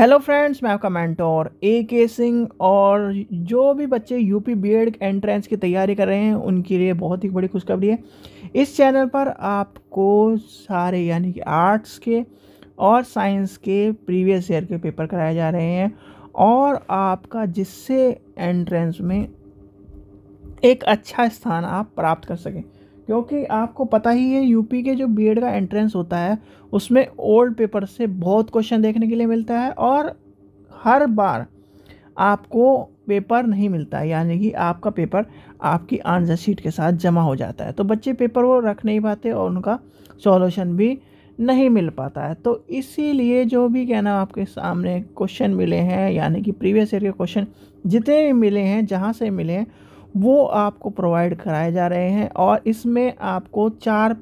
Hello friends मैं आपका mentor ए के सिंह और जो भी बच्चे यूपी बीएड एंट्रेंस की तैयारी कर रहे हैं उनके लिए बहुत ही बड़ी खुशखबरी है इस चैनल पर आपको सारे यानी कि आर्ट्स के और साइंस के प्रीवियस ईयर के पेपर कराए जा रहे हैं और आपका जिससे एंट्रेंस में एक अच्छा स्थान आप प्राप्त कर सकें क्योंकि आपको पता ही है यूपी के जो बीएड का एंट्रेंस होता है उसमें ओल्ड पेपर से बहुत क्वेश्चन देखने के लिए मिलता है और हर बार आपको पेपर नहीं मिलता है यानी कि आपका पेपर आपकी आंसर शीट के साथ जमा हो जाता है तो बच्चे पेपर वो रख नहीं पाते और उनका सॉल्यूशन भी नहीं मिल पाता है तो इसीलिए जो भी कहना आपके सामने क्वेश्चन मिले हैं यानी कि प्रीवियस ईयर के क्वेश्चन जितने भी मिले हैं जहाँ से मिले हैं वो आपको प्रोवाइड कराए जा रहे हैं और इसमें आपको चार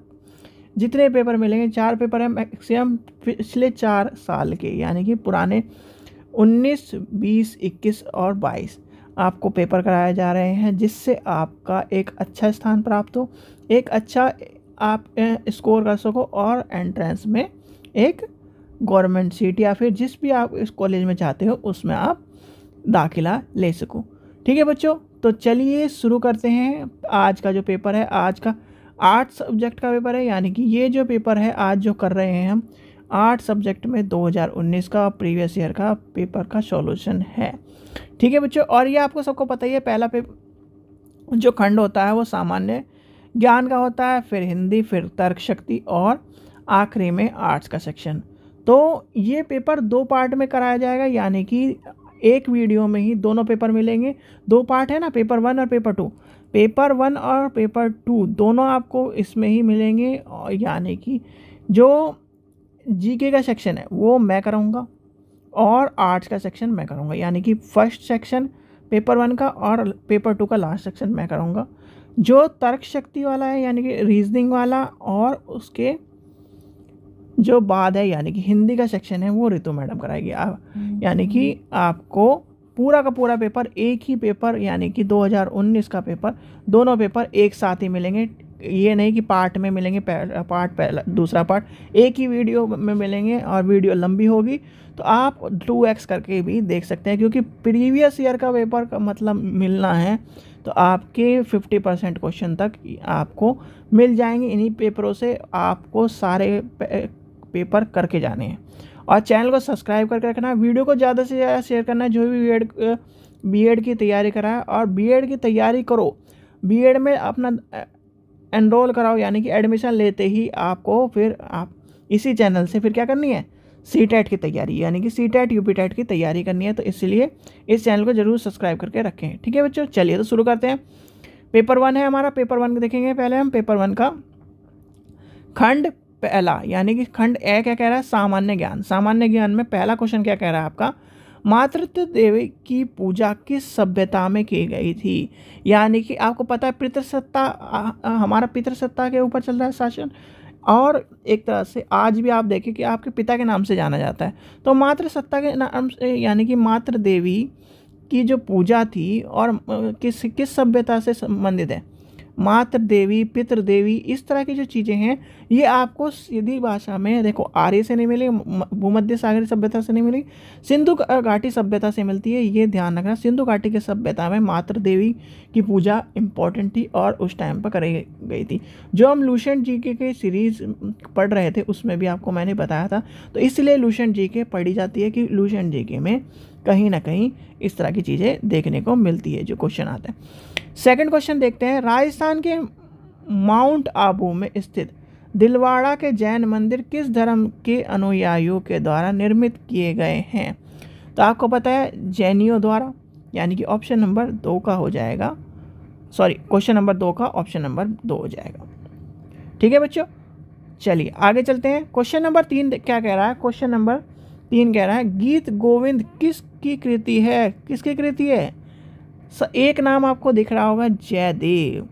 जितने पेपर मिलेंगे चार पेपर हैं मैक्सिमम पिछले चार साल के यानी कि पुराने 19, 20, 21 और 22 आपको पेपर कराए जा रहे हैं जिससे आपका एक अच्छा स्थान प्राप्त हो एक अच्छा आप स्कोर कर सको और एंट्रेंस में एक गवर्नमेंट सीट या फिर जिस भी आप इस कॉलेज में चाहते हो उसमें आप दाखिला ले सको ठीक है बच्चों तो चलिए शुरू करते हैं आज का जो पेपर है आज का आठ सब्जेक्ट का पेपर है यानी कि ये जो पेपर है आज जो कर रहे हैं हम आठ सब्जेक्ट में 2019 का प्रीवियस ईयर का पेपर का सॉल्यूशन है ठीक है बच्चों और ये आपको सबको पता ही है पहला पेपर जो खंड होता है वो सामान्य ज्ञान का होता है फिर हिंदी फिर तर्क शक्ति और आखिरी में आर्ट्स का सेक्शन तो ये पेपर दो पार्ट में कराया जाएगा यानी कि एक वीडियो में ही दोनों पेपर मिलेंगे दो पार्ट है ना पेपर वन और पेपर टू पेपर वन और पेपर टू दोनों आपको इसमें ही मिलेंगे यानी कि जो जीके का सेक्शन है वो मैं करूँगा और आर्ट्स का सेक्शन मैं करूँगा यानी कि फर्स्ट सेक्शन पेपर वन का और पेपर टू का लास्ट सेक्शन मैं करूँगा जो तर्क शक्ति वाला है यानी कि रीजनिंग वाला और उसके जो बाद है यानी कि हिंदी का सेक्शन है वो रितु मैडम कराएगी आप हम्म। यानी कि आपको पूरा का पूरा पेपर एक ही पेपर यानी कि 2019 का पेपर दोनों पेपर एक साथ ही मिलेंगे ये नहीं कि पार्ट में मिलेंगे पहला पार्ट पहला दूसरा पार्ट एक ही वीडियो में मिलेंगे और वीडियो लंबी होगी तो आप टू एक्स करके भी देख सकते हैं क्योंकि प्रीवियस ईयर का पेपर का मतलब मिलना है तो आपके 50 परसेंट क्वेश्चन तक आपको मिल जाएंगे इन्हीं पेपरों से आपको सारे पेपर करके जाने हैं और चैनल को सब्सक्राइब करके रखना है वीडियो को ज़्यादा से ज़्यादा शेयर करना है जो भी बी एड की तैयारी कराए और बी एड की तैयारी करो बी एड में अपना एनरोल कराओ यानी कि एडमिशन लेते ही आपको फिर आप इसी चैनल से फिर क्या करनी है सी टैट की तैयारी यानी कि सी टैट यू पी की तैयारी करनी है तो इसलिए इस चैनल को जरूर सब्सक्राइब करके रखें ठीक है बच्चों चलिए तो शुरू करते हैं पेपर वन है हमारा पेपर वन देखेंगे पहले हम पेपर वन का खंड पहला यानी कि खंड ए क्या कह रहा है सामान्य ज्ञान सामान्य ज्ञान में पहला क्वेश्चन क्या कह रहा है आपका मातृत्व देवी की पूजा किस सभ्यता में की गई थी यानी कि आपको पता है पितृसत्ता हमारा पितृसत्ता के ऊपर चल रहा है शासन और एक तरह से आज भी आप देखें कि आपके पिता के नाम से जाना जाता है तो मातृसत्ता के नाम से यानी कि मातृ देवी की जो पूजा थी और किस किस सभ्यता से संबंधित है मातृ देवी पितृ देवी इस तरह की जो चीज़ें हैं ये आपको सीधी भाषा में देखो आर्य से नहीं मिली भूमध्य सागरी सभ्यता से नहीं मिली सिंधु घाटी सभ्यता से मिलती है ये ध्यान रखना सिंधु घाटी की सभ्यता में मातृ देवी की पूजा इंपॉर्टेंट थी और उस टाइम पर करी गई थी जो हम लूशन जी के, सीरीज़ पढ़ रहे थे उसमें भी आपको मैंने बताया था तो इसलिए लूशन जी के पढ़ी जाती है कि लूशन जी के में कहीं ना कहीं इस तरह की चीज़ें देखने को मिलती है जो क्वेश्चन आता है सेकंड क्वेश्चन देखते हैं राजस्थान के माउंट आबू में स्थित दिलवाड़ा के जैन मंदिर किस धर्म के अनुयायियों के द्वारा निर्मित किए गए हैं तो आपको पता है जैनियों द्वारा यानी कि ऑप्शन नंबर दो का हो जाएगा सॉरी क्वेश्चन नंबर दो का ऑप्शन नंबर दो हो जाएगा ठीक है बच्चों चलिए आगे चलते हैं क्वेश्चन नंबर तीन क्या कह रहा है क्वेश्चन नंबर तीन कह रहा है गीत गोविंद किस की कृति है किसकी कृति है एक नाम आपको दिख रहा होगा जयदेव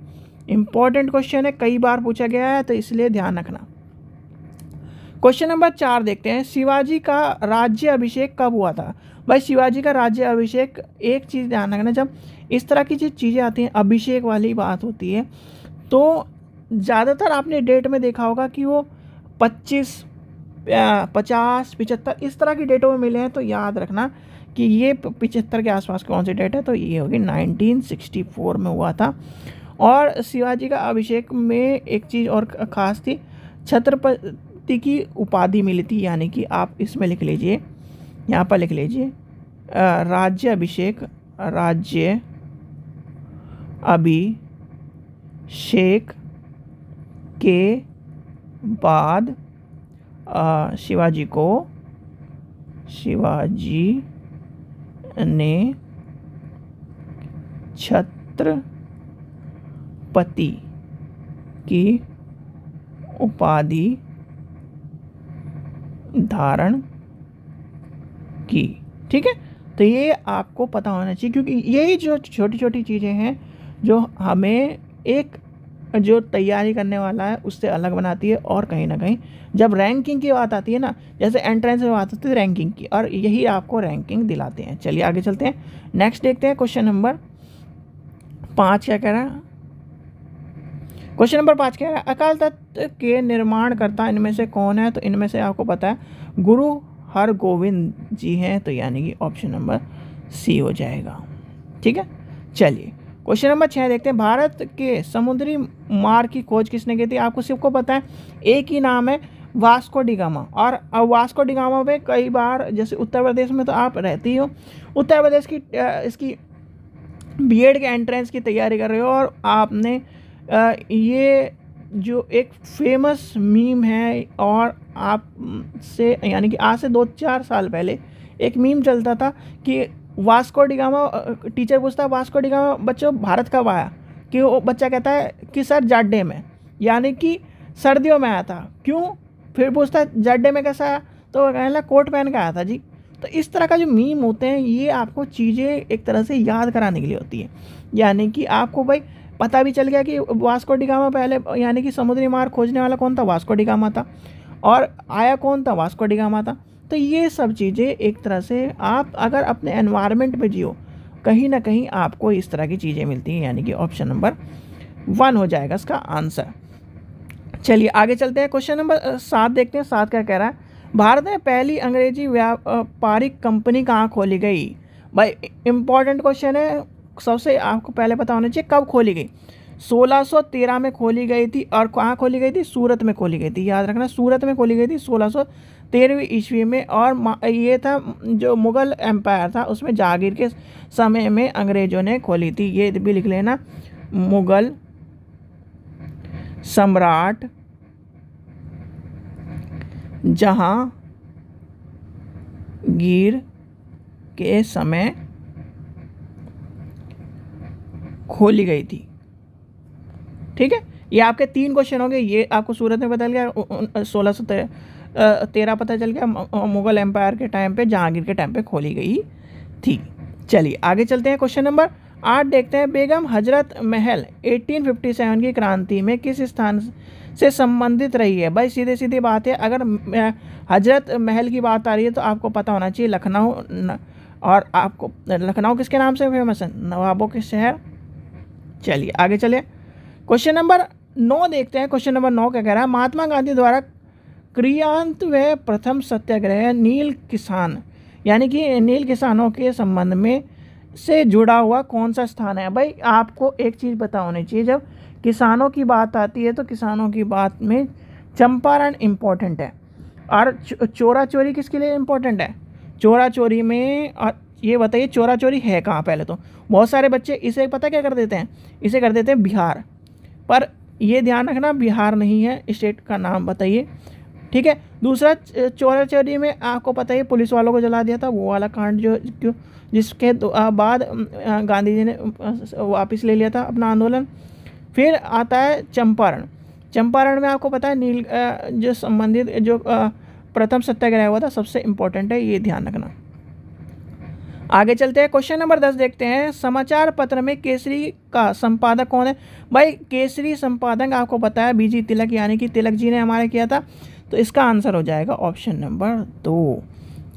इंपॉर्टेंट क्वेश्चन है कई बार पूछा गया है तो इसलिए ध्यान रखना क्वेश्चन नंबर चार देखते हैं शिवाजी का राज्य अभिषेक कब हुआ था भाई शिवाजी का राज्य अभिषेक एक चीज़ ध्यान रखना जब इस तरह की जो चीज़ें आती हैं अभिषेक वाली बात होती है तो ज़्यादातर आपने डेट में देखा होगा कि वो पच्चीस पचास पिचहत्तर इस तरह की डेटों में मिले हैं तो याद रखना कि ये पिचहत्तर के आसपास कौन सी डेट है तो ये होगी 1964 में हुआ था और शिवाजी का अभिषेक में एक चीज़ और ख़ास थी छत्रपति की उपाधि मिली थी यानी कि आप इसमें लिख लीजिए यहाँ पर लिख लीजिए राज्य अभिषेक राज्य अभिषेक के बाद शिवाजी को शिवाजी ने छत्रपति की उपाधि धारण की ठीक है तो ये आपको पता होना चाहिए क्योंकि यही जो छोटी छोटी चीज़ें हैं जो हमें एक जो तैयारी करने वाला है उससे अलग बनाती है और कहीं ना कहीं जब रैंकिंग की बात आती है ना जैसे एंट्रेंस में बात होती है रैंकिंग तो की और यही आपको रैंकिंग दिलाते हैं चलिए आगे चलते हैं नेक्स्ट देखते हैं क्वेश्चन नंबर पाँच क्या कह रहा है क्वेश्चन नंबर पाँच कह रहा है अकाल तत्व के निर्माणकर्ता इनमें से कौन है तो इनमें से आपको पता है गुरु हर गोविंद जी हैं तो यानी कि ऑप्शन नंबर सी हो जाएगा ठीक है चलिए क्वेश्चन नंबर छः देखते हैं भारत के समुद्री मार्ग की खोज किसने की थी आपको सबको पता है एक ही नाम है वास्को डिगामा और अब वास्को डिगामा में कई बार जैसे उत्तर प्रदेश में तो आप रहती हो उत्तर प्रदेश की इसकी बीएड के एंट्रेंस की तैयारी कर रहे हो और आपने ये जो एक फेमस मीम है और आप से यानी कि आज से दो चार साल पहले एक मीम चलता था कि वास्को डिगामा टीचर पूछता है वास्को डिगामा बच्चों भारत कब आया कि वो बच्चा कहता है कि सर जाडे में यानी कि सर्दियों में आया था क्यों फिर पूछता है जाडे में कैसा आया तो वो कहला कोट पहन के आया था जी तो इस तरह का जो मीम होते हैं ये आपको चीज़ें एक तरह से याद कराने के लिए होती है यानी कि आपको भाई पता भी चल गया कि वास्को डिगामा पहले यानी कि समुद्री मार्ग खोजने वाला कौन था वास्को डिगामा था और आया कौन था वास्को डिगामा था तो ये सब चीज़ें एक तरह से आप अगर अपने एनवायरनमेंट में जियो कहीं ना कहीं आपको इस तरह की चीज़ें मिलती हैं यानी कि ऑप्शन नंबर वन हो जाएगा इसका आंसर चलिए आगे चलते हैं क्वेश्चन नंबर सात देखते हैं सात क्या कह रहा है भारत में पहली अंग्रेजी व्यापारिक कंपनी कहाँ खोली गई भाई इम्पॉर्टेंट क्वेश्चन है सबसे आपको पहले पता होना चाहिए कब खोली गई 1613 में खोली गई थी और कहाँ खोली गई थी सूरत में खोली गई थी याद रखना सूरत में खोली गई थी 1613 तेरहवीं ईस्वी में और ये था जो मुग़ल एम्पायर था उसमें जागीर के समय में अंग्रेज़ों ने खोली थी ये भी लिख लेना मुग़ल सम्राट गिर के समय खोली गई थी ठीक है ये आपके तीन क्वेश्चन होंगे ये आपको सूरत में बदल गया सोलह सौ तेरह पता चल गया मुग़ल एम्पायर के टाइम पे जहांगीर के टाइम पे खोली गई थी चलिए आगे चलते हैं क्वेश्चन नंबर आठ देखते हैं बेगम हजरत महल 1857 की क्रांति में किस स्थान से संबंधित रही है भाई सीधे सीधे बात है अगर हजरत महल की बात आ रही है तो आपको पता होना चाहिए लखनऊ और आपको लखनऊ किसके नाम से फेमस है नवाबों के शहर चलिए आगे चले क्वेश्चन नंबर नौ देखते हैं क्वेश्चन नंबर नौ क्या कह रहा है महात्मा गांधी द्वारा क्रियांत व प्रथम सत्याग्रह नील किसान यानी कि नील किसानों के संबंध में से जुड़ा हुआ कौन सा स्थान है भाई आपको एक चीज़ पता होनी चाहिए जब किसानों की बात आती है तो किसानों की बात में चंपारण इम्पोर्टेंट है और चोरा चोरी किसके लिए इम्पोर्टेंट है चोरा चोरी में और ये बताइए चोरा चोरी है कहाँ पहले तो बहुत सारे बच्चे इसे पता क्या कर देते हैं इसे कर देते हैं बिहार पर ये ध्यान रखना बिहार नहीं है स्टेट का नाम बताइए ठीक है दूसरा चोरा चोरी में आपको पता ही पुलिस वालों को जला दिया था वो वाला कांड जो जिसके बाद गांधी जी ने वापस ले लिया था अपना आंदोलन फिर आता है चंपारण चंपारण में आपको पता है नील जो संबंधित जो प्रथम सत्याग्रह हुआ था सबसे इम्पोर्टेंट है ये ध्यान रखना आगे चलते हैं क्वेश्चन नंबर दस देखते हैं समाचार पत्र में केसरी का संपादक कौन है भाई केसरी संपादक आपको पता है बीजी तिलक यानी कि तिलक जी ने हमारा किया था तो इसका आंसर हो जाएगा ऑप्शन नंबर दो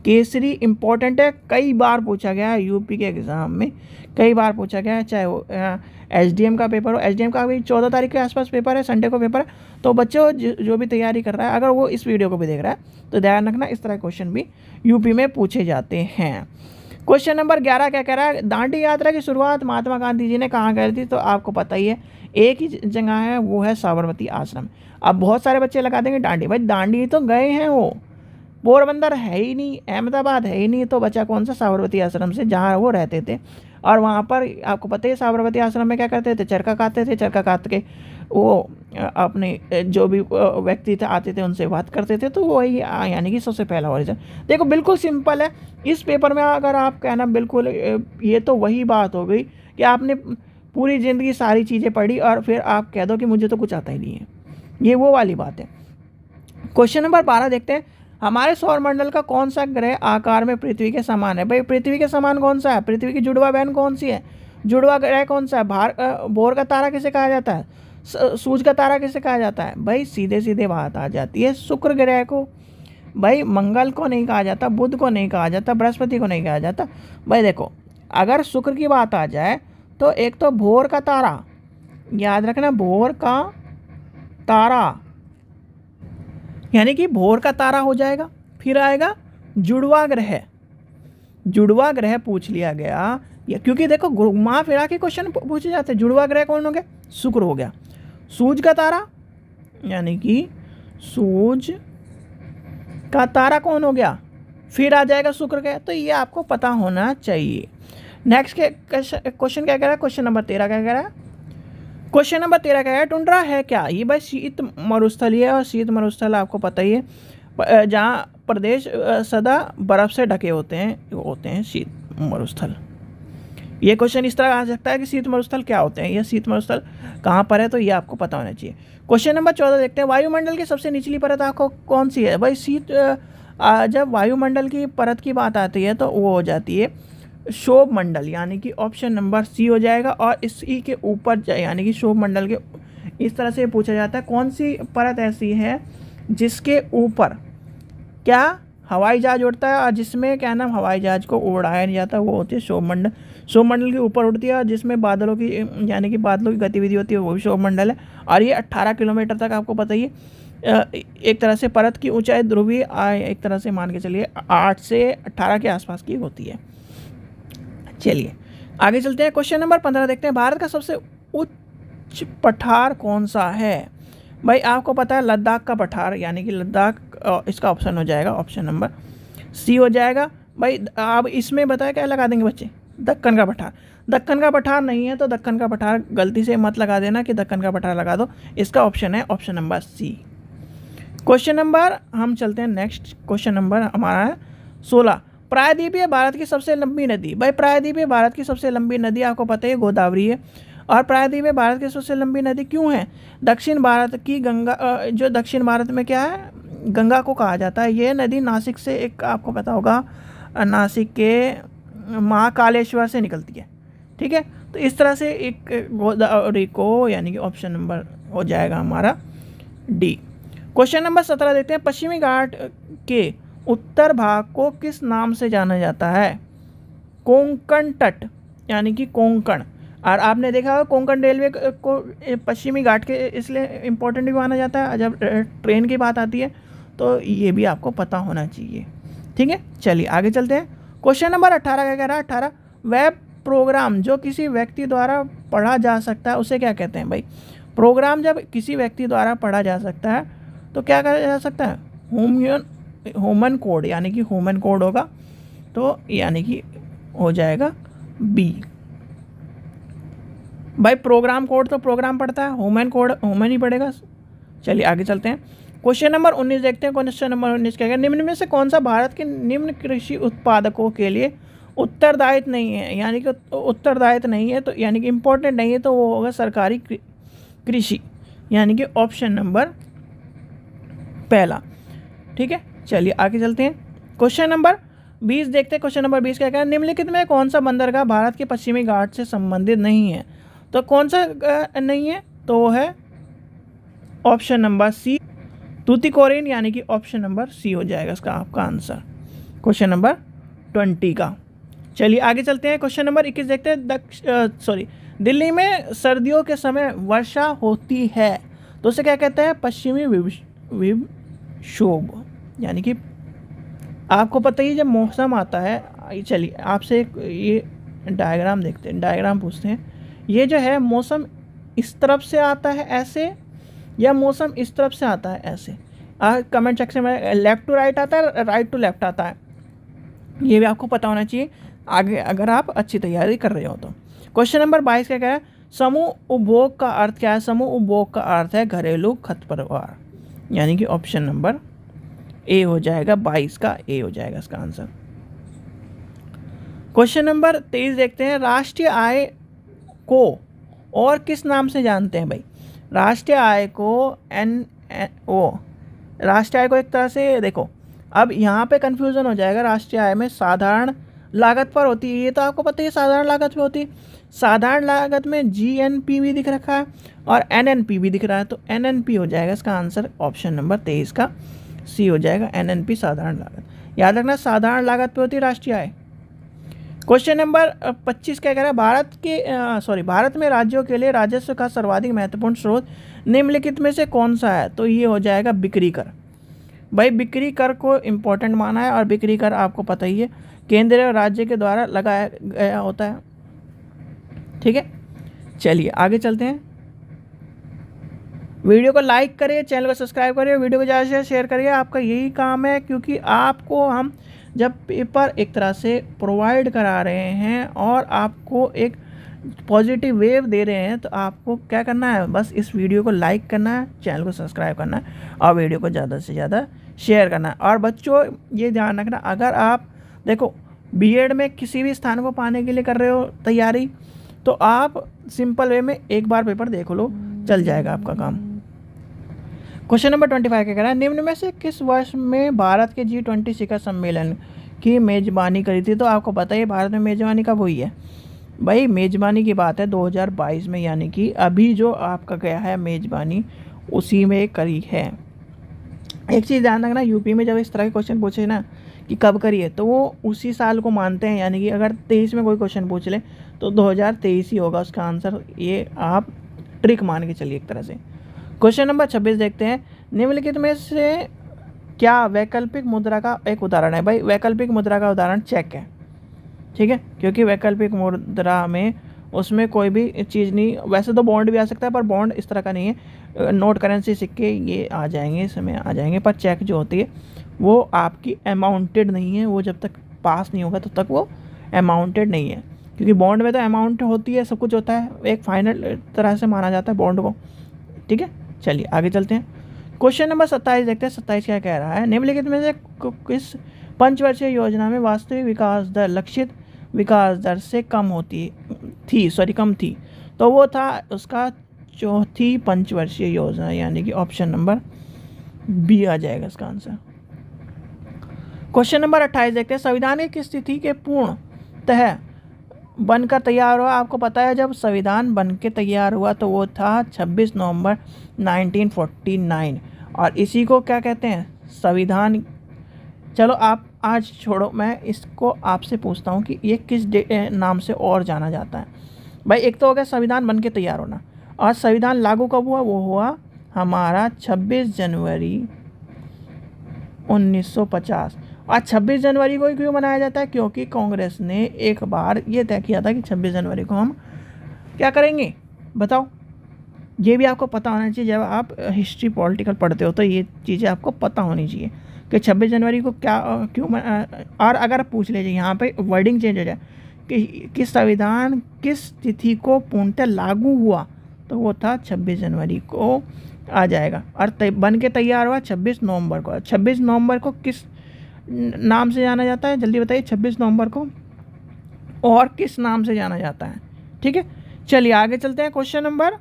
केसरी इंपॉर्टेंट है कई बार पूछा गया है यूपी के एग्ज़ाम में कई बार पूछा गया है चाहे वो एच डी एम का पेपर हो एच डी एम का अभी चौदह तारीख के आसपास पेपर है संडे को पेपर है तो बच्चों जो भी तैयारी कर रहा है अगर वो इस वीडियो को भी देख रहा है तो ध्यान रखना इस तरह क्वेश्चन भी यूपी में पूछे जाते हैं क्वेश्चन नंबर ग्यारह क्या कह रहा है दांडी यात्रा की शुरुआत महात्मा गांधी जी ने कहाँ करी थी तो आपको पता ही है एक ही जगह है वो है साबरमती आश्रम अब बहुत सारे बच्चे लगा देंगे डांडी भाई डांडी तो गए हैं वो पोरबंदर है ही नहीं अहमदाबाद है ही नहीं तो बच्चा कौन सा साबरमती आश्रम से जहाँ वो रहते थे और वहाँ पर आपको पता ही साबरमती आश्रम में क्या करते थे चरखा काते थे चरखा काट के वो अपने जो भी व्यक्ति थे आते थे उनसे बात करते थे तो वही यानी कि सबसे पहला ओरिजन देखो बिल्कुल सिंपल है इस पेपर में अगर आप कहना बिल्कुल ये तो वही बात हो गई कि आपने पूरी ज़िंदगी सारी चीज़ें पढ़ी और फिर आप कह दो कि मुझे तो कुछ आता ही नहीं है ये वो वाली बात है क्वेश्चन नंबर बारह देखते हैं हमारे सौरमंडल का कौन सा ग्रह आकार में पृथ्वी के समान है भाई पृथ्वी के समान कौन सा है पृथ्वी की जुड़वा बहन कौन सी है जुड़वा ग्रह कौन सा है भार बोर का तारा किसे कहा जाता है सूज का तारा किसे कहा जाता है भाई सीधे सीधे बात आ जाती है शुक्र ग्रह को भाई मंगल को नहीं कहा जाता बुध को नहीं कहा जाता बृहस्पति को नहीं कहा जाता भाई देखो अगर शुक्र की बात आ जाए तो एक तो भोर का तारा याद रखना भोर का तारा यानी कि भोर का तारा हो जाएगा फिर आएगा जुड़वा ग्रह जुड़वा ग्रह पूछ लिया गया क्योंकि देखो घुमा फिरा के क्वेश्चन पूछे जाते हैं जुड़वा ग्रह कौन हो गया शुक्र हो गया सूज का तारा यानी कि सूज का तारा कौन हो गया फिर आ जाएगा शुक्र ग्रह तो ये आपको पता होना चाहिए नेक्स्ट क्वेश्चन क्या कह रहा है क्वेश्चन नंबर तेरह क्या कह रहा है क्वेश्चन नंबर तेरह का है टुंड्रा है क्या ये भाई शीत मरुस्थल है और शीत मरुस्थल आपको पता ही है जहाँ प्रदेश सदा बर्फ़ से ढके होते हैं होते हैं शीत मरुस्थल ये क्वेश्चन इस तरह आ सकता है कि शीत मरुस्थल क्या होते हैं या शीत मरुस्थल कहाँ पर है तो ये आपको पता होना चाहिए क्वेश्चन नंबर चौदह देखते हैं वायुमंडल की सबसे निचली परत आपको कौन सी है भाई शीत जब वायुमंडल की परत की बात आती है तो वो हो जाती है शोभ मंडल यानी कि ऑप्शन नंबर सी हो जाएगा और इसी e के ऊपर यानी कि शोभ मंडल के इस तरह से पूछा जाता है कौन सी परत ऐसी है जिसके ऊपर क्या हवाई जहाज उड़ता है और जिसमें क्या नाम हवाई जहाज को उड़ाया नहीं जाता वो होती है शोभमंडल शोभमंडल के ऊपर उड़ती है और जिसमें बादलों की यानी कि बादलों की गतिविधि होती है वो भी शोभमंडल है और ये 18 किलोमीटर तक आपको पता ही एक तरह से परत की ऊंचाई ध्रुवी एक तरह से मान के चलिए आठ से अट्ठारह के आसपास की होती है चलिए आगे चलते हैं क्वेश्चन नंबर पंद्रह देखते हैं भारत का सबसे उच्च पठार कौन सा है भाई आपको पता है लद्दाख का पठार यानी कि लद्दाख इसका ऑप्शन हो जाएगा ऑप्शन नंबर सी हो जाएगा भाई आप इसमें बताया क्या लगा देंगे बच्चे दक्कन का पठार दक्कन का पठार नहीं है तो दक्कन का पठार गलती से मत लगा देना कि दक्कन का पठार लगा दो इसका ऑप्शन है option number C question number हम चलते हैं नेक्स्ट क्वेश्चन नंबर हमारा है सोलह प्रायद्वीपीय भारत की सबसे लंबी नदी भाई प्रायद्वीपीय भारत की सबसे लंबी नदी आपको पता है गोदावरी है और प्रायद्वीपीय भारत की सबसे लंबी नदी क्यों है दक्षिण भारत की गंगा जो दक्षिण भारत में क्या है गंगा को कहा जाता है ये नदी नासिक से एक आपको पता होगा नासिक के महाकालेश्वर से निकलती है ठीक है तो इस तरह से एक गोदावरी को यानी कि ऑप्शन नंबर हो जाएगा हमारा डी क्वेश्चन नंबर सत्रह देखते हैं पश्चिमी घाट के उत्तर भाग को किस नाम से जाना जाता है कोंकण तट यानी कि कोंकण और आपने देखा होगा कोंकण रेलवे को पश्चिमी घाट के इसलिए इम्पोर्टेंट भी माना जाता है जब ट्रेन की बात आती है तो ये भी आपको पता होना चाहिए ठीक है चलिए आगे चलते हैं क्वेश्चन नंबर अट्ठारह क्या कह रहा है अट्ठारह वेब प्रोग्राम जो किसी व्यक्ति द्वारा पढ़ा जा सकता है उसे क्या कहते हैं भाई प्रोग्राम जब किसी व्यक्ति द्वारा पढ़ा जा सकता है तो क्या कहा जा सकता है होम्यून होमन कोड यानी कि होमन कोड होगा तो यानी कि हो जाएगा बी भाई प्रोग्राम कोड तो प्रोग्राम पड़ता है होमन कोड होमन ही पड़ेगा चलिए आगे चलते हैं क्वेश्चन नंबर उन्नीस देखते हैं क्वेश्चन नंबर उन्नीस क्या निम्न में से कौन सा भारत के निम्न कृषि उत्पादकों के लिए उत्तरदायित्व नहीं है यानी कि उत्तरदायित्व नहीं है तो यानी कि इम्पोर्टेंट नहीं है तो वो होगा सरकारी कृषि यानी कि ऑप्शन नंबर पहला ठीक है चलिए आगे चलते हैं क्वेश्चन नंबर बीस देखते हैं क्वेश्चन नंबर बीस क्या क्या निम्नलिखित में कौन सा बंदरगाह भारत के पश्चिमी घाट से संबंधित नहीं है तो कौन सा नहीं है तो वो है ऑप्शन नंबर सी तूतीकोरिन यानी कि ऑप्शन नंबर सी हो जाएगा इसका आपका आंसर क्वेश्चन नंबर ट्वेंटी का चलिए आगे चलते हैं क्वेश्चन नंबर इक्कीस देखते हैं दक्ष सॉरी दिल्ली में सर्दियों के समय वर्षा होती है तो उसे क्या कहते हैं पश्चिमी शोभ यानी कि आपको पता ही जब मौसम आता है चलिए आपसे एक ये डायग्राम देखते हैं डायग्राम पूछते हैं ये जो है मौसम इस तरफ से आता है ऐसे या मौसम इस तरफ से आता है ऐसे कमेंट सेक्शन में लेफ़्ट टू राइट आता है राइट टू लेफ़्ट आता है ये भी आपको पता होना चाहिए आगे अगर आप अच्छी तैयारी कर रहे हो तो क्वेश्चन नंबर बाईस क्या क्या है समूह उपभोग का अर्थ क्या है समूह उपभोग का अर्थ है घरेलू खतपरवार यानी कि ऑप्शन नंबर ए हो जाएगा बाईस का ए हो जाएगा इसका आंसर क्वेश्चन नंबर तेईस देखते हैं राष्ट्रीय आय को और किस नाम से जानते हैं भाई राष्ट्रीय आय को एन ओ राष्ट्रीय आय को एक तरह से देखो अब यहाँ पे कन्फ्यूज़न हो जाएगा राष्ट्रीय आय में साधारण लागत पर होती है ये तो आपको पता ही साधारण लागत पर होती है साधारण लागत में जी एन पी भी दिख रखा है और एन एन पी भी दिख रहा है तो एन एन पी हो जाएगा इसका आंसर ऑप्शन नंबर तेईस का सी हो जाएगा एनएनपी साधारण लागत याद रखना साधारण लागत पे होती है राष्ट्रीय आय क्वेश्चन नंबर पच्चीस क्या कह रहा है भारत के सॉरी भारत में राज्यों के लिए राजस्व का सर्वाधिक महत्वपूर्ण स्रोत निम्नलिखित में से कौन सा है तो ये हो जाएगा बिक्री कर भाई बिक्री कर को इम्पोर्टेंट माना है और बिक्री कर आपको पता ही है केंद्र और राज्य के द्वारा लगाया गया होता है ठीक है चलिए आगे चलते हैं वीडियो को लाइक करिए चैनल को सब्सक्राइब करिए वीडियो को ज़्यादा से ज़्यादा शेयर करिए आपका यही काम है क्योंकि आपको हम जब पेपर एक तरह से प्रोवाइड करा रहे हैं और आपको एक पॉजिटिव वेव दे रहे हैं तो आपको क्या करना है बस इस वीडियो को लाइक करना है चैनल को सब्सक्राइब करना है और वीडियो को ज़्यादा से ज़्यादा शेयर करना है और बच्चों ये ध्यान रखना अगर आप देखो बीएड में किसी भी स्थान को पाने के लिए कर रहे हो तैयारी तो आप सिंपल वे में एक बार पेपर देख लो चल जाएगा आपका काम क्वेश्चन नंबर ट्वेंटी फाइव क्या कह रहा है निम्न में से किस वर्ष में भारत के जी ट्वेंटी शिखर सम्मेलन की मेज़बानी करी थी तो आपको बताइए भारत में मेज़बानी कब हुई है भाई मेज़बानी की बात है 2022 में यानी कि अभी जो आपका गया है मेज़बानी उसी में करी है एक चीज़ ध्यान रखना यूपी में जब इस तरह के क्वेश्चन पूछे ना कि कब करिए तो वो उसी साल को मानते हैं यानी कि अगर तेईस में कोई क्वेश्चन पूछ ले तो दो ही होगा उसका आंसर ये आप ट्रिक मान के चलिए एक तरह से क्वेश्चन नंबर छब्बीस देखते हैं निम्नलिखित में से क्या वैकल्पिक मुद्रा का एक उदाहरण है भाई वैकल्पिक मुद्रा का उदाहरण चेक है ठीक है क्योंकि वैकल्पिक मुद्रा में उसमें कोई भी चीज़ नहीं वैसे तो बॉन्ड भी आ सकता है पर बॉन्ड इस तरह का नहीं है नोट करेंसी सिक्के ये आ जाएंगे इसमें आ जाएंगे पर चेक जो होती है वो आपकी अमाउंटेड नहीं है वो जब तक पास नहीं होगा तब तो तक वो अमाउंटेड नहीं है क्योंकि बॉन्ड में तो अमाउंट होती है सब कुछ होता है एक फाइनल तरह से माना जाता है बॉन्ड को ठीक है चलिए आगे चलते हैं क्वेश्चन नंबर सत्ताईस देखते हैं सत्ताईस क्या कह रहा है निम्नलिखित में से किस पंचवर्षीय योजना में वास्तविक विकास दर लक्षित विकास दर से कम होती थी सॉरी कम थी तो वो था उसका चौथी पंचवर्षीय योजना यानी कि ऑप्शन नंबर बी आ जाएगा इसका आंसर क्वेश्चन नंबर अट्ठाईस देखते हैं संविधान की स्थिति के पूर्ण तह बनकर तैयार हुआ आपको पता है जब संविधान बन के तैयार हुआ तो वो था 26 नवंबर 1949 और इसी को क्या कहते हैं संविधान चलो आप आज छोड़ो मैं इसको आपसे पूछता हूँ कि ये किस नाम से और जाना जाता है भाई एक तो हो गया संविधान बन के तैयार होना और संविधान लागू कब हुआ वो हुआ हमारा छब्बीस जनवरी 1950 और 26 जनवरी को क्यों मनाया जाता है क्योंकि कांग्रेस ने एक बार ये तय किया था कि 26 जनवरी को हम क्या करेंगे बताओ ये भी आपको पता होना चाहिए जब आप हिस्ट्री पॉलिटिकल पढ़ते हो तो ये चीज़ें आपको पता होनी चाहिए कि 26 जनवरी को क्या क्यों और अगर पूछ लीजिए यहाँ पे वर्डिंग चेंज हो जाए कि किस संविधान किस तिथि को पूर्णतः लागू हुआ तो वो था 26 जनवरी को आ जाएगा और बन के तैयार हुआ 26 नवंबर को 26 नवंबर को किस नाम से जाना जाता है जल्दी बताइए छब्बीस नवंबर को और किस नाम से जाना जाता है ठीक है चलिए आगे चलते हैं क्वेश्चन नंबर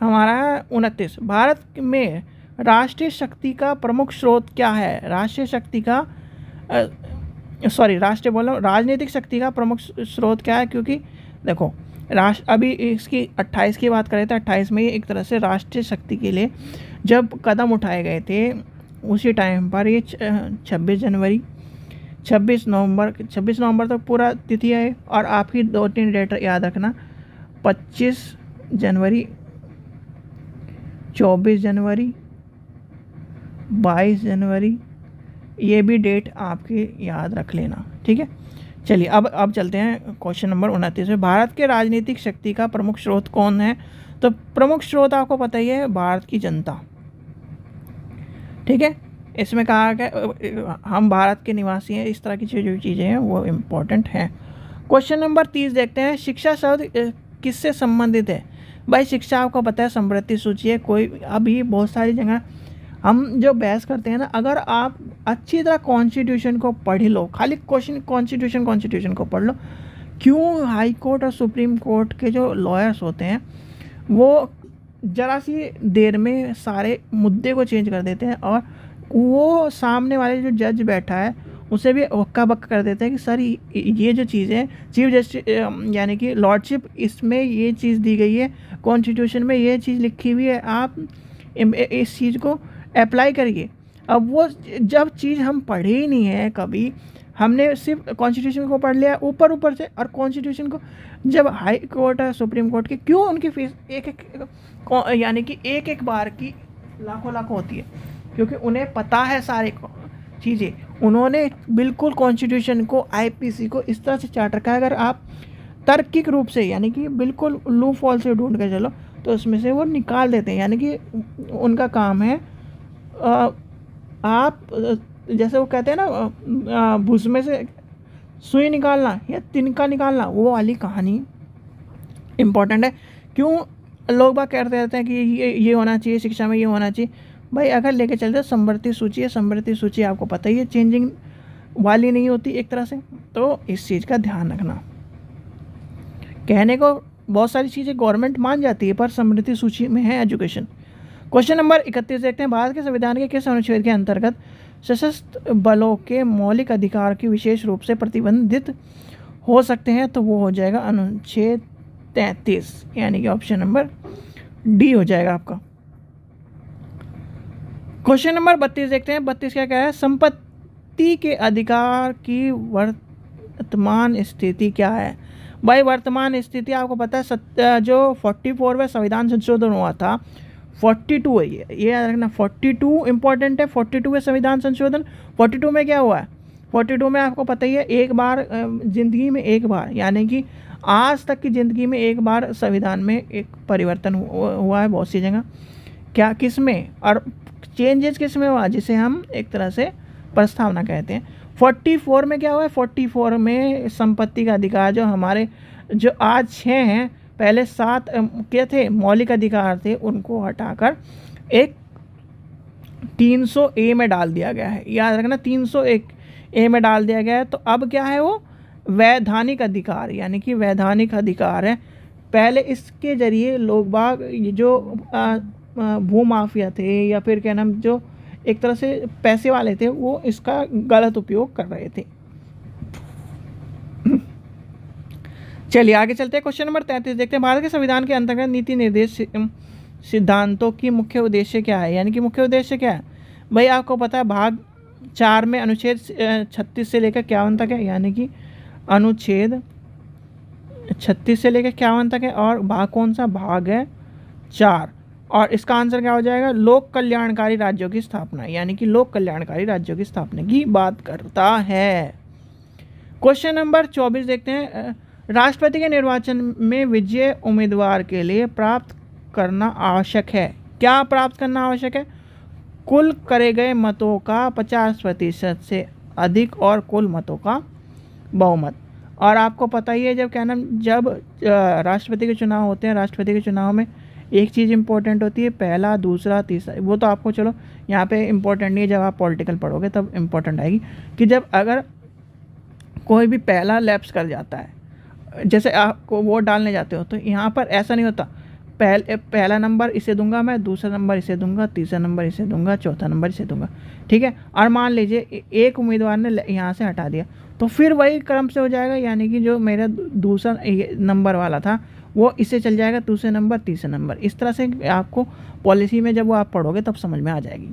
हमारा है उनतीस भारत में राष्ट्रीय शक्ति का प्रमुख स्रोत क्या है राष्ट्रीय शक्ति का सॉरी राष्ट्रीय बोल रहा हूँ राजनीतिक शक्ति का प्रमुख स्रोत क्या है क्योंकि देखो राष्ट्र अभी इसकी 28 की बात करें तो 28 में एक तरह से राष्ट्रीय शक्ति के लिए जब कदम उठाए गए थे उसी टाइम पर ये छब्बीस जनवरी छब्बीस नवंबर छब्बीस नवंबर तक पूरा तिथि है और आप ही दो तीन डेट याद रखना पच्चीस जनवरी चौबीस जनवरी बाईस जनवरी ये भी डेट आपकी याद रख लेना ठीक है चलिए अब अब चलते हैं क्वेश्चन नंबर उनतीस में भारत के राजनीतिक शक्ति का प्रमुख स्रोत कौन है तो प्रमुख स्रोत आपको पता ही है भारत की जनता ठीक है इसमें कहा गया हम भारत के निवासी हैं इस तरह की जो चीज़ें हैं वो इम्पोर्टेंट हैं क्वेश्चन नंबर तीस देखते हैं शिक्षा शब्द किससे संबंधित है भाई शिक्षा आपको पता है समृद्धि सूची है कोई अभी बहुत सारी जगह हम जो बहस करते हैं ना अगर आप अच्छी तरह कॉन्स्टिट्यूशन को पढ़ लो खाली क्वेश्चन कॉन्स्टिट्यूशन कॉन्स्टिट्यूशन को पढ़ लो क्यों हाई कोर्ट और सुप्रीम कोर्ट के जो लॉयर्स होते हैं वो ज़रा सी देर में सारे मुद्दे को चेंज कर देते हैं और वो सामने वाले जो जज बैठा है उसे भी वक्का बक्का कर देते हैं कि सर ये जो चीज़ें चीफ जस्टिस यानी कि लॉर्डशिप इसमें ये चीज़ दी गई है कॉन्स्टिट्यूशन में ये चीज़ लिखी हुई है आप इस चीज़ को अप्लाई करिए अब वो जब चीज़ हम पढ़े ही नहीं है कभी हमने सिर्फ कॉन्स्टिट्यूशन को पढ़ लिया ऊपर ऊपर से और कॉन्स्टिट्यूशन को जब हाई कोर्ट है सुप्रीम कोर्ट की क्यों उनकी फीस एक एक यानी कि एक एक बार की लाखों लाखों होती है क्योंकि उन्हें पता है सारे चीज़ें उन्होंने बिल्कुल कॉन्स्टिट्यूशन को आईपीसी को इस तरह से चार्ट रखा है अगर आप तर्किक रूप से यानी कि बिल्कुल लू फॉल से ढूंढ कर चलो तो उसमें से वो निकाल देते हैं यानी कि उनका काम है आप जैसे वो कहते हैं ना में से सुई निकालना या तिनका निकालना वो वाली कहानी इम्पॉर्टेंट है क्यों लोग बात कहते रहते हैं कि ये ये होना चाहिए शिक्षा में ये होना चाहिए भाई अगर लेके चलते हो समृद्धि सूची है समृद्धि सूची आपको पता ही है चेंजिंग वाली नहीं होती एक तरह से तो इस चीज़ का ध्यान रखना कहने को बहुत सारी चीज़ें गवर्नमेंट मान जाती है पर समृद्धि सूची में है एजुकेशन क्वेश्चन नंबर इकतीस देखते हैं भारत के संविधान के किस अनुच्छेद के अंतर्गत सशस्त्र बलों के मौलिक अधिकार की विशेष रूप से प्रतिबंधित हो सकते हैं तो वो हो जाएगा अनुच्छेद तैतीस यानी कि ऑप्शन नंबर डी हो जाएगा आपका क्वेश्चन नंबर बत्तीस देखते हैं बत्तीस क्या कह रहा है संपत्ति के अधिकार की वर्तमान स्थिति क्या है भाई वर्तमान स्थिति आपको पता है सत, जो फोर्टी में संविधान संशोधन हुआ था फोर्टी टू है ये याद रखना फोर्टी टू इंपॉर्टेंट है फोर्टी टू है संविधान संशोधन फोर्टी टू में क्या हुआ है फोर्टी टू में आपको पता ही है एक बार ज़िंदगी में एक बार यानी कि आज तक की ज़िंदगी में एक बार संविधान में एक परिवर्तन हुआ है बहुत सी जगह क्या किस में और चेंजेस किस में हुआ जिसे हम एक तरह से प्रस्तावना कहते हैं फोर्टी फोर में क्या हुआ है फोर्टी फोर में संपत्ति का अधिकार जो हमारे जो आज छः हैं पहले सात के थे मौलिक अधिकार थे उनको हटाकर एक 300 ए में डाल दिया गया है याद रखना 301 ए में डाल दिया गया है तो अब क्या है वो वैधानिक अधिकार यानी कि वैधानिक अधिकार है पहले इसके जरिए लोग बाग जो भूमाफिया थे या फिर क्या नाम जो एक तरह से पैसे वाले थे वो इसका गलत उपयोग कर रहे थे चलिए आगे चलते हैं क्वेश्चन नंबर तैंतीस देखते हैं भारत के संविधान के अंतर्गत नीति निर्देश सिद्धांतों की मुख्य उद्देश्य क्या है यानी कि मुख्य उद्देश्य क्या है भाई आपको पता है भाग चार में अनुच्छेद छत्तीस से लेकर इक्यावन तक है यानी कि अनुच्छेद छत्तीस से लेकर इक्यावन तक है और भाग कौन सा भाग है चार और इसका आंसर क्या हो जाएगा लोक कल्याणकारी राज्यों की स्थापना यानी कि लोक कल्याणकारी राज्यों की स्थापना की बात करता है क्वेश्चन नंबर चौबीस देखते हैं राष्ट्रपति के निर्वाचन में विजय उम्मीदवार के लिए प्राप्त करना आवश्यक है क्या प्राप्त करना आवश्यक है कुल करे गए मतों का पचास प्रतिशत से अधिक और कुल मतों का बहुमत और आपको पता ही है जब क्या नाम जब राष्ट्रपति के चुनाव होते हैं राष्ट्रपति के चुनाव में एक चीज़ इम्पोर्टेंट होती है पहला दूसरा तीसरा वो तो आपको चलो यहाँ पे इम्पोर्टेंट नहीं है जब आप पॉलिटिकल पढ़ोगे तब इम्पोर्टेंट आएगी कि जब अगर कोई भी पहला लैप्स कर जाता है जैसे आपको वोट डालने जाते हो तो यहाँ पर ऐसा नहीं होता पहले पहला नंबर इसे दूंगा मैं दूसरा नंबर इसे दूंगा तीसरा नंबर इसे दूंगा चौथा नंबर इसे दूंगा ठीक है और मान लीजिए एक उम्मीदवार ने यहाँ से हटा दिया तो फिर वही क्रम से हो जाएगा यानी कि जो मेरा दूसरा नंबर वाला था वो इसे चल जाएगा दूसरे नंबर तीसरे नंबर इस तरह से आपको पॉलिसी में जब वो आप पढ़ोगे तब समझ में आ जाएगी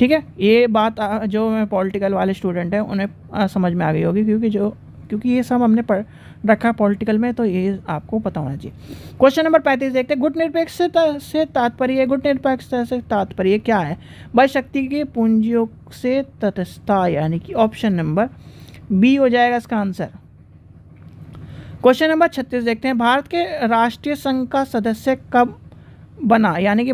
ठीक है ये बात जो मैं पॉलिटिकल वाले स्टूडेंट हैं उन्हें समझ में आ गई होगी क्योंकि जो क्योंकि ये सब हमने पढ़ रखा पॉलिटिकल में तो ये आपको पता होना चाहिए क्वेश्चन नंबर पैंतीस देखते हैं गुट निरपेक्ष से तात्पर्य गुट निरपेक्षता से तात्पर्य क्या है बल शक्ति की पूंजियों से तटस्था यानी कि ऑप्शन नंबर बी हो जाएगा इसका आंसर क्वेश्चन नंबर छत्तीस देखते हैं भारत के राष्ट्रीय संघ का सदस्य कब बना यानी कि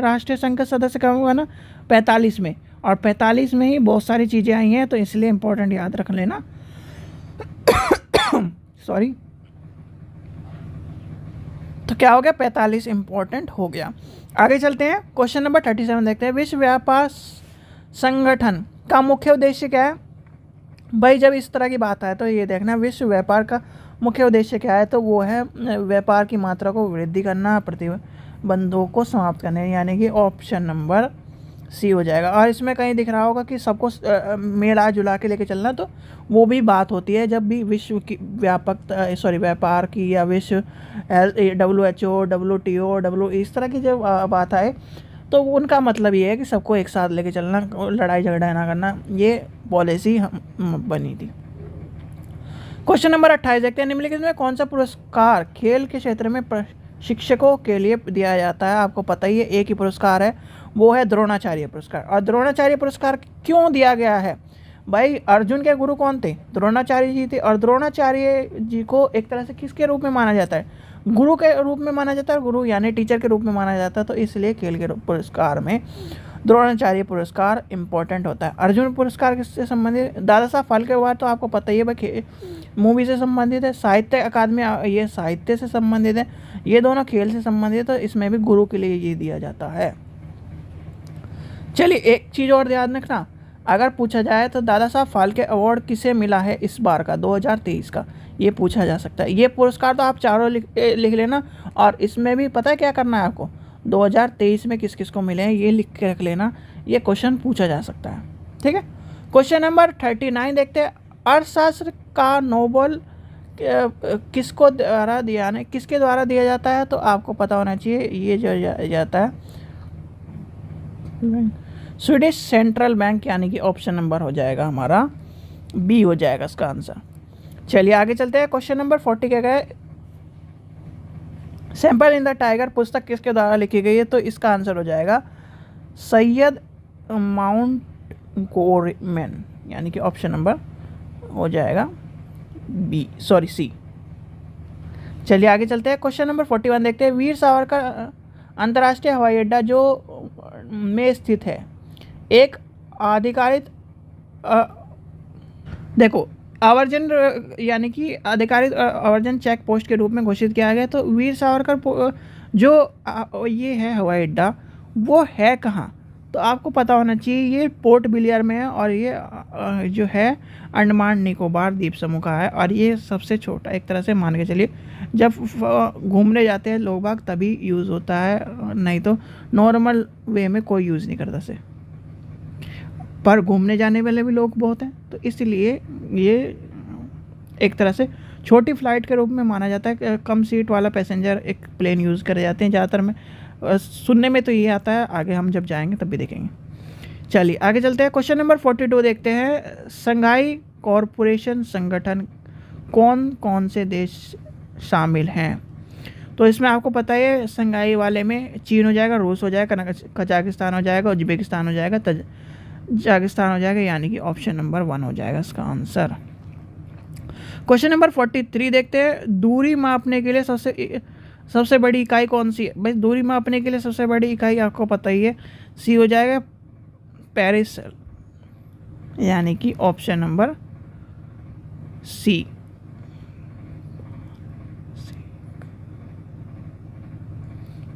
राष्ट्रीय संघ का सदस्य कब बना पैंतालीस में और पैंतालीस में ही बहुत सारी चीज़ें आई हैं तो इसलिए इम्पोर्टेंट याद रख लेना सॉरी तो क्या हो गया पैंतालीस इंपॉर्टेंट हो गया आगे चलते हैं क्वेश्चन नंबर थर्टी सेवन देखते हैं विश्व व्यापार संगठन का मुख्य उद्देश्य क्या है भाई जब इस तरह की बात आए तो ये देखना विश्व व्यापार का मुख्य उद्देश्य क्या है तो वो है व्यापार की मात्रा को वृद्धि करना प्रतिबंधों को समाप्त करने यानी कि ऑप्शन नंबर सी हो जाएगा और इसमें कहीं दिख रहा होगा कि सबको मिला जुला के लेके चलना तो वो भी बात होती है जब भी विश्व की व्यापक सॉरी व्यापार की या विश्व W H O W T O W इस तरह की जब बात आए तो उनका मतलब ये है कि सबको एक साथ लेके चलना लड़ाई झगड़ा ना करना ये पॉलिसी हम बनी थी क्वेश्चन नंबर अट्ठाईस देखते हैं निम्नलिखित में कौन सा पुरस्कार खेल के क्षेत्र में शिक्षकों के लिए दिया जाता है आपको पता ही है एक ही पुरस्कार है वो है द्रोणाचार्य पुरस्कार और द्रोणाचार्य पुरस्कार क्यों दिया गया है भाई अर्जुन के गुरु कौन थे द्रोणाचार्य जी थे और द्रोणाचार्य जी को एक तरह से किसके रूप में माना जाता है गुरु के रूप में माना जाता है गुरु यानी टीचर के रूप में माना जाता है तो इसलिए खेल के पुरस्कार में द्रोणाचार्य पुरस्कार इंपॉर्टेंट होता है अर्जुन पुरस्कार किससे संबंधित दादा साहब फाल्के तो आपको पता ही है भाई मूवी से संबंधित है साहित्य अकादमी ये साहित्य से संबंधित है ये दोनों खेल से संबंधित है तो इसमें भी गुरु के लिए ये दिया जाता है चलिए एक चीज़ और याद रखना अगर पूछा जाए तो दादा साहब फाल्के अवार्ड किसे मिला है इस बार का 2023 का ये पूछा जा सकता है ये पुरस्कार तो आप चारों लिख लिख लेना और इसमें भी पता है क्या करना है आपको 2023 में किस किस को मिले हैं ये लिख के रख लेना ये क्वेश्चन पूछा जा सकता है ठीक है क्वेश्चन नंबर थर्टी नाइन देखते हैं अर्थशास्त्र का नोबल किसको द्वारा दिया किसके द्वारा दिया जाता है तो आपको पता होना चाहिए ये जो जा, जाता है स्वीडिश सेंट्रल बैंक यानी कि ऑप्शन नंबर हो जाएगा हमारा बी हो जाएगा इसका आंसर चलिए आगे चलते हैं क्वेश्चन नंबर फोर्टी क्या गए सैंपल इन द टाइगर पुस्तक किसके द्वारा लिखी गई है तो इसका आंसर हो जाएगा सैयद माउंट गोरमैन यानी कि ऑप्शन नंबर हो जाएगा बी सॉरी सी चलिए आगे चलते हैं क्वेश्चन नंबर फोर्टी वन देखते हैं वीर सावरकर अंतर्राष्ट्रीय हवाई अड्डा जो में स्थित है एक आधिकारित देखो आवर्जन यानी कि आधिकारित आवर्जन चेक पोस्ट के रूप में घोषित किया गया तो वीर सावरकर जो आ, ये है हवाई अड्डा वो है कहाँ तो आपको पता होना चाहिए ये पोर्ट बिलियर में है और ये जो है अंडमान निकोबार द्वीप समूह का है और ये सबसे छोटा एक तरह से मान के चलिए जब घूमने जाते हैं लोग बाग तभी यूज़ होता है नहीं तो नॉर्मल वे में कोई यूज़ नहीं करता से पर घूमने जाने वाले भी लोग बहुत हैं तो इसलिए ये एक तरह से छोटी फ्लाइट के रूप में माना जाता है कम सीट वाला पैसेंजर एक प्लेन यूज़ करे जाते हैं ज़्यादातर में सुनने में तो ये आता है आगे हम जब जाएंगे तब भी देखेंगे चलिए आगे चलते हैं क्वेश्चन नंबर फोर्टी टू देखते हैं संघाई कॉरपोरेशन संगठन कौन कौन से देश शामिल हैं तो इसमें आपको पता है संघाई वाले में चीन हो जाएगा रूस हो जाएगा कजाकिस्तान हो जाएगा उज्बेकिस्तान हो जाएगा तजाकिस्तान हो जाएगा यानी कि ऑप्शन नंबर वन हो जाएगा इसका answer question number forty three देखते हैं दूरी मापने के लिए सबसे सबसे बड़ी इकाई कौन सी है भाई दूरी मापने के लिए सबसे बड़ी इकाई आपको पता ही है सी हो जाएगा पेरिस यानी कि ऑप्शन नंबर सी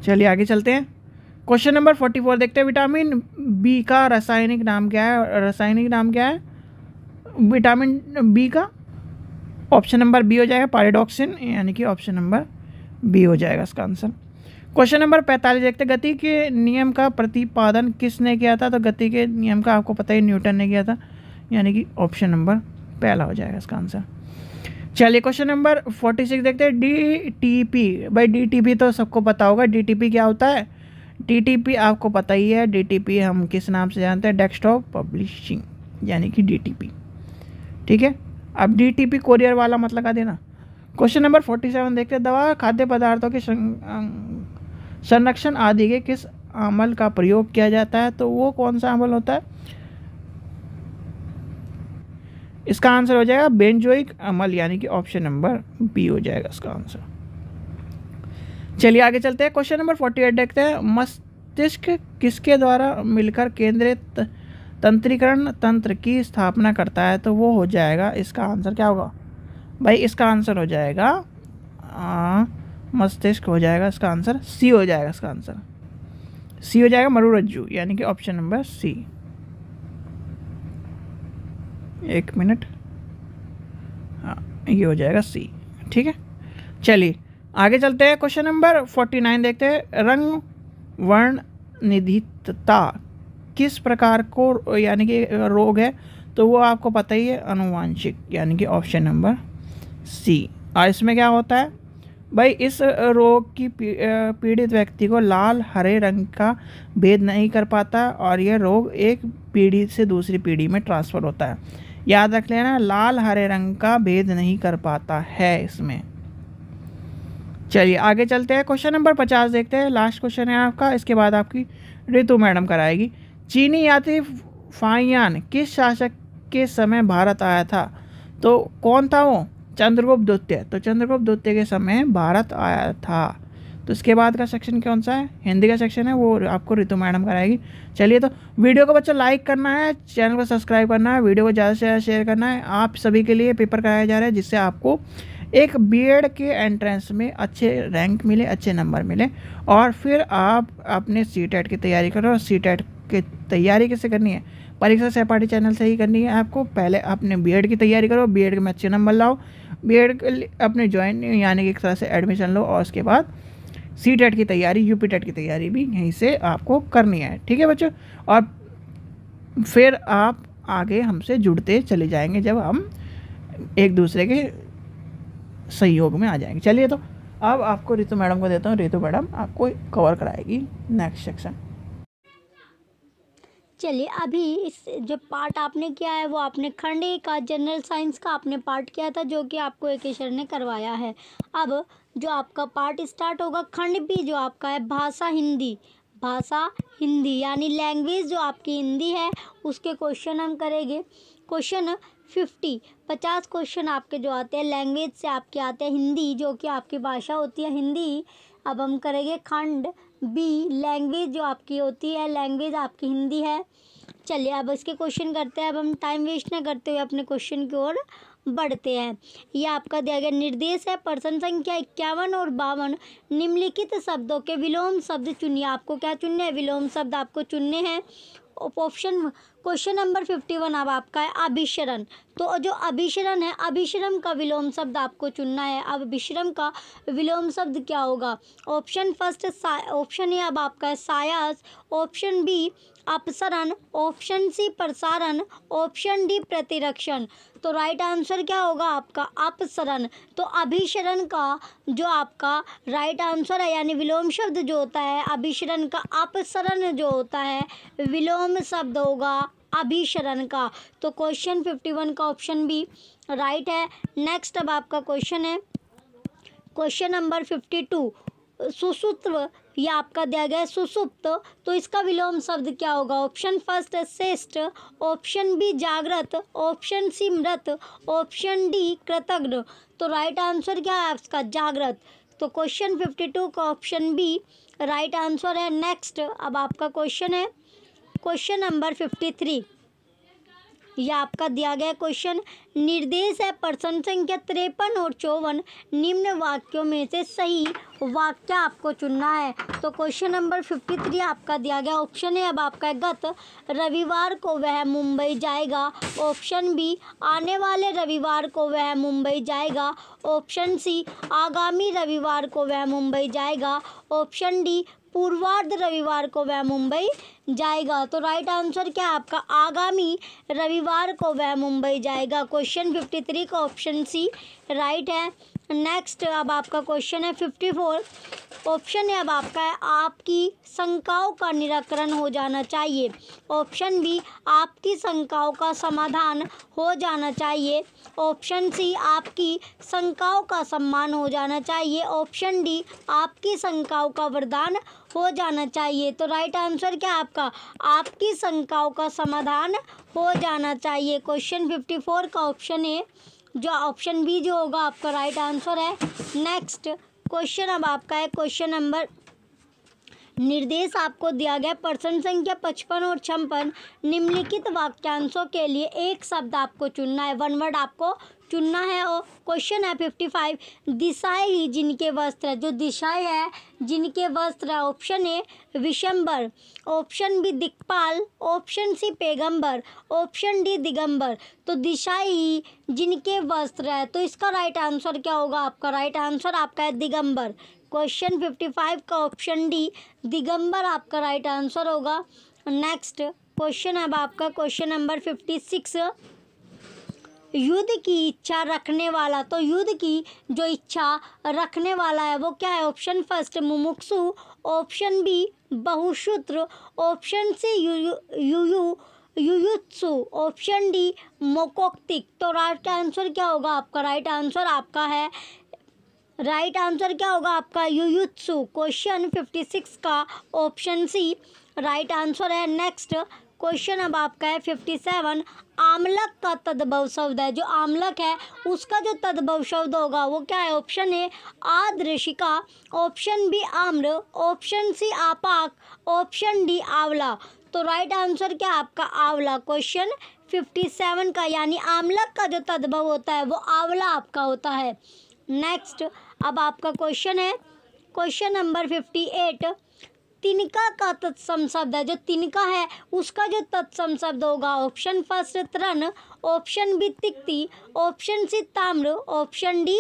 चलिए आगे चलते हैं क्वेश्चन नंबर फोर्टी फोर देखते हैं विटामिन बी का रासायनिक नाम क्या है रासायनिक नाम क्या है विटामिन बी का ऑप्शन नंबर बी हो जाएगा पायडॉक्सिन यानी कि ऑप्शन नंबर बी हो जाएगा इसका आंसर क्वेश्चन नंबर पैंतालीस देखते गति के नियम का प्रतिपादन किसने किया था तो गति के नियम का आपको पता ही न्यूटन ने किया था यानी कि ऑप्शन नंबर पहला हो जाएगा इसका आंसर चलिए क्वेश्चन नंबर फोर्टी सिक्स देखते हैं डी टी पी भाई डी टी पी तो सबको पता होगा डी टी पी क्या होता है डी टी पी आपको पता ही है डी टी पी हम किस नाम से जानते हैं डेस्कटॉप पब्लिशिंग यानी कि डी टी पी ठीक है अब डी टी पी कोरियर वाला मत मतलब लगा देना क्वेश्चन नंबर फोर्टी सेवन देखते हैं दवा खाद्य पदार्थों के अं, संरक्षण आदि के किस अमल का प्रयोग किया जाता है तो वो कौन सा अमल होता है इसका आंसर हो जाएगा बेंजोइक अमल यानी कि ऑप्शन नंबर बी हो जाएगा इसका आंसर चलिए आगे चलते हैं क्वेश्चन नंबर फोर्टी एट देखते हैं मस्तिष्क किसके द्वारा मिलकर केंद्रित तंत्रीकरण तंत्र की स्थापना करता है तो वो हो जाएगा इसका आंसर क्या होगा भाई इसका आंसर हो जाएगा मस्तिष्क हो जाएगा इसका आंसर सी हो जाएगा इसका आंसर सी हो जाएगा मरुरज्जू यानी कि ऑप्शन नंबर सी एक मिनट हाँ ये हो जाएगा सी ठीक है चलिए आगे चलते हैं क्वेश्चन नंबर फोर्टी नाइन देखते हैं रंग वर्ण निधितता किस प्रकार को यानी कि रोग है तो वो आपको पता ही है अनुवांशिक यानी कि ऑप्शन नंबर सी और इसमें क्या होता है भाई इस रोग की पीड़ित व्यक्ति को लाल हरे रंग का भेद नहीं कर पाता और यह रोग एक पीढ़ी से दूसरी पीढ़ी में ट्रांसफ़र होता है याद रख लेना लाल हरे रंग का भेद नहीं कर पाता है इसमें चलिए आगे चलते हैं क्वेश्चन नंबर पचास देखते हैं लास्ट क्वेश्चन है आपका इसके बाद आपकी रितु मैडम कराएगी चीनी यात्री फाइयान किस शासक के समय भारत आया था तो कौन था वो चंद्रगुप्त द्वितीय तो चंद्रगुप्त द्वितीय के समय भारत आया था तो इसके बाद का सेक्शन कौन सा है हिंदी का सेक्शन है वो आपको रितु मैडम कराएगी चलिए तो वीडियो को बच्चों लाइक करना है चैनल को सब्सक्राइब करना है वीडियो को ज़्यादा से ज़्यादा शेयर करना है आप सभी के लिए पेपर कराया जा रहा है जिससे आपको एक बीएड के एंट्रेंस में अच्छे रैंक मिले अच्छे नंबर मिले और फिर आप अपने सी e की तैयारी करो और सी e की तैयारी कैसे करनी है परीक्षा सहपाठी चैनल से ही करनी है आपको पहले अपने बी की तैयारी करो बी में अच्छे नंबर लाओ बी एड अपने ज्वाइन यानी कि एक तरह से एडमिशन लो और उसके बाद सी टेट e की तैयारी यू पी टेट की तैयारी भी यहीं से आपको करनी है ठीक है बच्चों और फिर आप आगे हमसे जुड़ते चले जाएंगे जब हम एक दूसरे के सहयोग में आ जाएंगे चलिए तो अब आपको रितु मैडम को देता हूँ रितु मैडम आपको कवर कराएगी नेक्स्ट सेक्शन चलिए अभी इस जो पार्ट आपने किया है वो आपने खंड ए का जनरल साइंस का आपने पार्ट किया था जो कि आपको एक सर ने करवाया है अब जो आपका पार्ट स्टार्ट होगा खंड भी जो आपका है भाषा हिंदी भाषा हिंदी यानी लैंग्वेज जो आपकी हिंदी है उसके क्वेश्चन हम करेंगे क्वेश्चन फिफ्टी पचास क्वेश्चन आपके जो आते हैं लैंग्वेज से आपके आते हैं हिंदी जो कि आपकी भाषा होती है हिंदी अब हम करेंगे खंड बी लैंग्वेज जो आपकी होती है लैंग्वेज आपकी हिंदी है चलिए अब इसके क्वेश्चन करते हैं अब हम टाइम वेस्ट ना करते हुए अपने क्वेश्चन की ओर बढ़ते हैं यह आपका दिया गया निर्देश है प्रश्न संख्या इक्यावन और बावन निम्नलिखित शब्दों के विलोम शब्द चुनिए आपको क्या चुनने हैं विलोम शब्द आपको चुनने हैं option question number fifty one अब आपका है अभिशरण तो जो अभिशरण है अभिश्रम का विलोम शब्द आपको चुनना है अब विश्रम का विलोम शब्द क्या होगा ऑप्शन फर्स्ट ऑप्शन ए अब आपका है सायास ऑप्शन बी अपसरण ऑप्शन सी प्रसारण ऑप्शन डी प्रतिरक्षण तो राइट आंसर क्या होगा आपका अपसरण तो अभिसरण का जो आपका राइट आंसर है यानी विलोम शब्द जो होता है अभिसरण का अपसरण जो होता है विलोम शब्द होगा अभिसरण का तो क्वेश्चन फिफ्टी वन का ऑप्शन भी राइट है नेक्स्ट अब आपका क्वेश्चन है क्वेश्चन नंबर फिफ्टी टू सुसूत्र या आपका दिया गया सुसुप्त तो इसका विलोम शब्द क्या होगा ऑप्शन फर्स्ट श्रेष्ठ ऑप्शन बी जागृत ऑप्शन सी मृत ऑप्शन डी कृतज्ञ तो राइट आंसर क्या है आपका जागृत तो क्वेश्चन फिफ्टी टू का ऑप्शन बी राइट आंसर है नेक्स्ट अब आपका क्वेश्चन है क्वेश्चन नंबर फिफ्टी थ्री यह आपका दिया गया क्वेश्चन निर्देश है प्रश्न संख्या तिरपन और चौवन निम्न वाक्यों में से सही वाक्य आपको चुनना है तो क्वेश्चन नंबर फिफ्टी थ्री आपका दिया गया ऑप्शन है अब आपका है गत रविवार को वह मुंबई जाएगा ऑप्शन बी आने वाले रविवार को वह मुंबई जाएगा ऑप्शन सी आगामी रविवार को वह मुंबई जाएगा ऑप्शन डी पूर्वार्ध रविवार को वह मुंबई जाएगा तो राइट आंसर क्या है आपका आगामी रविवार को वह मुंबई जाएगा क्वेश्चन फिफ्टी थ्री का ऑप्शन सी राइट है नेक्स्ट अब आपका क्वेश्चन है फिफ्टी फोर ऑप्शन अब आपका है आपकी शंकाओं का निराकरण हो जाना चाहिए ऑप्शन बी आपकी शंकाओं का समाधान हो जाना चाहिए ऑप्शन सी आपकी शंकाओं का सम्मान हो जाना चाहिए ऑप्शन डी आपकी शंकाओं का वरदान हो जाना चाहिए तो राइट आंसर क्या आपका आपकी शंकाओं का समाधान हो जाना चाहिए क्वेश्चन फिफ्टी फोर का ऑप्शन है जो ऑप्शन बी जो होगा आपका राइट आंसर है नेक्स्ट क्वेश्चन अब आपका है क्वेश्चन नंबर निर्देश आपको दिया गया पर्सन संख्या पचपन और छप्पन निम्नलिखित वाक्यांशों के लिए एक शब्द आपको चुनना है वन वर्ड आपको चुनना है और क्वेश्चन है फिफ्टी फाइव दिशाएँ ही जिनके वस्त्र जो दिशाएँ है जिनके वस्त्र ऑप्शन ए विशंबर ऑप्शन बी दिक्पाल ऑप्शन सी पैगंबर ऑप्शन डी दिगंबर तो दिशाएँ ही जिनके वस्त्र है तो इसका राइट आंसर क्या होगा आपका राइट आंसर आपका है दिगंबर क्वेश्चन फिफ्टी फाइव का ऑप्शन डी दिगंबर आपका राइट आंसर होगा नेक्स्ट क्वेश्चन अब आपका क्वेश्चन नंबर फिफ्टी सिक्स युद्ध की इच्छा रखने वाला तो युद्ध की जो इच्छा रखने वाला है वो क्या है ऑप्शन फर्स्ट मुमुक्सु ऑप्शन बी बहुशूत्र ऑप्शन सी यू यू, यू युयुत्सु ऑप्शन डी मोकोक्तिक तो राइट आंसर क्या होगा आपका राइट आंसर आपका है राइट आंसर क्या होगा आपका युयुत्सु क्वेश्चन फिफ्टी सिक्स का ऑप्शन सी राइट आंसर है नेक्स्ट क्वेश्चन अब आपका है फिफ्टी सेवन आमलक का तद्भव शब्द है जो आमलक है उसका जो तद्भव शब्द होगा वो क्या है ऑप्शन ए आदृशिका ऑप्शन बी आम्र ऑप्शन सी आपाक ऑप्शन डी आंवला तो राइट आंसर क्या आपका आंवला क्वेश्चन फिफ्टी सेवन का यानी आमलक का जो तद्भव होता है वो आंवला आपका होता है नेक्स्ट अब आपका क्वेश्चन है क्वेश्चन नंबर फिफ्टी एट तिनका का तत्सम शब्द है जो तिनका है उसका जो तत्सम शब्द होगा ऑप्शन फर्स्ट तरण ऑप्शन बी तिक्ति ऑप्शन सी ताम्र ऑप्शन डी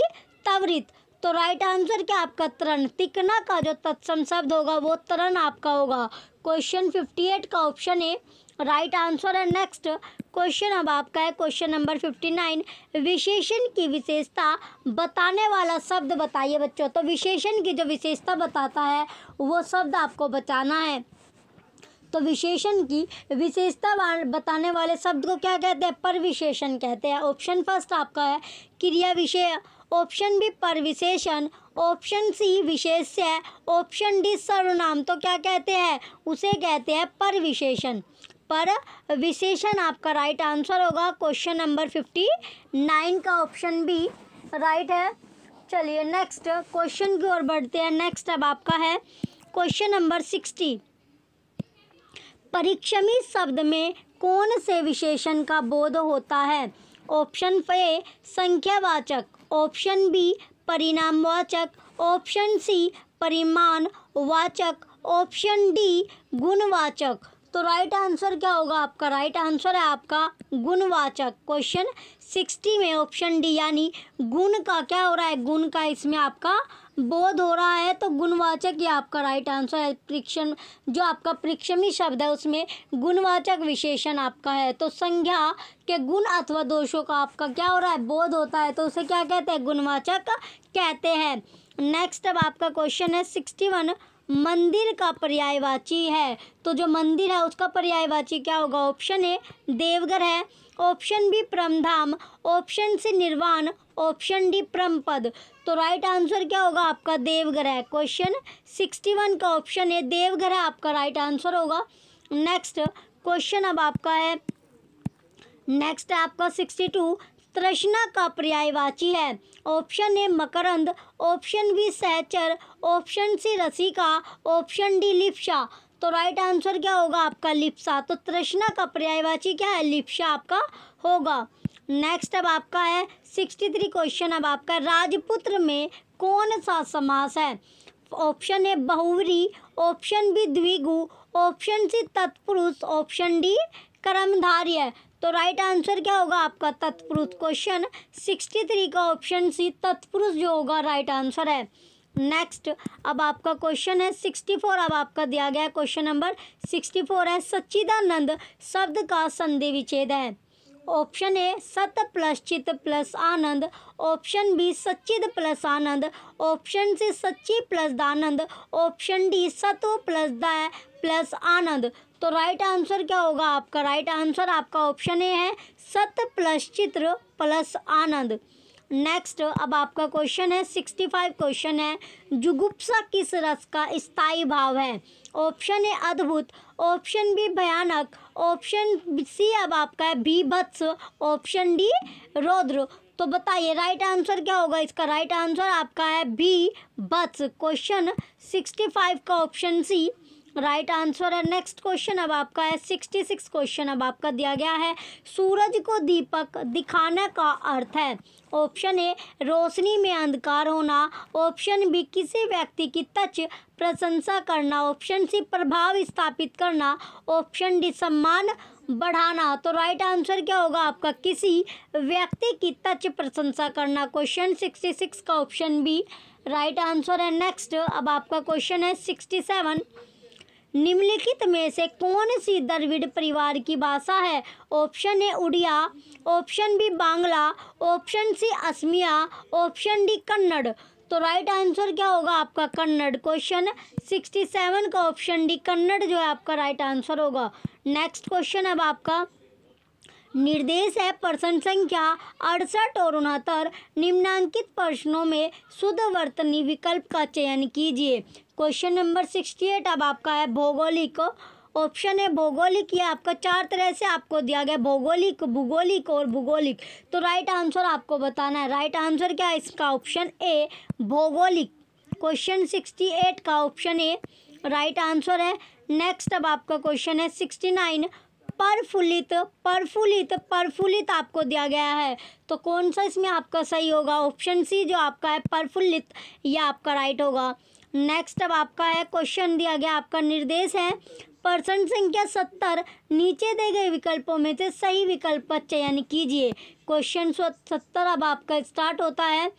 तवरित तो राइट आंसर क्या आपका तरण तिकना का जो तत्सम शब्द होगा वो तरण आपका होगा क्वेश्चन फिफ्टी एट का ऑप्शन ए राइट आंसर है नेक्स्ट क्वेश्चन अब आपका है क्वेश्चन नंबर फिफ्टी नाइन विशेषण की विशेषता बताने वाला शब्द बताइए बच्चों तो विशेषण की जो विशेषता बताता है वो शब्द आपको बताना है तो विशेषण की विशेषता बताने वाले शब्द को क्या कहते हैं पर विशेषण कहते हैं ऑप्शन फर्स्ट आपका है क्रिया विषय ऑप्शन बी पर विशेषण ऑप्शन सी विशेष ऑप्शन डी सर्वनाम तो क्या कहते हैं उसे कहते हैं पर विशेषण पर विशेषण आपका राइट आंसर होगा क्वेश्चन नंबर फिफ्टी नाइन का ऑप्शन बी राइट है चलिए नेक्स्ट क्वेश्चन की ओर बढ़ते हैं नेक्स्ट अब आपका है क्वेश्चन नंबर सिक्सटी परीक्षमी शब्द में कौन से विशेषण का बोध होता है ऑप्शन ए संख्यावाचक ऑप्शन बी परिणामवाचक ऑप्शन सी परिमाणवाचक ऑप्शन डी गुणवाचक तो राइट आंसर क्या होगा आपका राइट आंसर है आपका गुणवाचक क्वेश्चन सिक्सटी में ऑप्शन डी यानी गुण का क्या हो रहा है गुण का इसमें आपका बोध हो रहा है तो गुणवाचक ये आपका राइट आंसर है परीक्षण जो आपका परीक्षमी शब्द है उसमें गुणवाचक विशेषण आपका है तो संज्ञा के गुण अथवा दोषों का आपका क्या हो रहा है बोध होता है तो उसे क्या कहते हैं गुणवाचक कहते हैं नेक्स्ट अब आपका क्वेश्चन है सिक्सटी वन मंदिर का पर्यायवाची है तो जो मंदिर है उसका पर्यायवाची क्या होगा ऑप्शन ए देवघर है ऑप्शन बी परमधाम ऑप्शन सी निर्वाण ऑप्शन डी परमपद तो राइट आंसर क्या होगा आपका देवघर है क्वेश्चन सिक्सटी वन का ऑप्शन है देवघर है आपका राइट आंसर होगा नेक्स्ट क्वेश्चन अब आपका है नेक्स्ट है आपका सिक्सटी टू तृष्णा का पर्यायवाची है ऑप्शन ए मकरंद ऑप्शन बी सहचर ऑप्शन सी रसिका ऑप्शन डी लिप्सा तो राइट आंसर क्या होगा आपका लिप्सा तो तृष्णा का पर्यायवाची क्या है लिप्सा आपका होगा नेक्स्ट अब आपका है सिक्सटी थ्री क्वेश्चन अब आपका राजपुत्र में कौन सा समास है ऑप्शन ए बहुवरी ऑप्शन बी द्विगु ऑप्शन सी तत्पुरुष ऑप्शन डी कर्मधार्य तो राइट आंसर क्या होगा आपका तत्पुरुष क्वेश्चन सिक्सटी थ्री का ऑप्शन सी तत्पुरुष जो होगा राइट आंसर है नेक्स्ट अब आपका क्वेश्चन है सिक्सटी फोर अब आपका दिया गया क्वेश्चन नंबर सिक्सटी फोर है सच्चिदानंद शब्द का संधि विच्छेद है ऑप्शन ए सत प्लस चित प्लस आनंद ऑप्शन बी सच्चिद प्लस आनंद ऑप्शन सी सच्ची प्लस दानंद ऑप्शन डी सतो प्लस द प्लस आनंद तो राइट आंसर क्या होगा आपका राइट आंसर आपका ऑप्शन ए है सत प्लस चित्र प्लस आनंद नेक्स्ट अब आपका क्वेश्चन है सिक्सटी फाइव क्वेश्चन है जुगुप्सा किस रस का स्थाई भाव है ऑप्शन ए अद्भुत ऑप्शन बी भयानक ऑप्शन सी अब आपका है बी बत्स ऑप्शन डी रौद्र तो बताइए राइट आंसर क्या होगा इसका राइट आंसर आपका है बी बत्स क्वेश्चन सिक्सटी फाइव का ऑप्शन सी राइट आंसर है नेक्स्ट क्वेश्चन अब आपका है सिक्सटी सिक्स क्वेश्चन अब आपका दिया गया है सूरज को दीपक दिखाने का अर्थ है ऑप्शन ए रोशनी में अंधकार होना ऑप्शन बी किसी व्यक्ति की तच प्रशंसा करना ऑप्शन सी प्रभाव स्थापित करना ऑप्शन डी सम्मान बढ़ाना तो राइट आंसर क्या होगा आपका किसी व्यक्ति की तच प्रशंसा करना क्वेश्चन सिक्सटी सिक्स का ऑप्शन बी राइट आंसर है नेक्स्ट अब आपका क्वेश्चन है सिक्सटी सेवन निम्नलिखित में से कौन सी द्रविड़ परिवार की भाषा है option A Odia option B Bangla option C Asamiya option D Kannada तो राइट आंसर क्या होगा आपका कन्नड़ क्वेश्चन सिक्सटी सेवन का ऑप्शन डी कन्नड़ जो है आपका राइट आंसर होगा नेक्स्ट क्वेश्चन अब आपका निर्देश है प्रश्न संख्या अड़सठ और उनहत्तर निम्नांकित प्रश्नों में शुद्ध वर्तनी विकल्प का चयन कीजिए क्वेश्चन नंबर सिक्सटी एट अब आपका है भौगोलिक ऑप्शन है भौगोलिक ये आपका चार तरह से आपको दिया गया भौगोलिक भूगोलिक और भूगोलिक तो राइट आंसर आपको बताना है राइट आंसर क्या है इसका ऑप्शन ए भौगोलिक क्वेश्चन सिक्सटी एट का ऑप्शन ए राइट आंसर है नेक्स्ट अब आपका क्वेश्चन है सिक्सटी नाइन परफुलित परफुलित परफुलित आपको दिया गया है तो कौन सा इसमें आपका सही होगा ऑप्शन सी जो आपका है प्रफुल्लित यह आपका राइट होगा नेक्स्ट अब आपका है क्वेश्चन दिया गया आपका निर्देश है पर्सन संख्या सत्तर नीचे दे गए विकल्पों में से सही विकल्प चयन कीजिए क्वेश्चन सत्तर अब आपका स्टार्ट होता है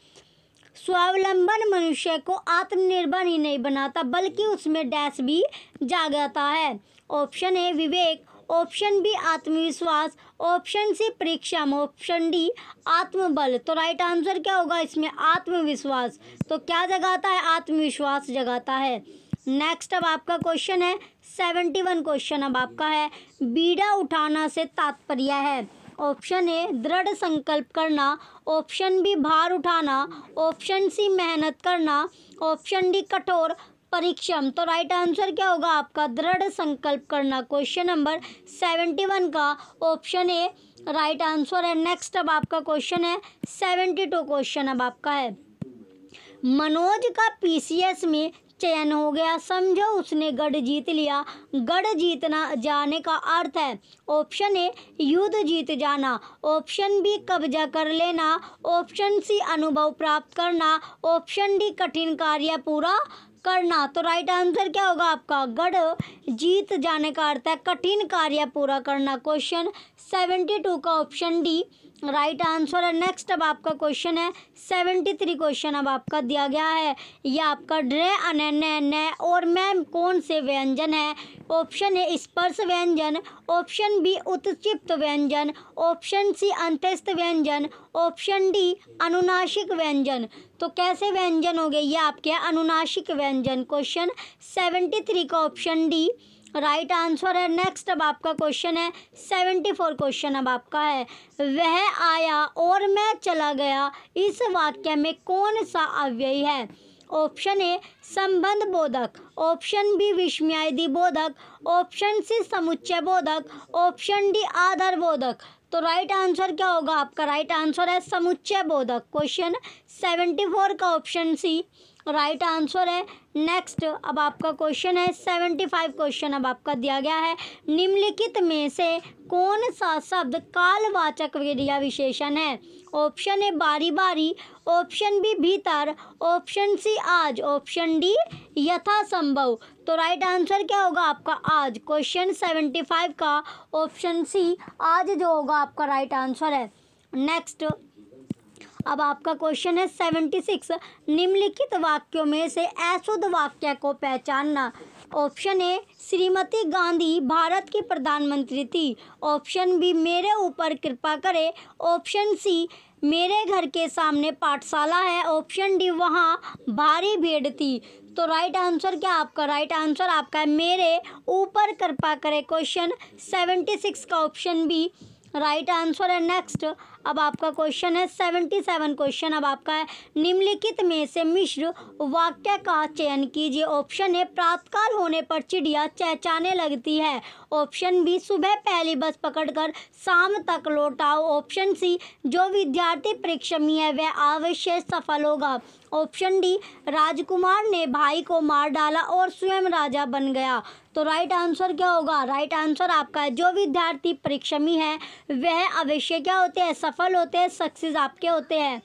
स्वावलंबन मनुष्य को आत्मनिर्भर ही नहीं बनाता बल्कि उसमें डैश भी जागता है ऑप्शन है विवेक ऑप्शन बी आत्मविश्वास ऑप्शन सी परीक्षा में ऑप्शन डी आत्मबल तो राइट आंसर क्या होगा इसमें आत्मविश्वास तो क्या जगाता है आत्मविश्वास जगाता है नेक्स्ट अब आपका क्वेश्चन है सेवेंटी वन क्वेश्चन अब आपका है बीड़ा उठाना से तात्पर्य है ऑप्शन ए दृढ़ संकल्प करना ऑप्शन बी भार उठाना ऑप्शन सी मेहनत करना ऑप्शन डी कठोर परिक्षम तो राइट आंसर क्या होगा आपका दृढ़ संकल्प करना क्वेश्चन नंबर सेवेंटी वन का ऑप्शन ए राइट आंसर है नेक्स्ट अब आपका क्वेश्चन है सेवेंटी टू क्वेश्चन अब आपका है मनोज का पीसीएस में चयन हो गया समझो उसने गढ़ जीत लिया गढ़ जीतना जाने का अर्थ है ऑप्शन ए युद्ध जीत जाना ऑप्शन बी कब्जा कर लेना ऑप्शन सी अनुभव प्राप्त करना ऑप्शन डी कठिन कार्य पूरा करना तो राइट आंसर क्या होगा आपका गढ़ जीत जाने का अर्थ है कठिन कार्य पूरा करना क्वेश्चन सेवेंटी टू का ऑप्शन डी राइट आंसर है नेक्स्ट अब आपका क्वेश्चन है सेवेंटी थ्री क्वेश्चन अब आपका दिया गया है यह आपका ड्रे अन और मैम कौन से व्यंजन है ऑप्शन ए स्पर्श व्यंजन ऑप्शन बी उत्क्षिप्त व्यंजन ऑप्शन सी अंत्यस्थ व्यंजन ऑप्शन डी अनुनाशिक व्यंजन तो कैसे व्यंजन हो गए ये आपके अनुनाशिक व्यंजन क्वेश्चन सेवेंटी थ्री का ऑप्शन डी राइट आंसर है नेक्स्ट अब आपका क्वेश्चन है सेवेंटी फोर क्वेश्चन अब आपका है वह आया और मैं चला गया इस वाक्य में कौन सा अव्ययी है ऑप्शन ए संबंध बोधक ऑप्शन बी विस्मयादि बोधक ऑप्शन सी समुच्चय बोधक ऑप्शन डी आधार बोधक तो राइट आंसर क्या होगा आपका राइट आंसर है समुच्चय बोधक क्वेश्चन सेवेंटी फोर का ऑप्शन सी राइट आंसर है नेक्स्ट अब आपका क्वेश्चन है सेवेंटी फाइव क्वेश्चन अब आपका दिया गया है निम्नलिखित में से कौन सा शब्द कालवाचक क्रिया विशेषण है ऑप्शन है बारी बारी ऑप्शन बी भीतर ऑप्शन सी आज ऑप्शन डी यथासंभव तो राइट आंसर क्या होगा आपका आज क्वेश्चन सेवेंटी फाइव का ऑप्शन सी आज जो होगा आपका राइट आंसर है नेक्स्ट अब आपका क्वेश्चन है सेवेंटी सिक्स निम्नलिखित वाक्यों में से अशुद्ध वाक्य को पहचानना ऑप्शन ए श्रीमती गांधी भारत की प्रधानमंत्री थी ऑप्शन बी मेरे ऊपर कृपा करें ऑप्शन सी मेरे घर के सामने पाठशाला है ऑप्शन डी वहाँ भारी भीड़ थी तो राइट आंसर क्या आपका राइट आंसर आपका है मेरे ऊपर कृपा करें क्वेश्चन सेवेंटी सिक्स का ऑप्शन बी राइट आंसर है नेक्स्ट अब आपका क्वेश्चन है सेवेंटी सेवन क्वेश्चन अब आपका है निम्नलिखित में से मिश्र वाक्य का चयन कीजिए ऑप्शन है प्रातकाल होने पर चिड़िया चहचाने लगती है ऑप्शन बी सुबह पहली बस पकड़कर शाम तक लौटाओ ऑप्शन सी जो विद्यार्थी परिश्रमी है वह अवश्य सफल होगा ऑप्शन डी राजकुमार ने भाई को मार डाला और स्वयं राजा बन गया तो राइट आंसर क्या होगा राइट आंसर आपका है जो विद्यार्थी परीक्षमी है वह अवश्य क्या होते हैं सफल सफल होते हैं सक्सेस आपके होते हैं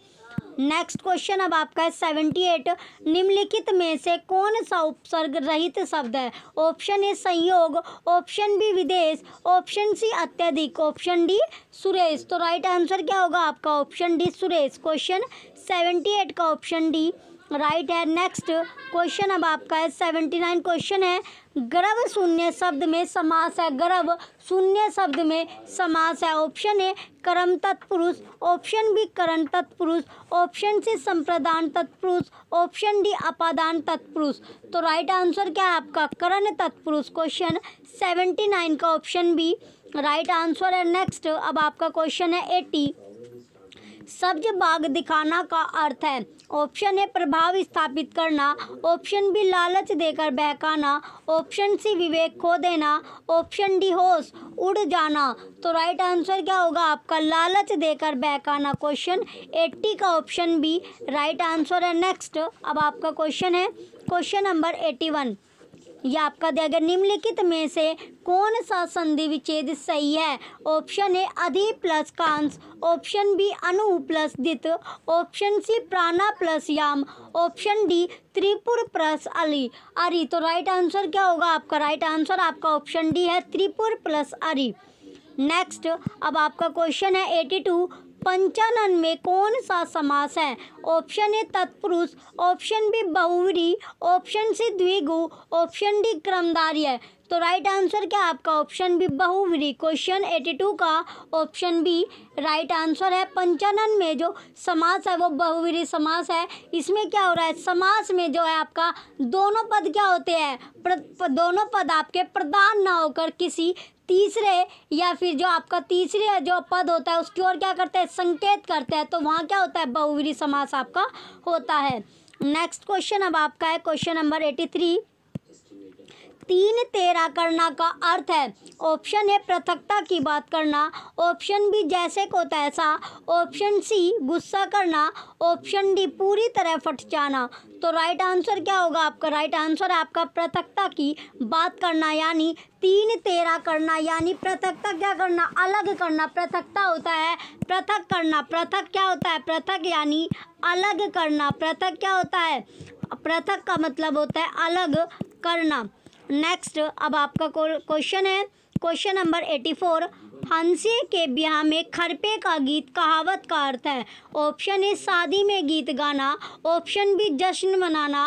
नेक्स्ट क्वेश्चन अब आपका है सेवेंटी एट निम्नलिखित में से कौन सा उपसर्ग रहित शब्द है ऑप्शन ए संयोग ऑप्शन बी विदेश ऑप्शन सी अत्यधिक ऑप्शन डी सुरेश तो राइट आंसर क्या होगा आपका option D Suresh question seventy eight का ऑप्शन डी राइट है नेक्स्ट क्वेश्चन अब आपका है सेवेंटी नाइन क्वेश्चन है गर्व शून्य शब्द में समास है गर्व शून्य शब्द में समास है ऑप्शन ए कर्म तत्पुरुष ऑप्शन बी करण तत्पुरुष ऑप्शन सी संप्रदान तत्पुरुष ऑप्शन डी अपादान तत्पुरुष तो राइट आंसर क्या है आपका करण तत्पुरुष क्वेश्चन सेवेंटी नाइन का ऑप्शन बी राइट आंसर है नेक्स्ट अब आपका क्वेश्चन है एटी सब्ज बाग दिखाना का अर्थ है ऑप्शन है प्रभाव स्थापित करना ऑप्शन बी लालच देकर बहकाना ऑप्शन सी विवेक खो देना ऑप्शन डी होश उड़ जाना तो राइट आंसर क्या होगा आपका लालच देकर बहकाना क्वेश्चन एट्टी का ऑप्शन बी राइट आंसर है नेक्स्ट अब आपका क्वेश्चन है क्वेश्चन नंबर एट्टी वन यह आपका दिया गया निम्नलिखित में से कौन सा संधि विच्छेद सही है ऑप्शन ए अधि प्लस कांस ऑप्शन बी अनु प्लस दित ऑप्शन सी प्राणा प्लस याम ऑप्शन डी त्रिपुर प्लस अली अरी तो राइट आंसर क्या होगा आपका राइट आंसर आपका ऑप्शन डी है त्रिपुर प्लस अरी नेक्स्ट अब आपका क्वेश्चन है एटी टू पंचानन में कौन सा समास है ऑप्शन ए तत्पुरुष ऑप्शन बी बहुवरी ऑप्शन सी द्विगु ऑप्शन डी क्रमदार्य तो राइट आंसर क्या आपका ऑप्शन बी बहुवरी क्वेश्चन 82 का ऑप्शन बी राइट आंसर है पंचानन में जो समास है वो बहुवरी समास है इसमें क्या हो रहा है समास में जो है आपका दोनों पद क्या होते हैं दोनों पद आपके प्रदान ना होकर किसी तीसरे या फिर जो आपका तीसरे जो पद होता है उसकी ओर क्या करते हैं संकेत करते हैं तो वहाँ क्या होता है बहुवरी समास आपका होता है नेक्स्ट क्वेश्चन अब आपका है क्वेश्चन नंबर एटी थ्री तीन तेरा करना का अर्थ है ऑप्शन है पृथकता की बात करना ऑप्शन बी जैसे को तैसा ऑप्शन सी गुस्सा करना ऑप्शन डी पूरी तरह फट जाना तो राइट आंसर क्या होगा आपका राइट आंसर आपका पृथकता की बात करना यानी तीन तेरा करना यानी पृथकता क्या करना अलग करना पृथकता होता है पृथक करना पृथक क्या होता है पृथक यानी अलग करना पृथक क्या होता है पृथक का मतलब होता है अलग करना नेक्स्ट अब आपका क्वेश्चन है क्वेश्चन नंबर एटी फोर हंसे के ब्याह में खरपे का गीत कहावत का अर्थ है ऑप्शन ए शादी में गीत गाना ऑप्शन बी जश्न मनाना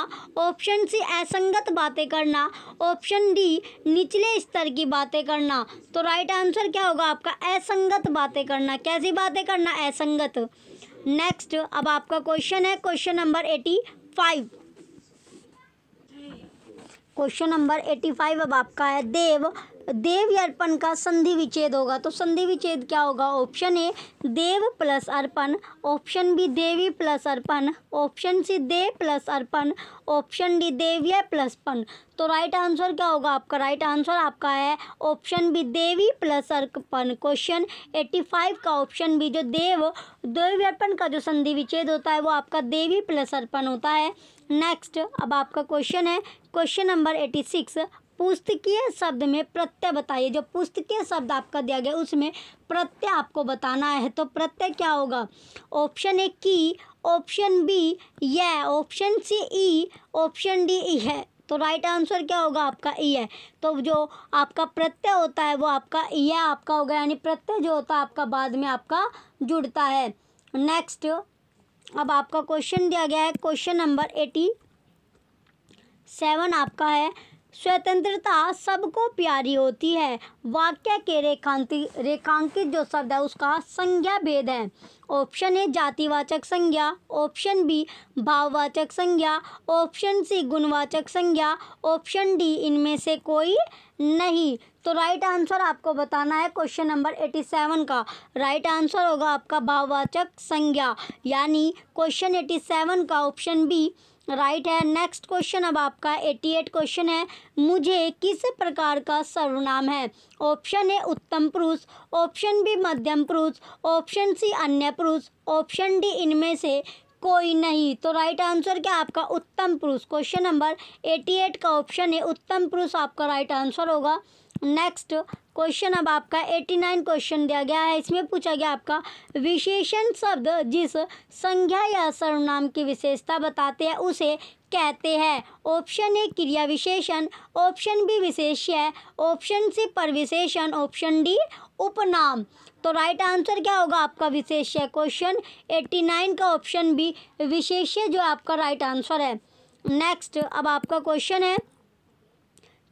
ऑप्शन सी असंगत बातें करना ऑप्शन डी निचले स्तर की बातें करना तो राइट आंसर क्या होगा आपका असंगत बातें करना कैसी बातें करना असंगत नेक्स्ट अब आपका क्वेश्चन है question number eighty five question number eighty five अब आपका है देव देव अर्पण का संधि विच्छेद होगा तो संधि विच्छेद क्या होगा ऑप्शन ए देव प्लस अर्पण ऑप्शन बी देवी प्लस अर्पण ऑप्शन सी देव प्लस अर्पण ऑप्शन डी देव्य प्लस पन तो राइट आंसर क्या होगा आपका राइट आंसर आपका है ऑप्शन बी देवी प्लस अर्पण क्वेश्चन एट्टी फाइव का ऑप्शन बी जो देव देव्यर्पण अर्पण का जो संधि विच्छेद होता है वो आपका देवी प्लस अर्पण होता है नेक्स्ट अब आपका क्वेश्चन है क्वेश्चन नंबर एटी सिक्स पुस्तकीय शब्द में प्रत्यय बताइए जो पुस्तकीय शब्द आपका दिया गया उसमें प्रत्यय आपको बताना है तो प्रत्यय क्या होगा ऑप्शन ए की ऑप्शन बी यह ऑप्शन सी ई ऑप्शन डी ई है तो राइट आंसर क्या होगा आपका ई है तो जो आपका प्रत्यय होता है वो आपका ई है आपका होगा यानी प्रत्यय जो होता है आपका बाद में आपका जुड़ता है नेक्स्ट अब आपका क्वेश्चन दिया गया है क्वेश्चन नंबर एटी सेवन आपका है स्वतंत्रता सबको प्यारी होती है वाक्य के रेखांति रेखांकित जो शब्द है उसका संज्ञा भेद है ऑप्शन ए जातिवाचक संज्ञा ऑप्शन बी भाववाचक संज्ञा ऑप्शन सी गुणवाचक संज्ञा ऑप्शन डी इनमें से कोई नहीं तो राइट आंसर आपको बताना है क्वेश्चन नंबर एटी सेवन का राइट आंसर होगा आपका भाववाचक संज्ञा यानी क्वेश्चन एटी सेवन का ऑप्शन बी राइट है नेक्स्ट क्वेश्चन अब आपका 88 क्वेश्चन है मुझे किस प्रकार का सर्वनाम है ऑप्शन ए उत्तम पुरुष ऑप्शन बी मध्यम पुरुष ऑप्शन सी अन्य पुरुष ऑप्शन डी इनमें से कोई नहीं तो राइट आंसर क्या आपका उत्तम पुरुष क्वेश्चन नंबर 88 का ऑप्शन है उत्तम पुरुष आपका राइट आंसर होगा नेक्स्ट क्वेश्चन अब आपका एट्टी नाइन क्वेश्चन दिया गया है इसमें पूछा गया आपका विशेषण शब्द जिस संज्ञा या सर्वनाम की विशेषता बताते हैं उसे कहते हैं ऑप्शन ए क्रिया विशेषण ऑप्शन बी विशेष्य ऑप्शन सी पर विशेषण ऑप्शन डी उपनाम तो राइट आंसर क्या होगा आपका विशेष क्वेश्चन एट्टी नाइन का ऑप्शन बी विशेष्य जो आपका राइट आंसर है नेक्स्ट अब आपका क्वेश्चन है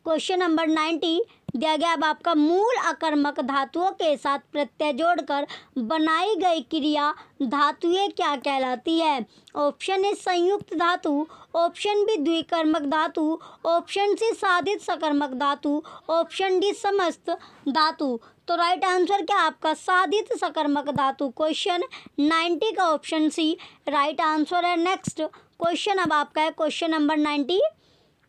क्वेश्चन नंबर नाइन्टी दिया गया अब आपका मूल अकर्मक धातुओं के साथ प्रत्यय जोड़कर बनाई गई क्रिया धातुएं क्या कहलाती है ऑप्शन ए संयुक्त धातु ऑप्शन बी द्विकर्मक धातु ऑप्शन सी साधित सकर्मक धातु ऑप्शन डी समस्त धातु तो राइट आंसर क्या आपका साधित सकर्मक धातु क्वेश्चन नाइन्टी का ऑप्शन सी राइट आंसर है नेक्स्ट क्वेश्चन अब आपका है क्वेश्चन नंबर नाइन्टी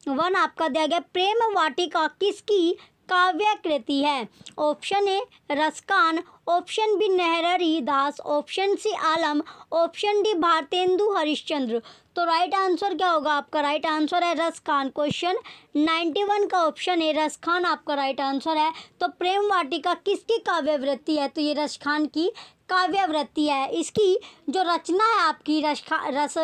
वन आपका दिया गया प्रेम वाटिका किसकी काव्य कृति है option A Raskhan option B नेहररी दास option C Alam option D Bharatendu Harishchandra तो राइट आंसर क्या होगा आपका राइट आंसर है Raskhan question ninety one का ऑप्शन है रस खान आपका राइट आंसर है तो प्रेम वाटिका किसकी काव्यवृत्ति है तो ये रस खान की काव्यवृत्ति है इसकी जो रचना है आपकी रस रस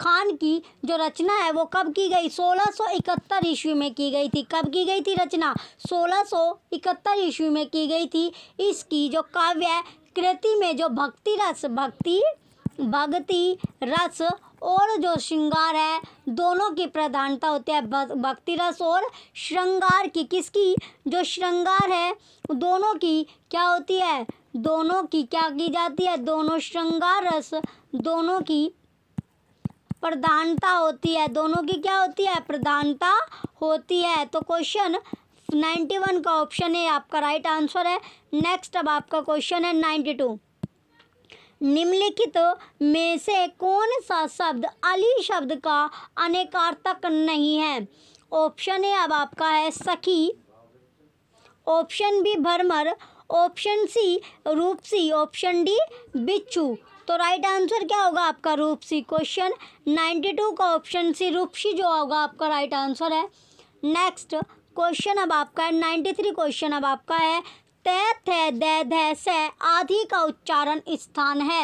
खान की जो रचना है वो कब की गई इकहत्तर ईस्वी में की गई थी कब की गई थी रचना इकहत्तर ईस्वी में की गई थी इसकी जो काव्य कृति में जो भक्ति रस भक्ति भक्ति रस और जो श्रृंगार है दोनों की प्रधानता होती है भक्ति रस और श्रृंगार की किसकी जो श्रृंगार है दोनों की क्या होती है दोनों की क्या की जाती है दोनों श्रृंगार रस दोनों की प्रधानता होती है दोनों की क्या होती है प्रधानता होती है तो क्वेश्चन नाइन्टी वन का ऑप्शन है आपका राइट आंसर है नेक्स्ट अब आपका क्वेश्चन है नाइन्टी टू निम्नलिखित तो में से कौन सा शब्द अली शब्द का अनेकार्थक नहीं है ऑप्शन ए अब आपका है सखी ऑप्शन बी भरमर ऑप्शन सी रूप सी ऑप्शन डी बिच्छू तो राइट आंसर क्या होगा आपका रूप सी क्वेश्चन नाइन्टी टू का ऑप्शन सी रूपसी जो होगा आपका राइट आंसर है नेक्स्ट क्वेश्चन अब आपका है नाइन्टी थ्री क्वेश्चन अब आपका है तय थे दे धै आधी का उच्चारण स्थान है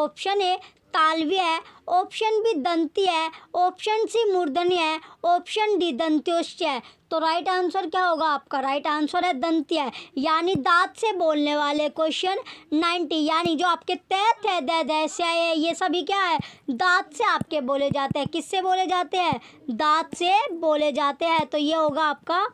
ऑप्शन ए तालव्य है ऑप्शन बी दंती है ऑप्शन सी मूर्धन्य है ऑप्शन डी दंत्योश्च है तो राइट आंसर क्या होगा आपका राइट आंसर है दंती है यानी दांत से बोलने वाले क्वेश्चन नाइन्टी यानी जो आपके तैत है दै दैस्य है ये सभी क्या है दांत से आपके बोले जाते हैं किससे बोले जाते हैं दांत से बोले जाते हैं तो ये होगा आपका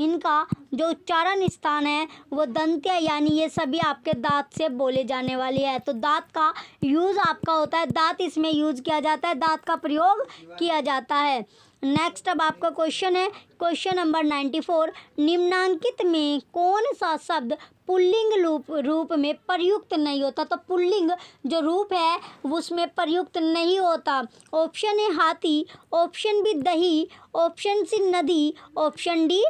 इनका जो उच्चारण स्थान है वो दंत्य यानी ये सभी आपके दांत से बोले जाने वाले है तो दांत का यूज़ आपका होता है दांत इसमें यूज़ किया जाता है दांत का प्रयोग किया जाता है नेक्स्ट अब आपका क्वेश्चन है क्वेश्चन नंबर नाइन्टी फोर निम्नांकित में कौन सा शब्द पुल्लिंग रूप रूप में प्रयुक्त नहीं होता तो पुल्लिंग जो रूप है उसमें प्रयुक्त नहीं होता ऑप्शन है हाथी ऑप्शन बी दही ऑप्शन सी नदी ऑप्शन डी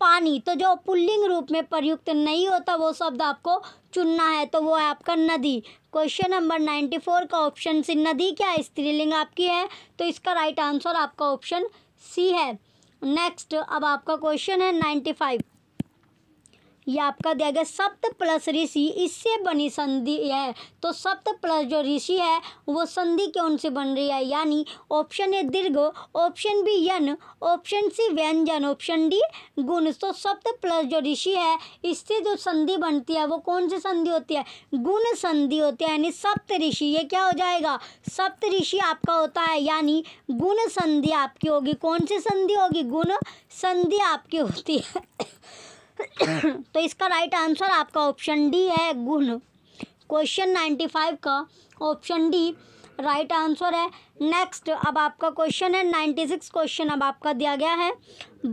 पानी तो जो पुल्लिंग रूप में प्रयुक्त नहीं होता वो शब्द आपको चुनना है तो वो है आपका नदी क्वेश्चन नंबर नाइन्टी फोर का ऑप्शन सी नदी क्या स्त्रीलिंग आपकी है तो इसका राइट आंसर आपका ऑप्शन सी है नेक्स्ट अब आपका क्वेश्चन है नाइन्टी फाइव यह आपका दिया गया सप्त प्लस ऋषि इससे बनी संधि है तो सप्त प्लस जो ऋषि है वो संधि कौन से बन रही है यानी ऑप्शन ए दीर्घ ऑप्शन बी यन ऑप्शन सी व्यंजन ऑप्शन डी गुण तो सप्त प्लस जो ऋषि है इससे जो संधि बनती है वो कौन सी संधि होती है गुण संधि होती है यानी सप्त ऋषि ये क्या हो जाएगा सप्त ऋषि आपका होता है यानी गुण संधि आपकी होगी कौन सी संधि होगी गुण संधि आपकी होती है तो इसका राइट आंसर आपका ऑप्शन डी है गुण क्वेश्चन नाइन्टी फाइव का ऑप्शन डी राइट आंसर है नेक्स्ट अब आपका क्वेश्चन है नाइन्टी सिक्स क्वेश्चन अब आपका दिया गया है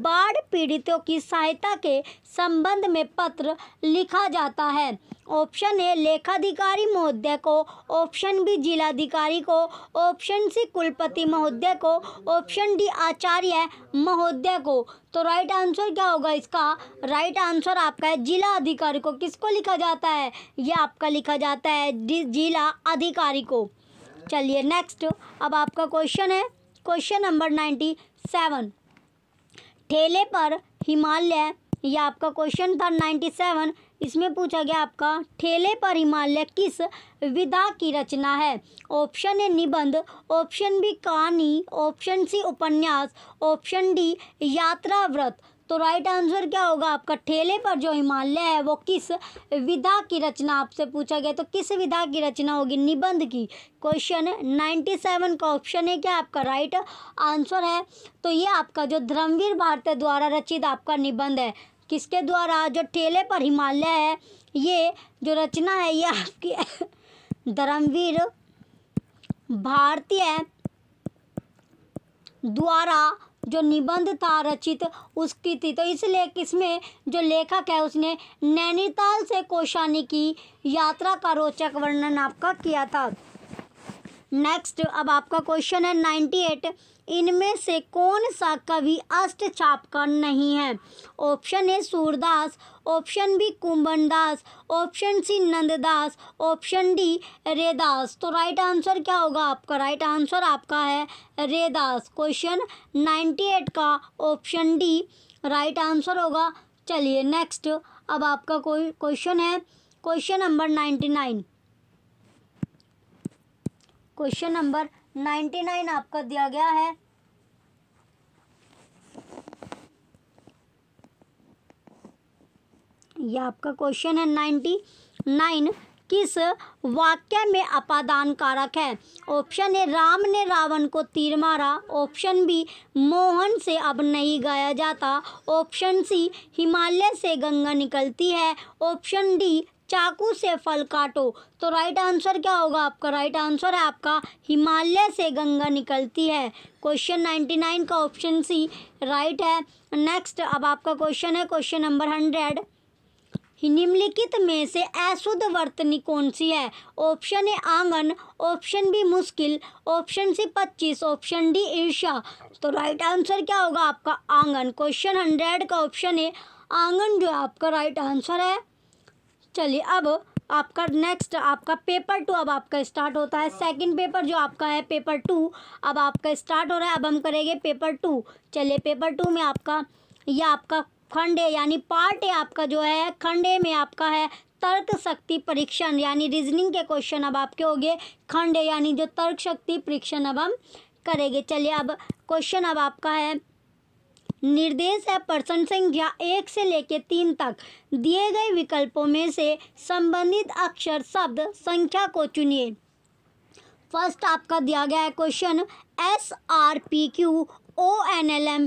बाढ़ पीड़ितों की सहायता के संबंध में पत्र लिखा जाता है ऑप्शन ए लेखाधिकारी महोदय को ऑप्शन बी जिलाधिकारी को ऑप्शन सी कुलपति महोदय को ऑप्शन डी आचार्य महोदय को तो राइट आंसर क्या होगा इसका राइट आंसर आपका है जिला अधिकारी को किसको लिखा जाता है यह आपका लिखा जाता है जिला अधिकारी को चलिए नेक्स्ट अब आपका क्वेश्चन है क्वेश्चन नंबर नाइन्टी सेवन ठेले पर हिमालय यह आपका क्वेश्चन था नाइन्टी सेवन इसमें पूछा गया आपका ठेले पर हिमालय किस विधा की रचना है ऑप्शन ए निबंध ऑप्शन बी कहानी ऑप्शन सी उपन्यास ऑप्शन डी यात्रा व्रत तो राइट आंसर क्या होगा आपका ठेले पर जो हिमालय है वो किस विधा की रचना आपसे पूछा गया तो किस विधा की रचना होगी निबंध की क्वेश्चन नाइन्टी सेवन का ऑप्शन है क्या आपका राइट आंसर है तो ये आपका जो धर्मवीर भारत द्वारा रचित आपका निबंध है किसके द्वारा जो ठेले पर हिमालय है ये जो रचना है ये आपकी धर्मवीर भारतीय द्वारा जो निबंध था रचित उसकी थी तो इसलिए इसमें जो लेखक है उसने नैनीताल से कोशानी की यात्रा का रोचक वर्णन आपका किया था नेक्स्ट अब आपका क्वेश्चन है नाइन्टी एट इनमें से कौन सा कवि अष्ट छाप का नहीं है ऑप्शन है Surdas option B Kumbhan Das option C Nanddas option D Raidas तो राइट आंसर क्या होगा आपका राइट आंसर आपका है रेदास क्वेश्चन नाइन्टी एट का ऑप्शन डी राइट आंसर होगा चलिए नेक्स्ट अब आपका कोई क्वेश्चन है question number ninety nine question number ninety nine आपका दिया गया है यह आपका क्वेश्चन है नाइन्टी नाइन किस वाक्य में अपादान कारक है ऑप्शन ए राम ने रावण को तीर मारा ऑप्शन बी मोहन से अब नहीं गाया जाता ऑप्शन सी हिमालय से गंगा निकलती है ऑप्शन डी चाकू से फल काटो तो राइट आंसर क्या होगा आपका राइट आंसर है आपका हिमालय से गंगा निकलती है क्वेश्चन नाइन्टी नाइन का ऑप्शन सी राइट है नेक्स्ट अब आपका क्वेश्चन है क्वेश्चन नंबर हंड्रेड निम्नलिखित में से अशुद्ध वर्तनी कौन सी है ऑप्शन ए आंगन ऑप्शन बी मुश्किल ऑप्शन सी पच्चीस ऑप्शन डी ईर्षा तो राइट आंसर क्या होगा आपका आंगन क्वेश्चन हंड्रेड का ऑप्शन है आंगन जो आपका राइट आंसर है चलिए अब आपका नेक्स्ट आपका पेपर टू अब आपका स्टार्ट होता है सेकंड पेपर जो आपका है पेपर टू अब आपका स्टार्ट हो रहा है अब हम करेंगे पेपर टू चलिए पेपर टू में आपका या आपका खंडे यानी पार्ट ए आपका जो है खंडे में आपका है तर्क शक्ति परीक्षण यानी रीजनिंग के क्वेश्चन अब आपके हो गए खंडे यानी जो तर्क शक्ति परीक्षण अब हम करेंगे चलिए अब क्वेश्चन अब आपका है निर्देश है प्रश्न संख्या एक से लेकर तीन तक दिए गए विकल्पों में से संबंधित अक्षर शब्द संख्या को चुनिए फर्स्ट आपका दिया गया है question S R P Q O N L M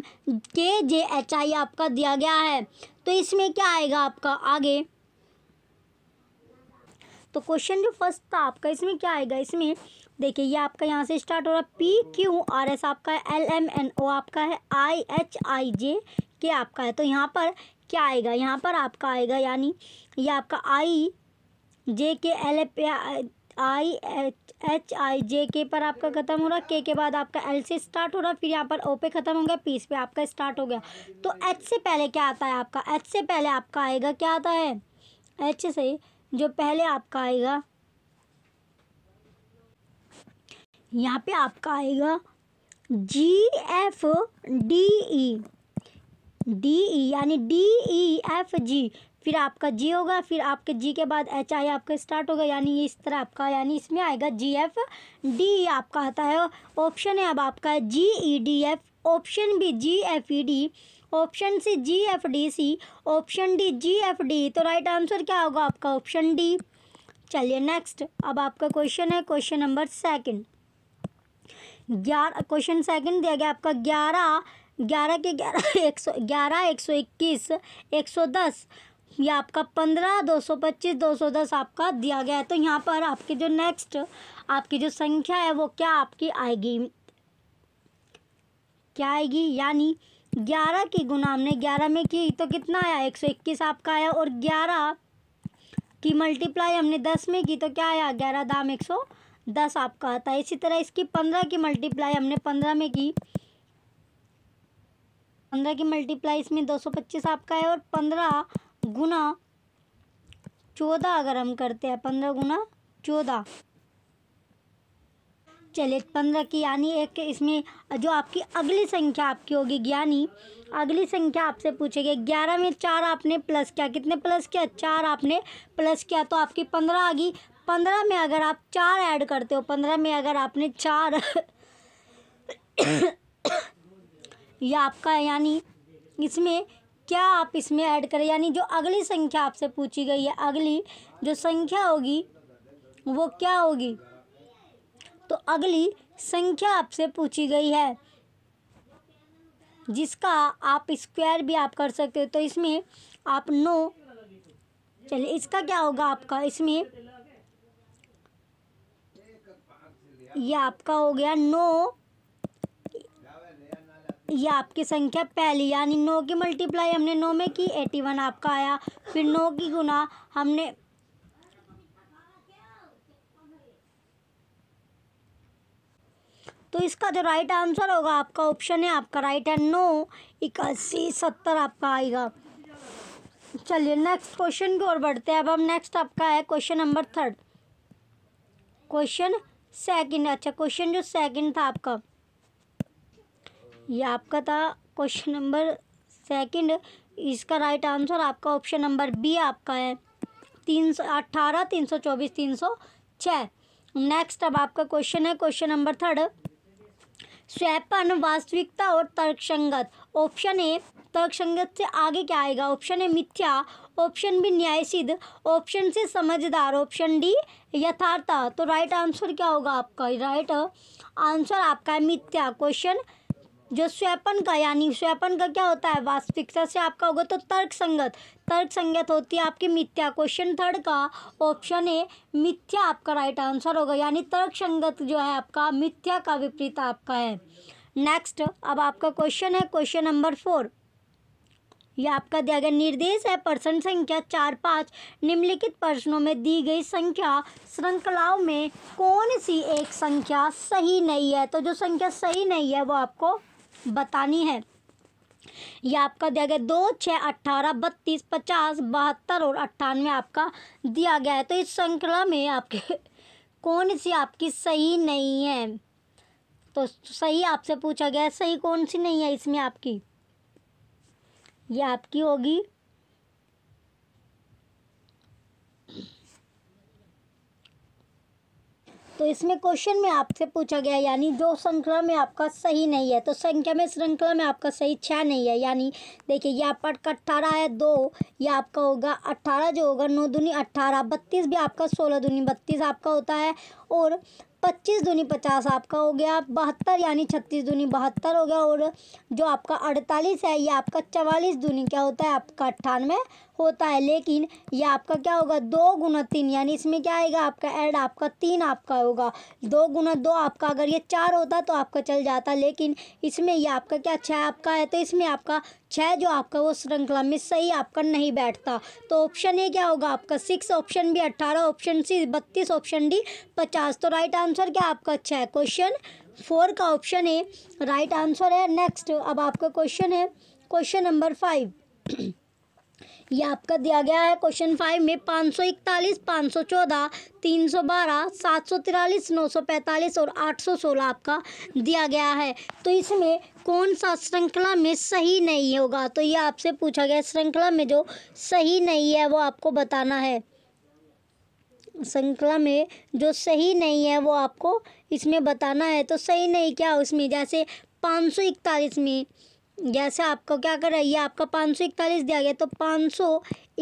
K J H I आपका दिया गया है तो इसमें क्या आएगा आपका आगे तो क्वेश्चन जो फर्स्ट था आपका इसमें क्या आएगा इसमें देखिए ये आपका यहाँ से स्टार्ट हो रहा है पी क्यू आर एस आपका है एल एम एन ओ आपका है आई एच आई जे के आपका है तो यहाँ पर क्या आएगा यहाँ पर आपका आएगा यानी ये आपका I J K L I H H I J K पर आपका खत्म हो रहा के के बाद आपका एल से स्टार्ट हो रहा फिर यहाँ पर ओ पे खत्म हो गया पीस पे आपका स्टार्ट हो गया तो एच से पहले क्या आता है आपका एच से पहले आपका आएगा क्या आता है एच से जो पहले आपका आएगा यहाँ पे आपका आएगा G F D E D E यानी डी ई एफ जी फिर आपका जी होगा फिर आपके जी के बाद एच आई आपका स्टार्ट होगा यानी इस तरह आपका यानी इसमें आएगा जी एफ डी आपका आता है ऑप्शन है अब आपका G E D F option B G F E D option C G F D C option D G F D तो राइट आंसर क्या होगा आपका ऑप्शन डी चलिए नेक्स्ट अब आपका क्वेश्चन है क्वेश्चन नंबर सेकंड ग्यारह क्वेश्चन सेकंड दिया गया आपका ग्यारह ग्यारह के ग्यारह एक सौ ग्यारह एक सौ इक्कीस एक सौ दस ये आपका पंद्रह दो सौ पच्चीस दो सौ दस आपका दिया गया है तो यहाँ पर आपके जो नेक्स्ट आपकी जो संख्या है वो क्या आपकी आएगी क्या आएगी यानी ग्यारह की गुना हमने ग्यारह में की तो कितना आया एक सौ इक्कीस आपका आया और ग्यारह की मल्टीप्लाई हमने दस में की तो क्या आया ग्यारह दाम एक सौ दस आपका आता है इसी तरह इसकी पंद्रह की मल्टीप्लाई हमने पंद्रह में की पंद्रह की मल्टीप्लाई इसमें दो सौ पच्चीस आपका है और पंद्रह गुना चौदह अगर हम करते हैं पंद्रह गुना चौदह चलिए पंद्रह की यानी एक इसमें जो आपकी अगली संख्या आपकी होगी यानी अगली संख्या आपसे पूछेगी ग्यारह में चार आपने प्लस किया कितने प्लस किया चार आपने प्लस किया तो आपकी पंद्रह आ गई पंद्रह में अगर आप चार ऐड करते हो पंद्रह में अगर आपने चार या आपका यानी इसमें क्या आप इसमें ऐड करें यानी जो अगली संख्या आपसे पूछी गई है अगली जो संख्या होगी वो क्या होगी तो अगली संख्या आपसे पूछी गई है जिसका आप स्क्वायर भी आप कर सकते हो तो इसमें आप नौ चलिए इसका क्या होगा आपका इसमें ये आपका हो गया नौ ये आपकी संख्या पहली यानी नौ की मल्टीप्लाई हमने नौ में की एटी वन आपका आया फिर नौ की गुना हमने तो इसका जो राइट आंसर होगा आपका ऑप्शन है आपका राइट है नौ इक्यासी सत्तर आपका आएगा चलिए नेक्स्ट क्वेश्चन की ओर बढ़ते हैं अब हम नेक्स्ट आपका है question number third question second अच्छा क्वेश्चन जो सेकंड था आपका ये आपका था क्वेश्चन नंबर सेकंड इसका राइट आंसर आपका ऑप्शन नंबर बी आपका है तीन सौ अट्ठारह तीन सौ चौबीस तीन सौ छः नेक्स्ट अब आपका क्वेश्चन है क्वेश्चन नंबर थर्ड स्वैपन वास्तविकता और तर्कसंगत ऑप्शन ए तर्कसंगत से आगे क्या आएगा ऑप्शन ए मिथ्या ऑप्शन बी न्याय सिद्ध ऑप्शन सी समझदार ऑप्शन डी यथार्थ तो राइट आंसर क्या होगा आपका राइट आंसर आपका है मिथ्या क्वेश्चन जो स्वेपन का यानी स्वैपन का क्या होता है वास्तविकता से आपका होगा तो तर्क संगत तर्क संगत होती है आपकी मिथ्या क्वेश्चन थर्ड का ऑप्शन ए मिथ्या आपका राइट आंसर होगा यानी तर्क संगत जो है आपका मिथ्या का विपरीत आपका है नेक्स्ट अब आपका क्वेश्चन है क्वेश्चन नंबर फोर यह आपका दिया गया निर्देश है प्रश्न संख्या चार पाँच निम्नलिखित प्रश्नों में दी गई संख्या श्रृंखलाओं में कौन सी एक संख्या सही नहीं है तो जो संख्या सही नहीं है वो आपको बतानी है यह आपका दिया गया दो छः अट्ठारह बत्तीस पचास बहत्तर और अट्ठानवे आपका दिया गया है तो इस श्रृंखला में आपके कौन सी आपकी सही नहीं है तो सही आपसे पूछा गया है सही कौन सी नहीं है इसमें आपकी ये आपकी होगी तो इसमें क्वेश्चन में आपसे पूछा गया यानी जो श्रृंखला में आपका सही नहीं है तो संख्या में श्रृंखला में आपका सही छः नहीं है यानी देखिए यह आपका अट्ठारह है दो या आपका होगा अट्ठारह जो होगा नौ दूनी अट्ठारह बत्तीस भी आपका सोलह दूनी बत्तीस आपका होता है और पच्चीस दूनी पचास आपका हो गया बहत्तर यानी छत्तीस दूनी बहत्तर हो गया और जो आपका अड़तालीस है यह आपका चवालीस दूनी क्या होता है आपका अट्ठानवे होता है लेकिन ये आपका क्या होगा दो गुना तीन यानी इसमें क्या आएगा आपका ऐड आपका तीन आपका होगा दो गुना दो आपका अगर ये चार होता तो आपका चल जाता लेकिन इसमें ये आपका क्या छः आपका है तो इसमें आपका छः जो आपका वो श्रृंखला में सही आपका नहीं बैठता तो ऑप्शन ए क्या होगा आपका सिक्स ऑप्शन बी अट्ठारह ऑप्शन सी बत्तीस ऑप्शन डी पचास तो राइट आंसर क्या आपका छः क्वेश्चन फोर का ऑप्शन ए राइट आंसर है नेक्स्ट अब आपका क्वेश्चन है क्वेश्चन नंबर फाइव ये आपका दिया गया है क्वेश्चन फाइव में पाँच सौ इकतालीस पाँच सौ चौदह तीन सौ बारह सात सौ तिरालीस नौ सौ पैंतालीस और आठ सौ सोलह आपका दिया गया है तो इसमें कौन सा श्रृंखला में सही नहीं होगा तो ये आपसे पूछा गया श्रृंखला में जो सही नहीं है वो आपको बताना है श्रृंखला में जो सही नहीं है वो आपको इसमें बताना है तो सही नहीं क्या उसमें जैसे पाँच सौ इकतालीस में जैसे आपको क्या कर रहा है ये आपका पाँच सौ इकतालीस दिया गया तो पाँच सौ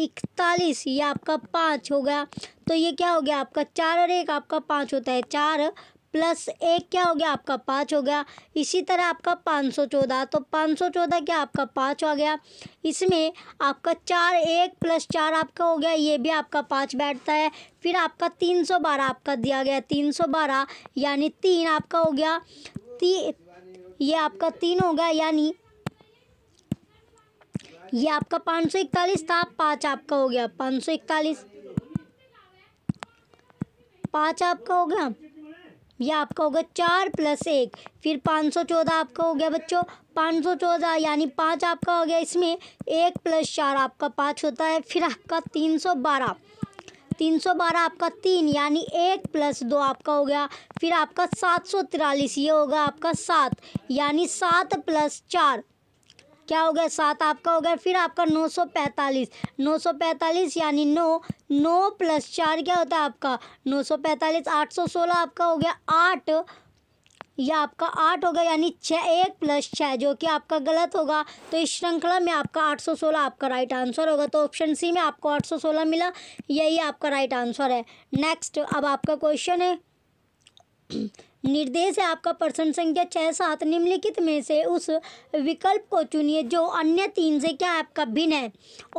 इकतालीस ये आपका पाँच हो गया तो ये क्या हो गया आपका चार और एक आपका पाँच होता है चार प्लस एक क्या हो गया आपका पाँच हो गया इसी तरह आपका पाँच सौ चौदह तो पाँच सौ चौदह क्या आपका पाँच आ गया इसमें आपका चार एक प्लस चार आपका हो गया ये भी आपका पाँच बैठता है फिर आपका तीन सौ बारह आपका दिया गया तीन सौ बारह यानी तीन आपका हो गया ती ये आपका तीन हो गया यानी ये आपका पाँच सौ इकतालीस था पाँच आपका हो गया पाँच सौ इकतालीस पाँच आपका हो गया यह आपका हो गया चार प्लस एक फिर पाँच सौ चौदह आपका हो गया बच्चों पाँच सौ चौदह यानी पाँच आपका हो गया इसमें एक प्लस चार आपका पाँच होता है फिर आपका तीन सौ बारह तीन सौ बारह आपका तीन यानी एक प्लस दो आपका हो गया फिर आपका सात सौ तिरालीस ये होगा आपका सात यानी सात प्लस चार क्या हो गया सात आपका हो गया फिर आपका नौ सौ पैंतालीस नौ सौ पैंतालीस यानी नौ नौ प्लस चार क्या होता है आपका नौ सौ पैंतालीस आठ सौ सोलह आपका हो गया आठ या आपका आठ होगा यानी छः एक प्लस छः जो कि आपका गलत होगा तो इस श्रृंखला में आपका आठ सौ सोलह आपका राइट आंसर होगा तो ऑप्शन सी में आपको आठ सौ सोलह मिला यही आपका राइट आंसर है नेक्स्ट अब आपका क्वेश्चन है निर्देश है आपका प्रश्न संख्या छः सात निम्नलिखित में से उस विकल्प को चुनिए जो अन्य तीन से क्या आपका भिन्न है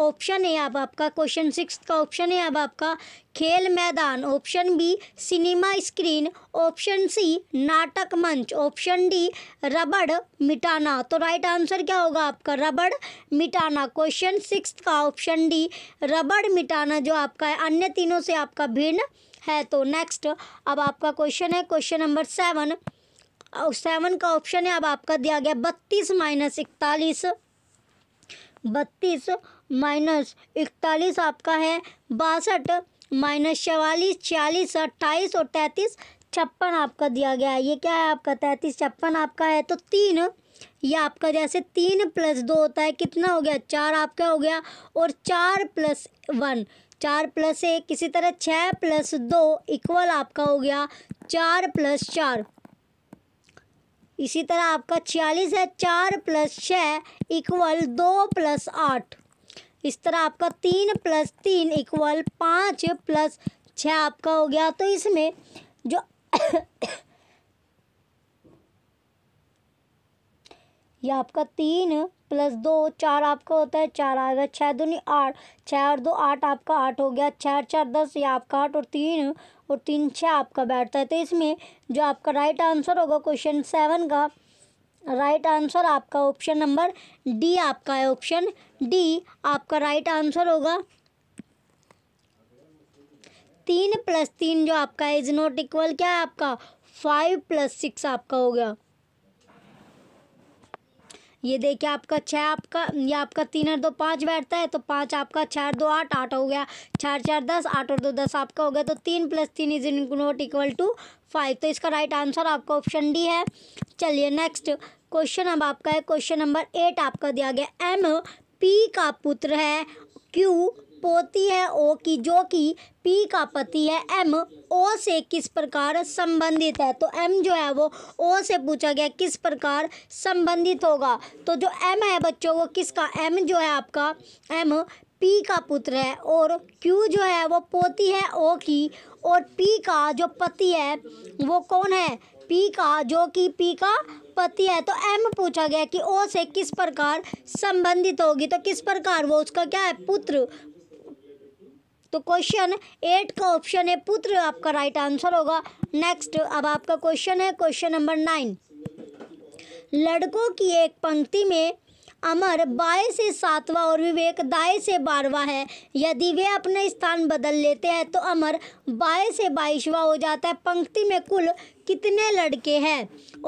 ऑप्शन ए अब आपका क्वेश्चन सिक्स का ऑप्शन है अब आपका खेल मैदान option B cinema screen option C नाटक मंच ऑप्शन डी रबड़ मिटाना तो राइट आंसर क्या होगा आपका रबड़ मिटाना क्वेश्चन सिक्स का ऑप्शन डी रबड़ मिटाना जो आपका है अन्य तीनों से आपका भिन्न है तो नेक्स्ट अब आपका क्वेश्चन है क्वेश्चन नंबर सेवन सेवन का ऑप्शन है अब आपका दिया गया बत्तीस माइनस इकतालीस बत्तीस माइनस इकतालीस आपका है बासठ माइनस चवालीस छियालीस अट्ठाईस और तैंतीस छप्पन आपका दिया गया है ये क्या है आपका तैंतीस छप्पन आपका है तो तीन ये आपका जैसे तीन प्लस दो होता है कितना हो गया चार आपका हो गया और चार प्लस वन चार प्लस एक इसी तरह छः प्लस दो इक्वल आपका हो गया चार प्लस चार इसी तरह आपका छियालीस है चार प्लस छः इक्वल दो प्लस आठ इस तरह आपका तीन प्लस तीन इक्वल पाँच प्लस छः आपका हो गया तो इसमें जो ये आपका तीन प्लस दो चार आपका होता है चार आ गया छः दूनी आठ छः और दो आठ आपका आठ हो गया छः चार दस ये आपका आठ और तीन और तीन छः आपका बैठता है तो इसमें जो आपका राइट आंसर होगा क्वेश्चन सेवन का राइट आंसर आपका ऑप्शन नंबर डी आपका है ऑप्शन डी आपका राइट आंसर होगा तीन प्लस तीन जो आपका इज नॉट इक्वल क्या है आपका फाइव प्लस सिक्स आपका हो गया ये देखिए आपका छः आपका ये आपका तीन और दो पाँच बैठता है तो पाँच आपका चार दो आठ आठ हो गया चार चार दस आठ और दो दस आपका हो गया तो तीन प्लस तीन is not equal to five तो इसका राइट आंसर आपका ऑप्शन डी है चलिए नेक्स्ट क्वेश्चन अब आपका है क्वेश्चन नंबर एट आपका दिया गया एम पी का पुत्र है क्यू पोती है ओ की जो कि पी का पति है एम ओ से किस प्रकार संबंधित है तो एम जो है वो ओ से पूछा गया किस प्रकार संबंधित होगा तो जो एम है बच्चों वो किसका एम जो है आपका एम पी का पुत्र है और क्यू जो है वो पोती है ओ की और पी का जो पति है वो कौन है पी का जो कि पी का पति है तो एम पूछा गया कि ओ से किस प्रकार संबंधित होगी तो किस प्रकार वो उसका क्या है पुत्र तो क्वेश्चन एट का ऑप्शन है पुत्र आपका राइट आंसर होगा नेक्स्ट अब आपका क्वेश्चन है क्वेश्चन नंबर नाइन लड़कों की एक पंक्ति में अमर बाय से सातवां और विवेक दाए से बारहवा है यदि वे अपने स्थान बदल लेते हैं तो अमर बाय से बाईसवा हो जाता है पंक्ति में कुल कितने लड़के हैं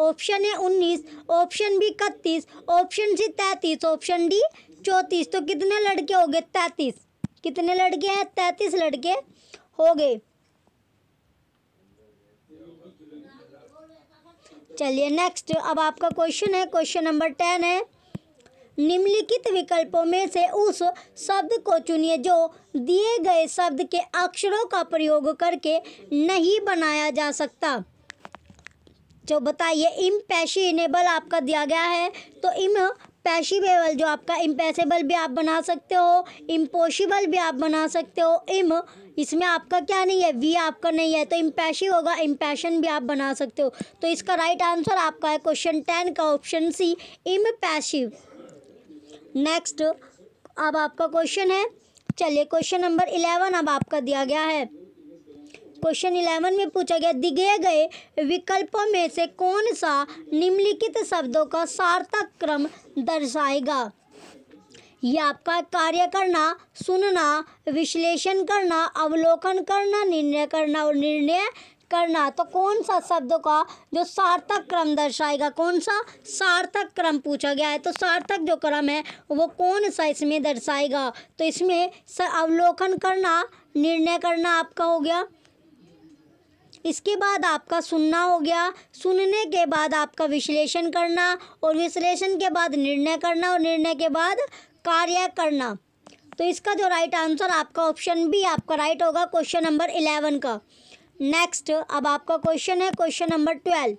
ऑप्शन है उन्नीस ऑप्शन बी इकतीस ऑप्शन सी तैंतीस ऑप्शन डी चौंतीस तो कितने लड़के हो गए तैंतीस कितने लड़के हैं तैतीस लड़के हो गए चलिए नेक्स्ट अब आपका क्वेश्चन है क्वेश्चन नंबर टेन है निम्नलिखित विकल्पों में से उस शब्द को चुनिए जो दिए गए शब्द के अक्षरों का प्रयोग करके नहीं बनाया जा सकता जो बताइए इम्पैशनेबल आपका दिया गया है तो इम पैशिवेबल जो आपका इम्पैसेबल भी आप बना सकते हो इम्पोशिबल भी आप बना सकते हो इम इसमें आपका क्या नहीं है वी आपका नहीं है तो इम्पैशि होगा इम्पैशन भी आप बना सकते हो तो इसका राइट आंसर आपका है क्वेश्चन टेन का ऑप्शन सी पैशिव नेक्स्ट अब आपका क्वेश्चन है चलिए क्वेश्चन नंबर इलेवन अब आपका दिया गया है क्वेश्चन इलेवन में पूछा गया दिए गए विकल्पों में से कौन सा निम्नलिखित शब्दों का सार्थक क्रम दर्शाएगा यह आपका कार्य करना सुनना विश्लेषण करना अवलोकन करना निर्णय करना और निर्णय करना तो कौन सा शब्दों का जो सार्थक क्रम दर्शाएगा कौन सा सार्थक क्रम पूछा गया है तो सार्थक जो क्रम है वो कौन सा इसमें दर्शाएगा तो इसमें अवलोकन करना निर्णय करना आपका हो गया इसके बाद आपका सुनना हो गया सुनने के बाद आपका विश्लेषण करना और विश्लेषण के बाद निर्णय करना और निर्णय के बाद कार्य करना तो इसका जो राइट आंसर आपका ऑप्शन बी आपका राइट होगा क्वेश्चन नंबर इलेवन का नेक्स्ट अब आपका क्वेश्चन है क्वेश्चन नंबर ट्वेल्व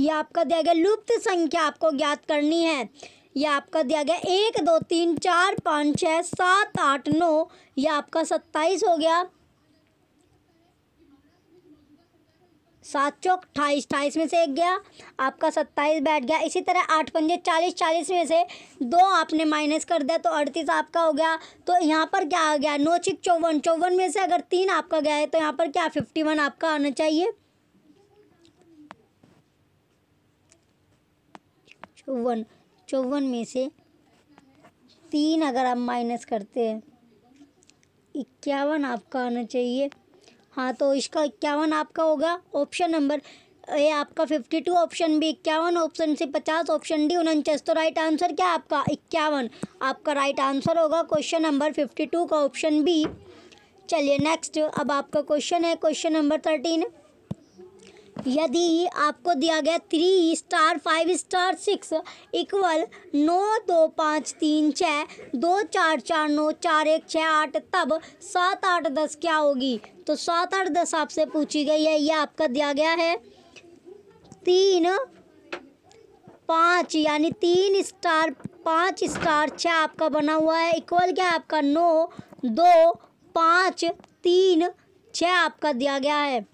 ये आपका दिया गया लुप्त संख्या आपको ज्ञात करनी है ये आपका दिया गया एक दो तीन चार पाँच छः सात आठ नौ ये आपका सत्ताईस हो गया सात चौक अठाईस अठाईस में से एक गया आपका सत्ताईस बैठ गया इसी तरह आठ पंजे चालीस चालीस में से दो आपने माइनस कर दिया तो अड़तीस आपका हो गया तो यहाँ पर क्या आ गया नौ छिक चौवन चौवन में से अगर तीन आपका गया है तो यहाँ पर क्या फिफ्टी वन आपका आना चाहिए चौवन चौवन में से तीन अगर आप माइनस करते हैं इक्यावन आपका आना चाहिए हाँ तो इसका इक्यावन आपका होगा ऑप्शन नंबर ए आपका फिफ्टी टू ऑप्शन बी इक्यावन ऑप्शन सी पचास ऑप्शन डी उनचास तो राइट आंसर क्या आपका इक्यावन आपका राइट आंसर होगा क्वेश्चन नंबर फिफ्टी टू का ऑप्शन बी चलिए नेक्स्ट अब आपका क्वेश्चन है क्वेश्चन नंबर थर्टीन यदि आपको दिया गया three star five star six equal नौ दो पाँच तीन छः दो चार चार नौ चार एक छः आठ तब सात आठ दस क्या होगी तो सात आठ दस आपसे पूछी गई है यह आपका दिया गया है तीन पाँच यानी तीन स्टार पाँच स्टार छः आपका बना हुआ है इक्वल क्या है आपका नौ दो पाँच तीन छः आपका दिया गया है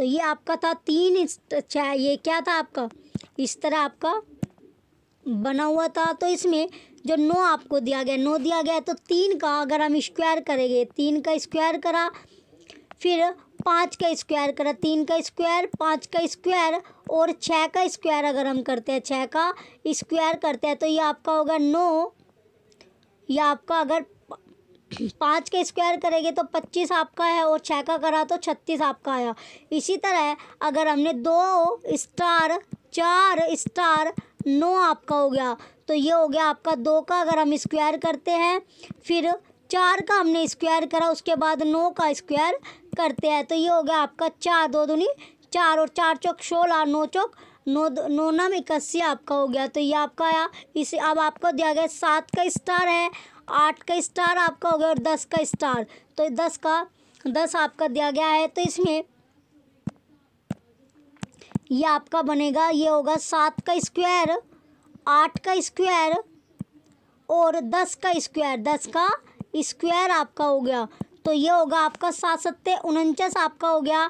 तो ये आपका था तीन अच्छा ये क्या था आपका इस तरह आपका बना हुआ था तो इसमें जो नौ आपको दिया गया नौ दिया गया तो तीन का अगर हम स्क्वायर करेंगे तीन का स्क्वायर करा फिर पाँच का स्क्वायर करा तीन का स्क्वायर पाँच का स्क्वायर और छः का स्क्वायर अगर हम करते हैं छः का स्क्वायर करते हैं तो ये आपका होगा नौ या आपका अगर पाँच के स्क्वायर करेंगे तो पच्चीस आपका है और छः का करा तो छत्तीस आपका आया इसी तरह अगर हमने दो स्टार चार स्टार नौ आपका हो गया तो ये हो गया आपका दो का अगर हम स्क्वायर करते हैं फिर चार का हमने स्क्वायर करा उसके बाद नौ का स्क्वायर करते हैं तो ये हो गया आपका चार दो दुनी चार और चार चौक सोलह नौ चौक नौ नौ नम इक्यासी आपका हो गया तो ये आपका आया इसे अब आपको दिया गया सात का स्टार है आठ का स्टार आपका हो गया और दस का स्टार तो दस का दस आपका दिया गया है तो इसमें ये आपका बनेगा ये होगा सात का स्क्वायर आठ का स्क्वायर और दस का स्क्वायर दस का स्क्वायर आपका हो गया तो ये होगा आपका सात सत्ते उनचास आपका हो गया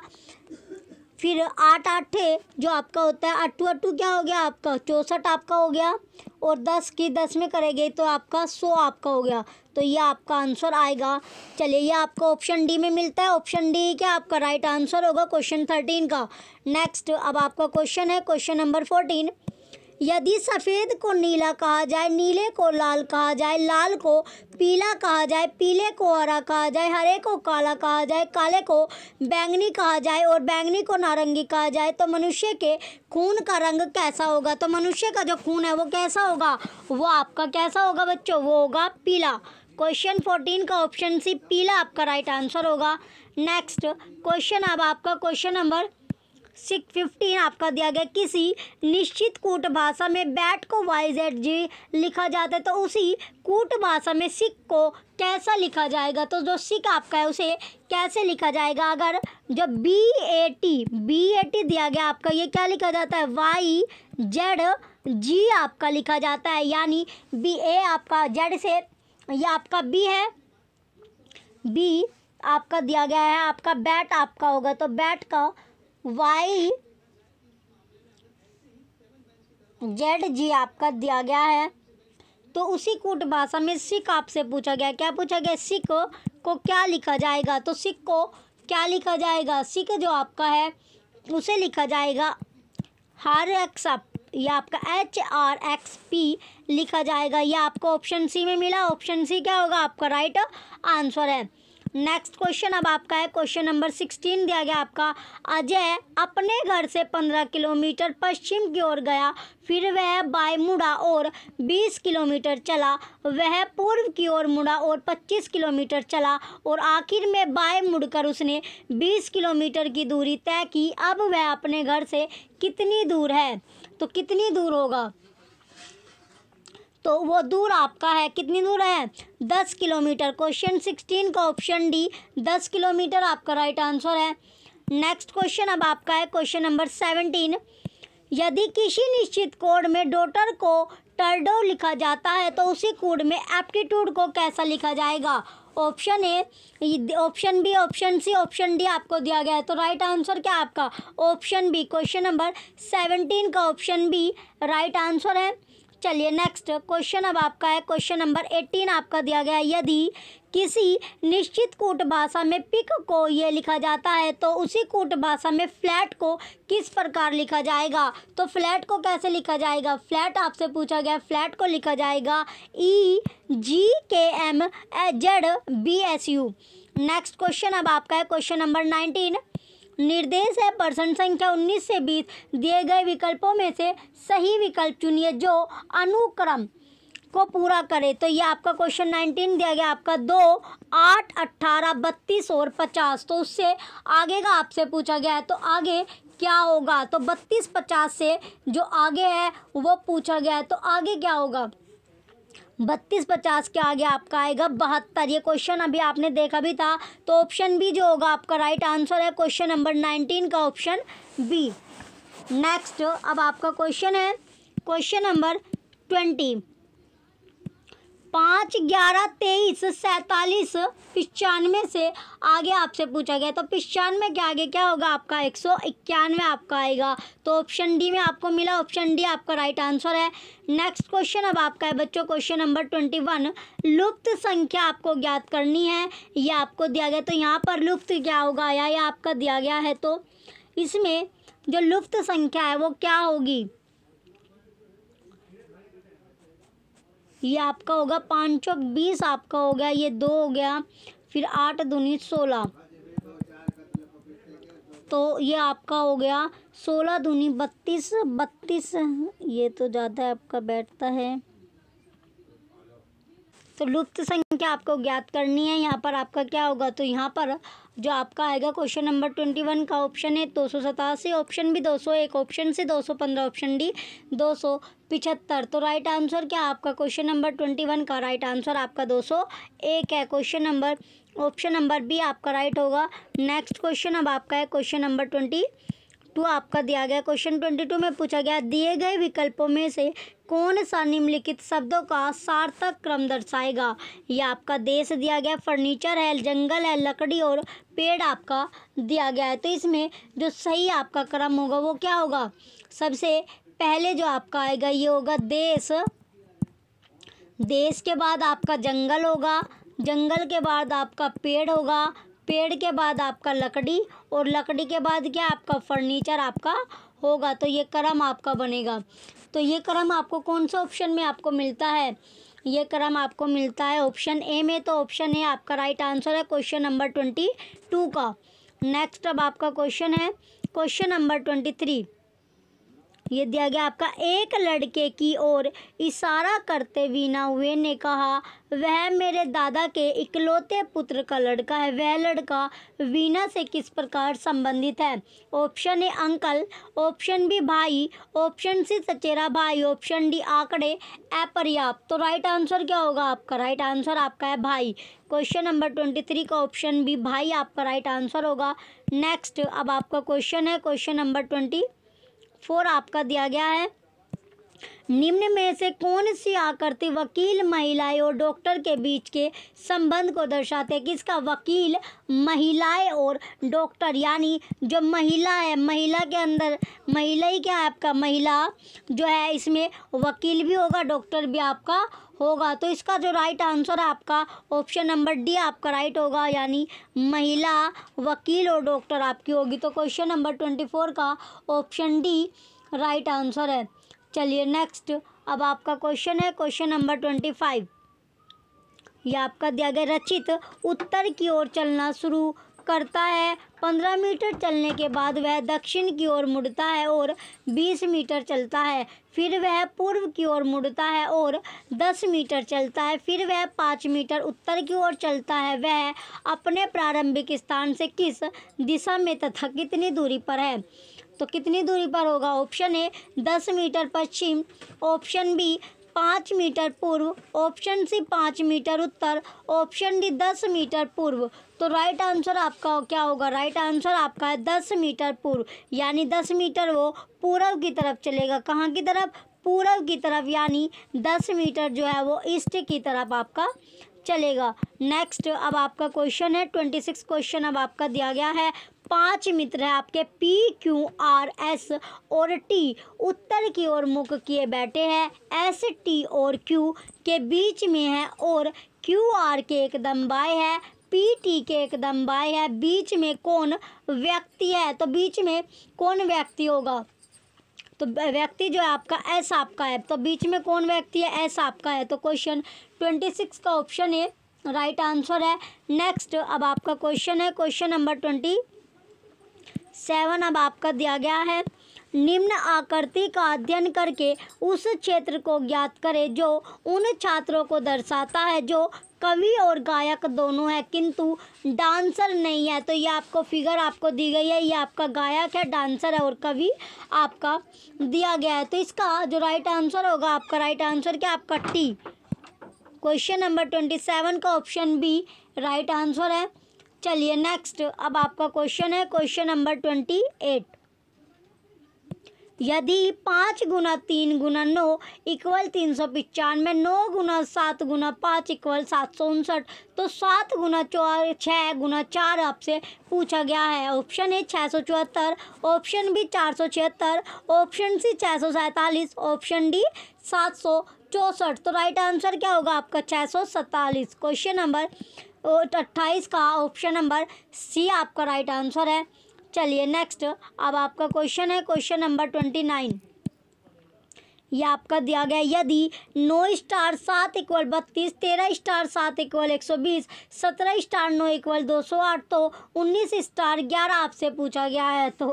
फिर आठ आठे जो आपका होता है अट्टू अट्टू क्या हो गया आपका चौंसठ आपका हो गया और दस की दस में करेंगे तो आपका सौ आपका हो गया तो ये आपका आंसर आएगा चलिए ये आपका ऑप्शन डी में मिलता है ऑप्शन डी क्या आपका राइट आंसर होगा क्वेश्चन थर्टीन का नेक्स्ट अब आपका क्वेश्चन है क्वेश्चन नंबर फोर्टीन यदि सफ़ेद को नीला कहा जाए नीले को लाल कहा जाए लाल को पीला कहा जाए पीले को हरा कहा जाए हरे को काला कहा जाए काले को बैंगनी कहा जाए और बैंगनी को नारंगी कहा जाए तो मनुष्य के खून का रंग कैसा होगा तो मनुष्य का जो खून है वो कैसा होगा वो आपका कैसा होगा बच्चों वो होगा पीला क्वेश्चन फोर्टीन का ऑप्शन सी पीला आपका राइट आंसर होगा नेक्स्ट क्वेश्चन अब आपका क्वेश्चन नंबर सिक्स फिफ्टीन आपका दिया गया किसी निश्चित कूट भाषा में बैट को वाई जेड जी लिखा जाता है तो उसी कूट भाषा में सिक को कैसा लिखा जाएगा तो जो सिक आपका है उसे कैसे लिखा जाएगा अगर जो B A T B A T दिया गया आपका ये क्या लिखा जाता है वाई जेड जी आपका लिखा जाता है यानी बी ए आपका जेड से ये आपका बी है बी आपका दिया गया है आपका बैट आपका होगा तो बैट का वाई जेड जी आपका दिया गया है तो उसी कूट भाषा में सिख आपसे पूछा गया क्या पूछा गया सिख को क्या लिखा जाएगा तो सिख को क्या लिखा जाएगा सिख जो आपका है उसे लिखा जाएगा हर एक्स आप या आपका एच आर एक्स पी लिखा जाएगा यह आपको ऑप्शन सी में मिला ऑप्शन सी क्या होगा आपका राइट आंसर है नेक्स्ट क्वेश्चन अब आपका है क्वेश्चन नंबर सिक्सटीन दिया गया आपका अजय अपने घर से पंद्रह किलोमीटर पश्चिम की ओर गया फिर वह बाय मुड़ा और बीस किलोमीटर चला वह पूर्व की ओर मुड़ा और पच्चीस किलोमीटर चला और आखिर में बाय मुड़कर उसने बीस किलोमीटर की दूरी तय की अब वह अपने घर से कितनी दूर है तो कितनी दूर होगा तो वो दूर आपका है कितनी दूर है दस किलोमीटर क्वेश्चन सिक्सटीन का ऑप्शन डी दस किलोमीटर आपका राइट आंसर है नेक्स्ट क्वेश्चन अब आपका है क्वेश्चन नंबर सेवनटीन यदि किसी निश्चित कोड में डोटर को टर्डो लिखा जाता है तो उसी कोड में एप्टीट्यूड को कैसा लिखा जाएगा option A option B option C option D आपको दिया गया है तो राइट आंसर क्या आपका option B question number seventeen का ऑप्शन बी राइट आंसर है चलिए नेक्स्ट क्वेश्चन अब आपका है क्वेश्चन नंबर एटीन आपका दिया गया यदि किसी निश्चित कूट भाषा में पिक को ये लिखा जाता है तो उसी कूट भाषा में फ्लैट को किस प्रकार लिखा जाएगा तो फ्लैट को कैसे लिखा जाएगा फ्लैट आपसे पूछा गया फ्लैट को लिखा जाएगा E G K M A Z B S U next question अब आपका है क्वेश्चन नंबर नाइनटीन निर्देश है प्रश्न संख्या 19 से 20 दिए गए विकल्पों में से सही विकल्प चुनिए जो अनुक्रम को पूरा करे तो ये आपका क्वेश्चन 19 दिया गया आपका दो आठ अट्ठारह बत्तीस और पचास तो उससे आगे का आपसे पूछा गया है तो आगे क्या होगा तो बत्तीस पचास से जो आगे है वो पूछा गया है तो आगे क्या होगा बत्तीस पचास के आगे आपका आएगा बहत्तर ये क्वेश्चन अभी आपने देखा भी था तो ऑप्शन बी जो होगा आपका राइट आंसर है क्वेश्चन नंबर नाइनटीन का ऑप्शन बी नेक्स्ट अब आपका क्वेश्चन है क्वेश्चन नंबर ट्वेंटी पाँच ग्यारह तेईस सैंतालीस पचानवे से आगे आपसे पूछा गया तो पचानवे के आगे क्या होगा आपका एक सौ इक्यानवे आपका आएगा तो ऑप्शन डी में आपको मिला ऑप्शन डी आपका राइट आंसर है नेक्स्ट क्वेश्चन अब आपका है बच्चों क्वेश्चन नंबर ट्वेंटी वन लुप्त संख्या आपको ज्ञात करनी है या आपको दिया गया तो यहाँ पर लुप्त क्या होगा या आपका दिया गया है तो इसमें जो लुप्त संख्या है वो क्या होगी ये आपका होगा पाँच चौक बीस आपका हो गया ये दो हो गया फिर आठ दूनी सोलह तो ये आपका हो गया सोलह दूनी बत्तीस बत्तीस ये तो ज़्यादा आपका बैठता है तो लुप्त संख्या आपको ज्ञात करनी है यहाँ पर आपका क्या होगा तो यहाँ पर जो आपका आएगा क्वेश्चन नंबर ट्वेंटी वन का ऑप्शन है दो सौ सतासी ऑप्शन भी दो सौ एक ऑप्शन से दो सौ पंद्रह ऑप्शन डी दो सौ पिछहत्तर तो राइट आंसर क्या आपका क्वेश्चन नंबर ट्वेंटी वन का राइट आंसर आपका दो सौ एक है question number option number B आपका राइट होगा नेक्स्ट क्वेश्चन अब आपका है क्वेश्चन नंबर ट्वेंटी टू आपका दिया गया क्वेश्चन ट्वेंटी टू में पूछा गया दिए गए विकल्पों में से कौन सा निम्नलिखित शब्दों का सार्थक क्रम दर्शाएगा यह आपका देश दिया गया फर्नीचर है जंगल है लकड़ी और पेड़ आपका दिया गया है तो इसमें जो सही आपका क्रम होगा वो क्या होगा सबसे पहले जो आपका आएगा ये होगा देश देश के बाद आपका जंगल होगा जंगल के बाद आपका पेड़ होगा पेड़ के बाद आपका लकड़ी और लकड़ी के बाद क्या आपका फर्नीचर आपका होगा तो ये क्रम आपका बनेगा तो ये क्रम आपको कौन सा ऑप्शन में आपको मिलता है ये क्रम आपको मिलता है ऑप्शन ए में तो ऑप्शन ए आपका राइट आंसर है क्वेश्चन नंबर ट्वेंटी टू का नेक्स्ट अब आपका क्वेश्चन है क्वेश्चन नंबर ट्वेंटी थ्री ये दिया गया आपका एक लड़के की ओर इशारा करते वीना हुए ने कहा वह मेरे दादा के इकलौते पुत्र का लड़का है वह लड़का वीना से किस प्रकार संबंधित है option A uncle option B भाई ऑप्शन सी सचेरा भाई ऑप्शन डी आंकड़े अपर्याप्त तो राइट आंसर क्या होगा आपका राइट आंसर आपका है भाई क्वेश्चन नंबर ट्वेंटी थ्री का ऑप्शन बी भाई आपका राइट आंसर होगा नेक्स्ट अब आपका क्वेश्चन है क्वेश्चन नंबर ट्वेंटी फोर आपका दिया गया है निम्न में से कौन सी आकृति वकील महिलाएं और डॉक्टर के बीच के संबंध को दर्शाते हैं किसका वकील महिलाएं और डॉक्टर यानी जो महिला है महिला के अंदर महिला ही क्या है आपका महिला जो है इसमें वकील भी होगा डॉक्टर भी आपका होगा तो इसका जो राइट आंसर है आपका ऑप्शन नंबर डी आपका राइट होगा यानी महिला वकील और डॉक्टर आपकी होगी तो क्वेश्चन नंबर ट्वेंटी फोर का ऑप्शन डी राइट आंसर है चलिए नेक्स्ट अब आपका क्वेश्चन है क्वेश्चन नंबर ट्वेंटी फाइव यह आपका दिया गया रचित उत्तर की ओर चलना शुरू करता है पंद्रह मीटर चलने के बाद वह दक्षिण की ओर मुड़ता है और बीस मीटर चलता है फिर वह पूर्व की ओर मुड़ता है और दस मीटर चलता है फिर वह पाँच मीटर उत्तर की ओर चलता है वह अपने प्रारंभिक स्थान से किस दिशा में तथा कितनी दूरी पर है तो कितनी दूरी पर होगा ऑप्शन ए दस मीटर पश्चिम ऑप्शन बी पाँच मीटर पूर्व ऑप्शन सी पाँच मीटर उत्तर ऑप्शन डी दस मीटर पूर्व तो राइट आंसर आपका क्या होगा राइट आंसर आपका है दस मीटर पूर्व यानी दस मीटर वो पूर्व की तरफ चलेगा कहाँ की तरफ पूर्व की तरफ यानी दस मीटर जो है वो ईस्ट की तरफ आपका चलेगा नेक्स्ट अब आपका क्वेश्चन है ट्वेंटी सिक्स क्वेश्चन अब आपका दिया गया है पांच मित्र हैं आपके पी क्यू आर एस और टी उत्तर की ओर मुख किए बैठे हैं एस टी और क्यू के बीच में है और क्यू आर के एकदम बाय है पी टी के एकदम बाय है बीच में कौन व्यक्ति है तो बीच में कौन व्यक्ति होगा तो व्यक्ति जो है आपका ऐसा आपका है तो बीच में कौन व्यक्ति है ऐसा आपका है तो क्वेश्चन ट्वेंटी सिक्स का ऑप्शन ए राइट आंसर है नेक्स्ट अब आपका क्वेश्चन है क्वेश्चन नंबर ट्वेंटी सेवन अब आपका दिया गया है निम्न आकृति का अध्ययन करके उस क्षेत्र को ज्ञात करें जो उन छात्रों को दर्शाता है जो कवि और गायक दोनों है किंतु डांसर नहीं है तो ये आपको फिगर आपको दी गई है ये आपका गायक है डांसर है और कवि आपका दिया गया है तो इसका जो राइट आंसर होगा आपका राइट आंसर क्या आपका T question number twenty seven का ऑप्शन बी राइट आंसर है चलिए नेक्स्ट अब आपका क्वेश्चन है क्वेश्चन नंबर ट्वेंटी एट यदि पाँच गुना तीन गुना नौ इक्वल तीन सौ पचानवे नौ गुना सात गुना पाँच इक्वल सात सौ उनसठ तो सात गुना चौ छः गुना चार आपसे पूछा गया है ऑप्शन ए छः सौ चौहत्तर ऑप्शन बी चार सौ छिहत्तर ऑप्शन सी छः सौ सैंतालीस ऑप्शन डी सात सौ चौंसठ तो राइट आंसर क्या होगा आपका छः सौ सैंतालीस क्वेश्चन नंबर अट्ठाईस का ऑप्शन नंबर सी आपका राइट आंसर है चलिए नेक्स्ट अब आपका क्वेश्चन है क्वेश्चन नंबर ट्वेंटी नाइन ये आपका दिया गया यदि नौ स्टार सात इक्वल बत्तीस तेरह स्टार सात इक्वल एक सौ बीस सत्रह स्टार नौ इक्वल दो सौ आठ तो उन्नीस स्टार ग्यारह आपसे पूछा गया है तो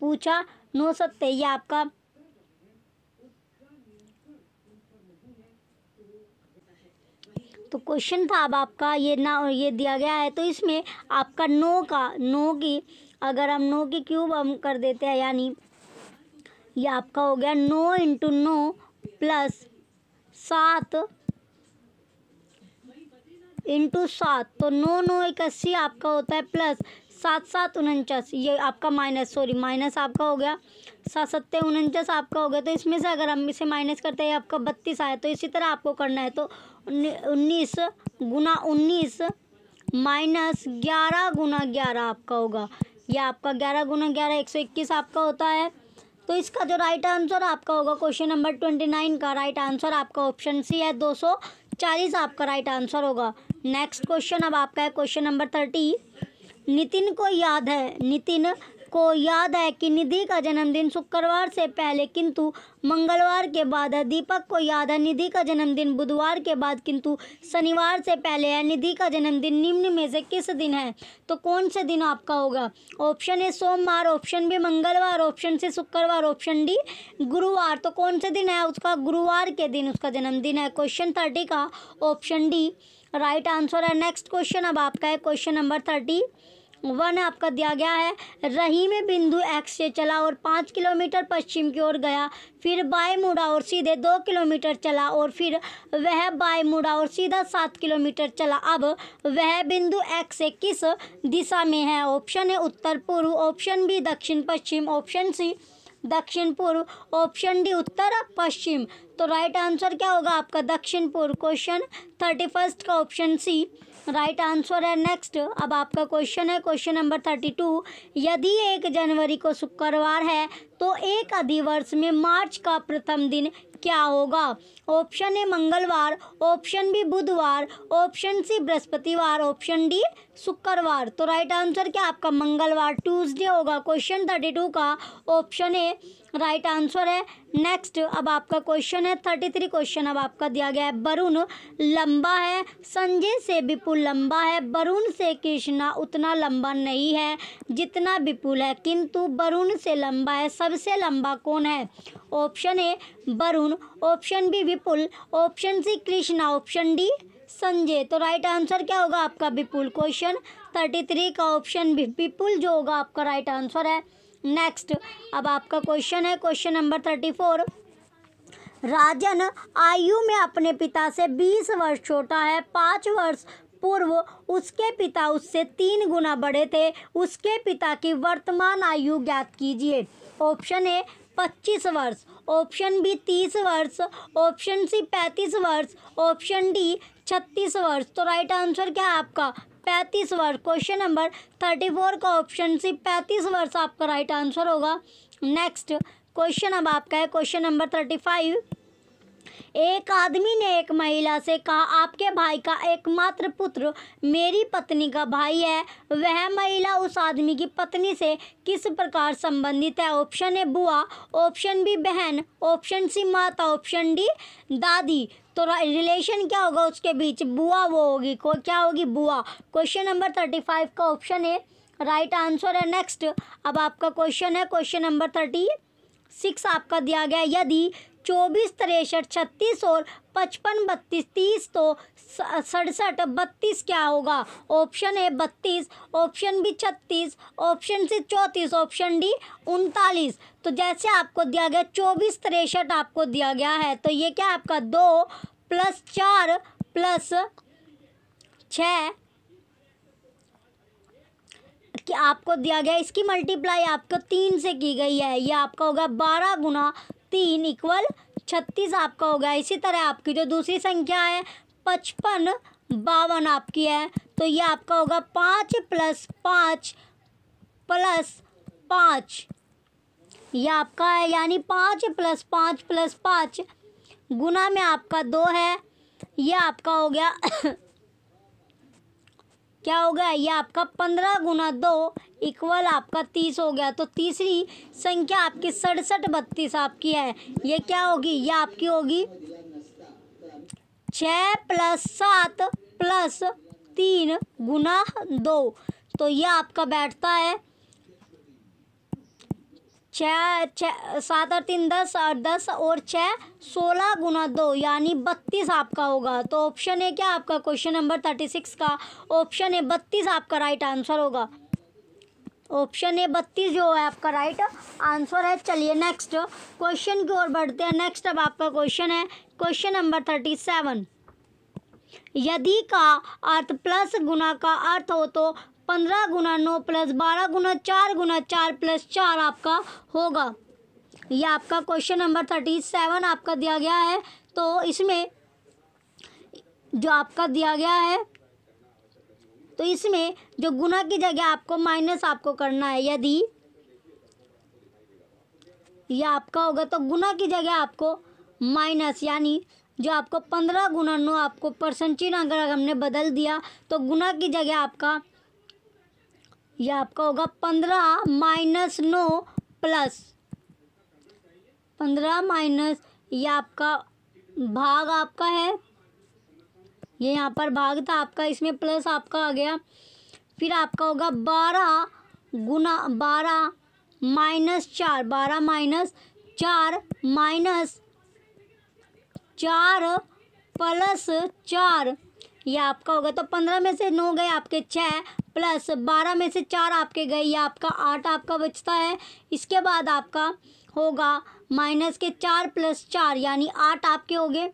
पूछा नौ सत्ते ये आपका तो क्वेश्चन था अब आपका ये ना ये दिया गया है तो इसमें आपका नो का नो की अगर हम नो की क्यूब हम कर देते हैं यानी ये आपका हो गया नो इंटू नो प्लस सात इंटू सात तो नौ नौ इक्यासी आपका होता है प्लस सात सात उनचास ये आपका माइनस सॉरी माइनस आपका हो गया सात सत्ते उनचास आपका हो गया तो इसमें से अगर हम इसे माइनस करते हैं आपका बत्तीस आया तो इसी तरह आपको करना है तो उन्नीस गुना उन्नीस माइनस ग्यारह गुना ग्यारह आपका होगा या आपका ग्यारह गुना ग्यारह एक सौ इक्कीस आपका होता है तो इसका जो राइट आंसर आपका होगा क्वेश्चन नंबर ट्वेंटी नाइन का राइट आंसर आपका ऑप्शन सी है दो सौ चालीस आपका राइट आंसर होगा नेक्स्ट क्वेश्चन अब आपका है क्वेश्चन नंबर थर्टी नितिन को याद है नितिन को याद है कि निधि का जन्मदिन शुक्रवार से पहले किंतु मंगलवार के बाद है दीपक को याद है निधि का जन्मदिन बुधवार के बाद किंतु शनिवार से पहले है निधि का जन्मदिन निम्न में से किस दिन है तो कौन सा दिन आपका होगा ऑप्शन ए सोमवार ऑप्शन बी मंगलवार ऑप्शन सी शुक्रवार ऑप्शन डी गुरुवार तो कौन सा दिन है उसका गुरुवार के दिन उसका जन्मदिन है क्वेश्चन थर्टी का ऑप्शन डी राइट आंसर है नेक्स्ट क्वेश्चन अब आपका है क्वेश्चन नंबर थर्टी वन आपका दिया गया है रही में बिंदु एक्स से चला और पाँच किलोमीटर पश्चिम की ओर गया फिर बाएं मुड़ा और सीधे दो किलोमीटर चला और फिर वह बाएं मुड़ा और सीधा सात किलोमीटर चला अब वह बिंदु एक्स से किस दिशा में है ऑप्शन है उत्तर पूर्व ऑप्शन बी दक्षिण पश्चिम ऑप्शन सी दक्षिण पूर्व ऑप्शन डी उत्तर पश्चिम तो राइट आंसर क्या होगा आपका दक्षिण पूर्व क्वेश्चन थर्टी फर्स्ट का ऑप्शन सी राइट आंसर है नेक्स्ट अब आपका क्वेश्चन है क्वेश्चन नंबर थर्टी टू यदि एक जनवरी को शुक्रवार है तो एक अधिवर्ष में मार्च का प्रथम दिन क्या होगा ऑप्शन ए मंगलवार ऑप्शन बी बुधवार ऑप्शन सी बृहस्पतिवार ऑप्शन डी शुक्रवार तो राइट आंसर क्या आपका मंगलवार ट्यूसडे होगा क्वेश्चन थर्टी टू का ऑप्शन ए राइट आंसर है नेक्स्ट अब आपका क्वेश्चन है थर्टी थ्री क्वेश्चन अब आपका दिया गया है वरुण लंबा है संजय से विपुल लंबा है वरुण से कृष्णा उतना लंबा नहीं है जितना विपुल है किंतु वरुण से लंबा है सबसे लंबा कौन है option A Varun option B Vipul option C Krishna option D Sanjay तो राइट आंसर क्या होगा आपका विपुल क्वेश्चन थर्टी थ्री का ऑप्शन विपुल जो होगा आपका राइट आंसर है नेक्स्ट अब आपका क्वेश्चन है question number thirty four Rajan आयु में अपने पिता से बीस वर्ष छोटा है पाँच वर्ष पूर्व उसके पिता उससे तीन गुना बड़े थे उसके पिता की वर्तमान आयु ज्ञात कीजिए ऑप्शन ए पच्चीस वर्ष ऑप्शन बी तीस वर्ष ऑप्शन सी पैंतीस वर्ष ऑप्शन डी छत्तीस वर्ष तो राइट आंसर क्या है आपका पैंतीस वर्ष क्वेश्चन नंबर थर्टी फोर का ऑप्शन सी पैंतीस वर्ष आपका राइट आंसर होगा नेक्स्ट क्वेश्चन अब आपका है क्वेश्चन नंबर थर्टी फाइव एक आदमी ने एक महिला से कहा आपके भाई का एकमात्र पुत्र मेरी पत्नी का भाई है वह महिला उस आदमी की पत्नी से किस प्रकार संबंधित है ऑप्शन ए बुआ ऑप्शन बी बहन ऑप्शन सी माता ऑप्शन डी दादी तो रिलेशन क्या होगा उसके बीच बुआ वो होगी को क्या होगी बुआ क्वेश्चन नंबर थर्टी फाइव का ऑप्शन है राइट आंसर है नेक्स्ट अब आपका क्वेश्चन है क्वेश्चन नंबर थर्टी सिक्स आपका दिया गया यदि चौबीस तिरसठ छत्तीस और पचपन बत्तीस तीस तो सड़सठ बत्तीस क्या होगा ऑप्शन ए बत्तीस ऑप्शन बी छत्तीस ऑप्शन सी चौंतीस ऑप्शन डी उनतालीस तो जैसे आपको दिया गया चौबीस तिरसठ आपको दिया गया है तो ये क्या आपका दो प्लस चार प्लस छ कि आपको दिया गया इसकी मल्टीप्लाई आपको तीन से की गई है यह आपका होगा बारह गुना तीन इक्वल छत्तीस आपका होगा इसी तरह आपकी जो दूसरी संख्या है पचपन बावन आपकी है तो ये आपका होगा पाँच प्लस पाँच प्लस पाँच ये आपका है यानी पाँच प्लस पाँच प्लस पाँच गुना में आपका दो है ये आपका हो गया क्या हो गया ये आपका पंद्रह गुना दो इक्वल आपका तीस हो गया तो तीसरी संख्या आपकी सड़सठ बत्तीस आपकी है ये क्या होगी ये आपकी होगी छः प्लस सात प्लस तीन गुना दो तो ये आपका बैठता है छः सात और तीन दस और दस और छः सोलह गुना दो यानी बत्तीस आपका होगा तो ऑप्शन है क्या आपका क्वेश्चन नंबर थर्टी सिक्स का ऑप्शन है बत्तीस आपका राइट आंसर होगा ऑप्शन ए बत्तीस जो है आपका राइट आंसर है चलिए नेक्स्ट क्वेश्चन की ओर बढ़ते हैं नेक्स्ट अब आपका क्वेश्चन है क्वेश्चन नंबर थर्टी सेवन यदि का अर्थ प्लस गुना का अर्थ हो तो पंद्रह गुना नौ प्लस बारह गुना चार गुना चार प्लस चार आपका होगा यह आपका क्वेश्चन नंबर थर्टी सेवन आपका दिया गया है तो इसमें जो आपका दिया गया है तो इसमें जो गुना की जगह आपको माइनस आपको करना है यदि यह आपका होगा तो गुना की जगह आपको माइनस यानी जो आपको पंद्रह गुना नौ आपको परसेंट चिन्ह अगर हमने बदल दिया तो गुना की जगह आपका यह आपका होगा पंद्रह माइनस नौ प्लस पंद्रह माइनस यह आपका भाग आपका है ये यहाँ पर भाग था आपका इसमें प्लस आपका आ गया फिर आपका होगा बारह गुना बारह माइनस चार बारह माइनस चार माइनस चार प्लस चार ये आपका होगा तो पंद्रह में से नौ गए आपके छः प्लस बारह में से चार आपके गए ये आपका आठ आपका बचता है इसके बाद आपका होगा माइनस के चार प्लस चार यानी आठ आपके हो गए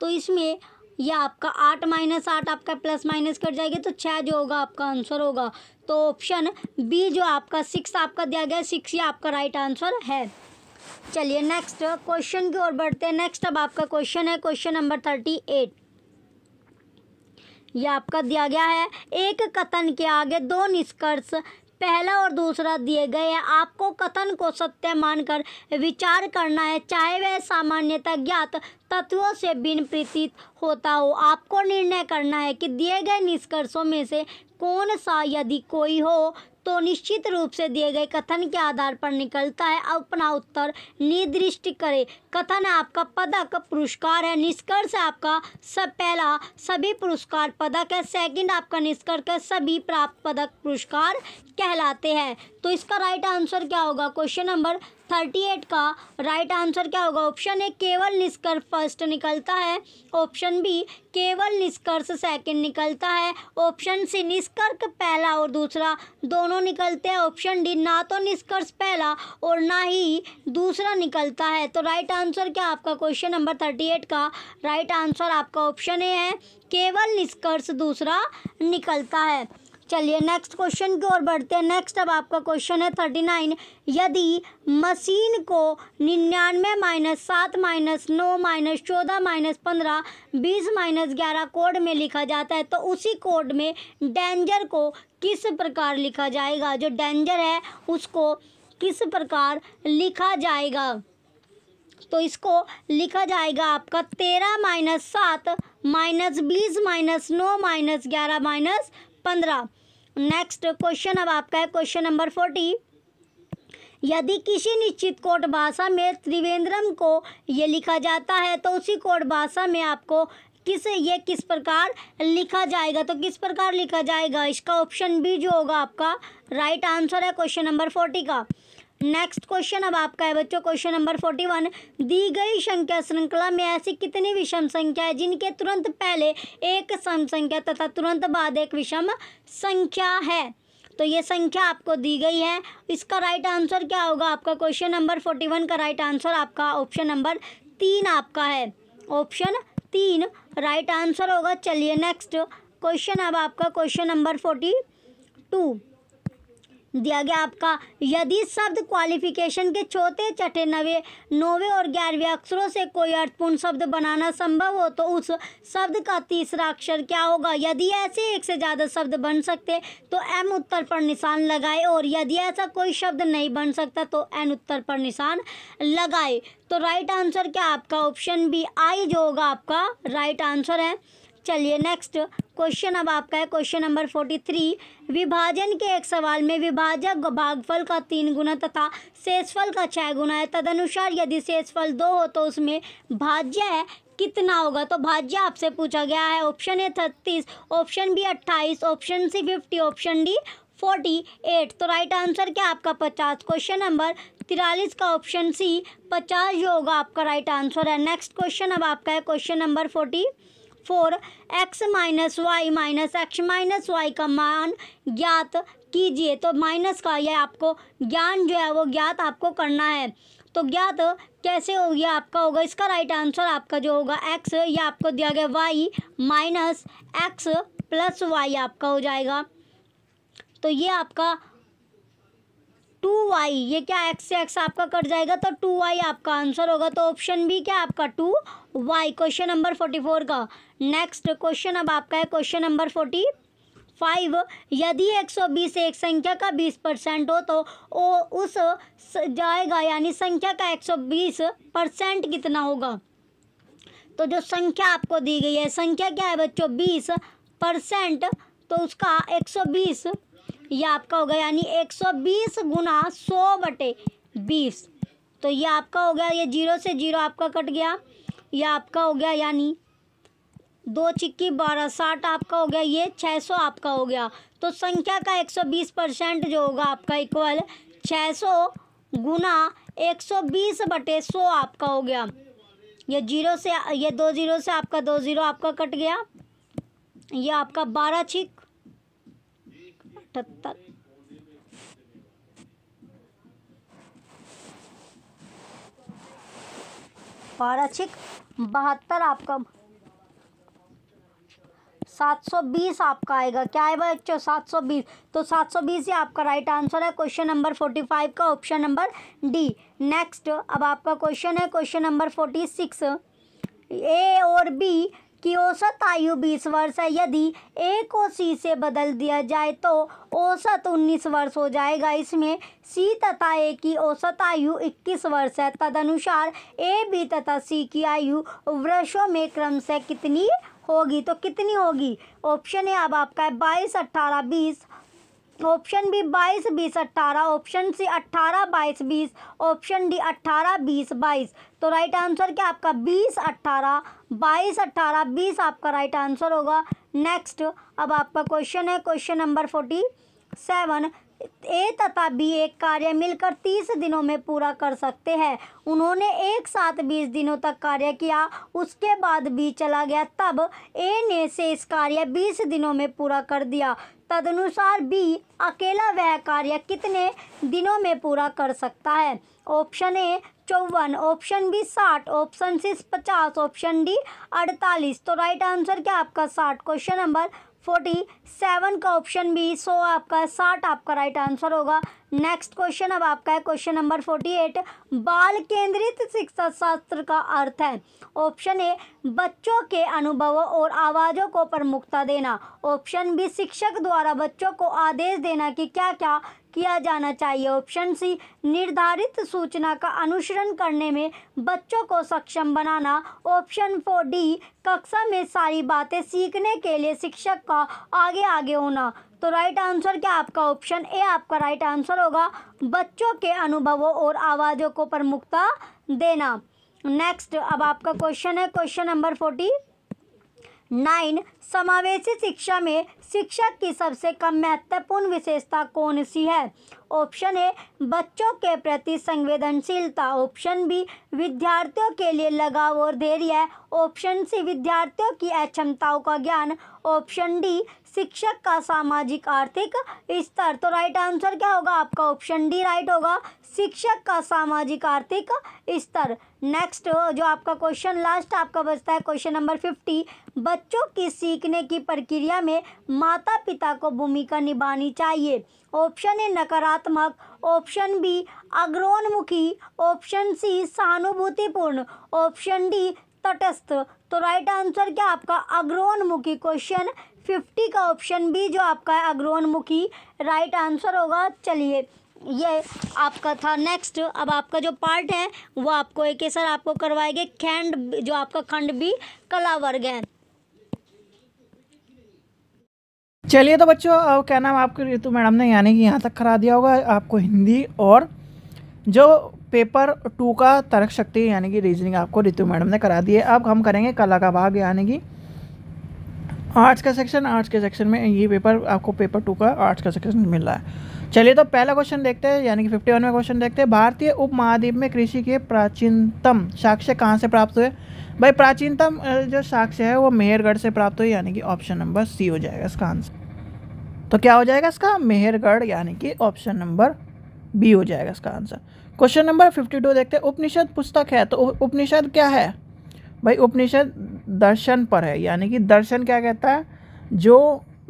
तो इसमें यह आपका आठ माइनस आठ आपका प्लस माइनस कर जाएगा तो छः जो होगा आपका आंसर होगा तो ऑप्शन बी जो आपका सिक्स आपका दिया गया सिक्स ही आपका राइट आंसर है चलिए नेक्स्ट क्वेश्चन की ओर बढ़ते हैं नेक्स्ट अब आपका क्वेश्चन है क्वेश्चन नंबर थर्टी एट यह आपका दिया गया है एक कथन के आगे दो निष्कर्ष पहला और दूसरा दिए गए हैं आपको कथन को सत्य मानकर विचार करना है चाहे वह सामान्यतः ज्ञात तत्वों से भिन्न प्रतीत होता हो आपको निर्णय करना है कि दिए गए निष्कर्षों में से कौन सा यदि कोई हो तो निश्चित रूप से दिए गए कथन के आधार पर निकलता है अपना उत्तर निर्दिष्ट करें कथन आपका पदक पुरस्कार है निष्कर्ष आपका सब पहला सभी पुरस्कार पदक है सेकंड आपका निष्कर्ष सभी प्राप्त पदक पुरस्कार कहलाते हैं तो इसका राइट आंसर क्या होगा क्वेश्चन नंबर थर्टी एट का राइट आंसर क्या होगा ऑप्शन ए केवल निष्कर्ष फर्स्ट निकलता है ऑप्शन बी केवल निष्कर्ष सेकंड निकलता है ऑप्शन सी निष्कर्ष पहला और दूसरा दोनों निकलते हैं ऑप्शन डी ना तो निष्कर्ष पहला और ना ही दूसरा निकलता है तो राइट आंसर क्या आपका क्वेश्चन नंबर थर्टी एट का राइट आंसर आपका ऑप्शन ए है केवल निष्कर्ष दूसरा निकलता है चलिए नेक्स्ट क्वेश्चन की ओर बढ़ते हैं नेक्स्ट अब आपका क्वेश्चन है थर्टी नाइन यदि मशीन को निन्यानवे माइनस सात माइनस नौ माइनस चौदह माइनस पंद्रह बीस माइनस ग्यारह कोड में लिखा जाता है तो उसी कोड में डेंजर को किस प्रकार लिखा जाएगा जो डेंजर है उसको किस प्रकार लिखा जाएगा तो इसको लिखा जाएगा आपका तेरह माइनस सात माइनस बीस माइनस नौ माइनस ग्यारह माइनस पंद्रह नेक्स्ट क्वेश्चन अब आपका है क्वेश्चन नंबर फोर्टी यदि किसी निश्चित कोट भाषा में त्रिवेंद्रम को ये लिखा जाता है तो उसी कोट भाषा में आपको किस ये किस प्रकार लिखा जाएगा तो किस प्रकार लिखा जाएगा इसका ऑप्शन बी जो होगा आपका राइट आंसर है क्वेश्चन नंबर फोर्टी का नेक्स्ट क्वेश्चन अब आपका है बच्चों क्वेश्चन नंबर फोर्टी वन दी गई संख्या श्रृंखला में ऐसी कितनी विषम संख्या है जिनके तुरंत पहले एक सम संख्या तथा तुरंत बाद एक विषम संख्या है तो ये संख्या आपको दी गई है इसका राइट आंसर क्या होगा आपका क्वेश्चन नंबर फोर्टी वन का राइट आंसर आपका ऑप्शन नंबर तीन आपका है ऑप्शन तीन राइट आंसर होगा चलिए नेक्स्ट क्वेश्चन अब आपका क्वेश्चन नंबर फोर्टी टू दिया गया आपका यदि शब्द क्वालिफिकेशन के चौथे छठे नवे नौवे और ग्यारहवें अक्षरों से कोई अर्थपूर्ण शब्द बनाना संभव हो तो उस शब्द का तीसरा अक्षर क्या होगा यदि ऐसे एक से ज़्यादा शब्द बन सकते तो एम उत्तर पर निशान लगाए और यदि ऐसा कोई शब्द नहीं बन सकता तो एन उत्तर पर निशान लगाए तो राइट आंसर क्या आपका ऑप्शन बी आई जो होगा आपका राइट आंसर है चलिए नेक्स्ट क्वेश्चन अब आपका है क्वेश्चन नंबर फोर्टी थ्री विभाजन के एक सवाल में विभाजक भागफल का तीन गुना तथा शेषफल का छः गुना है तदनुसार यदि शेषफल दो हो तो उसमें भाज्य कितना होगा तो भाज्य आपसे पूछा गया है ऑप्शन ए थर्तीस ऑप्शन बी अट्ठाईस option C fifty option D forty eight तो राइट आंसर क्या आपका पचास क्वेश्चन नंबर तिरालीस का ऑप्शन सी पचास जो होगा आपका राइट आंसर है नेक्स्ट क्वेश्चन अब आपका है question number forty four X minus Y minus X minus Y का मान ज्ञात कीजिए तो माइनस का यह आपको ज्ञान जो है वो ज्ञात आपको करना है तो ज्ञात कैसे हो गया आपका होगा इसका राइट आंसर आपका जो होगा एक्स ये आपको दिया गया Y minus X plus Y आपका हो जाएगा तो ये आपका टू वाई ये क्या एक्स से एक्स आपका कट जाएगा तो टू वाई आपका आंसर होगा तो ऑप्शन बी क्या आपका two Y question number forty four का नेक्स्ट क्वेश्चन अब आपका है क्वेश्चन नंबर फोर्टी फाइव यदि एक सौ बीस एक संख्या का बीस परसेंट हो तो ओ उस जाएगा यानी संख्या का एक सौ बीस परसेंट कितना होगा तो जो संख्या आपको दी गई है संख्या क्या है बच्चों बीस परसेंट तो उसका एक सौ बीस ये आपका हो गया यानी 120 गुना सौ बटे बीस तो ये आपका हो गया ये जीरो से जीरो आपका कट गया ये आपका हो गया यानी दो चिक्की बारह साठ आपका हो गया ये छः सौ आपका हो गया तो संख्या का एक सौ बीस परसेंट जो होगा आपका इक्वल छः सौ गुना एक सौ बीस बटे सौ आपका हो गया ये जीरो से ये दो जीरो से आपका दो जीरो आपका कट गया ये आपका बारह छिक अठहत्तर बारह बहत्तर आपका सात सौ बीस आपका आएगा क्या है बच्चों सात सौ बीस तो सात सौ बीस ही आपका राइट आंसर है क्वेश्चन नंबर फोर्टी फाइव का ऑप्शन नंबर डी नेक्स्ट अब आपका क्वेश्चन है question number forty six A और बी कि औसत आयु 20 वर्ष है यदि ए को सी से बदल दिया जाए तो औसत 19 वर्ष हो जाएगा इसमें सी तथा ए की औसत आयु 21 वर्ष है तदनुसार ए बी तथा सी की आयु वर्षों में क्रम से कितनी होगी तो कितनी होगी ऑप्शन है अब आपका है बाईस अट्ठारह बीस ऑप्शन बी बाईस बीस अट्ठारह ऑप्शन सी अट्ठारह बाईस बीस ऑप्शन डी अट्ठारह बीस बाईस तो राइट आंसर क्या आपका बीस अट्ठारह बाईस अट्ठारह बीस आपका राइट आंसर होगा नेक्स्ट अब आपका क्वेश्चन है question number forty seven A तथा बी एक कार्य मिलकर तीस दिनों में पूरा कर सकते हैं उन्होंने एक साथ बीस दिनों तक कार्य किया उसके बाद बी चला गया तब ए ने से इस कार्य बीस दिनों में पूरा कर दिया तदनुसार बी अकेला वह कार्य कितने दिनों में पूरा कर सकता है ऑप्शन ए चौवन ऑप्शन बी साठ ऑप्शन सी पचास ऑप्शन डी अड़तालीस तो राइट आंसर क्या आपका साठ क्वेश्चन नंबर फोर्टी सेवन का ऑप्शन बी सौ आपका साठ आपका राइट आंसर होगा नेक्स्ट क्वेश्चन अब आपका है क्वेश्चन नंबर फोर्टी एट बाल केंद्रित शिक्षा शास्त्र का अर्थ है ऑप्शन ए बच्चों के अनुभवों और आवाज़ों को प्रमुखता देना ऑप्शन बी शिक्षक द्वारा बच्चों को आदेश देना कि क्या क्या किया जाना चाहिए ऑप्शन सी निर्धारित सूचना का अनुसरण करने में बच्चों को सक्षम बनाना ऑप्शन फोर डी कक्षा में सारी बातें सीखने के लिए शिक्षक का आगे आगे होना तो राइट आंसर क्या आपका ऑप्शन ए आपका राइट आंसर होगा बच्चों के अनुभवों और आवाज़ों को प्रमुखता देना नेक्स्ट अब आपका क्वेश्चन है क्वेश्चन नंबर फोर्टी नाइन समावेशी शिक्षा में शिक्षक की सबसे कम महत्वपूर्ण विशेषता कौन सी है ऑप्शन ए बच्चों के प्रति संवेदनशीलता ऑप्शन बी विद्यार्थियों के लिए लगाव और धैर्य ऑप्शन सी विद्यार्थियों की अक्षमताओं का ज्ञान ऑप्शन डी शिक्षक का सामाजिक आर्थिक स्तर तो राइट आंसर क्या होगा आपका ऑप्शन डी राइट होगा शिक्षक का सामाजिक आर्थिक स्तर नेक्स्ट जो आपका क्वेश्चन लास्ट आपका बचता है क्वेश्चन नंबर फिफ्टी बच्चों की सीखने की प्रक्रिया में माता पिता को भूमिका निभानी चाहिए ऑप्शन ए नकारात्मक ऑप्शन बी अग्रोन्मुखी ऑप्शन सी सहानुभूतिपूर्ण ऑप्शन डी तटस्थ तो राइट आंसर क्या आपका अग्रोन्मुखी क्वेश्चन फिफ्टी का ऑप्शन बी जो आपका है अग्रोन्मुखी राइट आंसर होगा चलिए ये आपका था नेक्स्ट अब आपका जो पार्ट है वो आपको एक सर आपको करवाएंगे खंड जो आपका खंड भी कला वर्ग है चलिए तो बच्चों अब क्या नाम आपके ऋतु मैडम ने यानी कि यहाँ तक करा दिया होगा आपको हिंदी और जो पेपर टू का तर्क शक्ति यानी कि रीजनिंग आपको ऋतु मैडम ने करा दी है अब हम करेंगे कला का भाग यानी कि आर्ट्स का सेक्शन आर्ट्स के सेक्शन में ये पेपर आपको पेपर टू का आर्ट्स का सेक्शन मिल रहा है चलिए तो पहला क्वेश्चन देखते हैं यानी कि फिफ्टी वन में क्वेश्चन देखते हैं भारतीय उप महाद्वीप में कृषि के प्राचीनतम साक्ष्य कहाँ से प्राप्त हुए भाई प्राचीनतम जो साक्ष्य है वो मेहरगढ़ से प्राप्त हुए यानी कि ऑप्शन नंबर सी हो जाएगा इसका आंसर तो क्या हो जाएगा इसका मेहरगढ़ यानी कि ऑप्शन नंबर बी हो जाएगा इसका answer question number fifty two देखते हैं उपनिषद पुस्तक है तो उपनिषद क्या है भाई उपनिषद दर्शन पर है यानी कि दर्शन क्या कहता है जो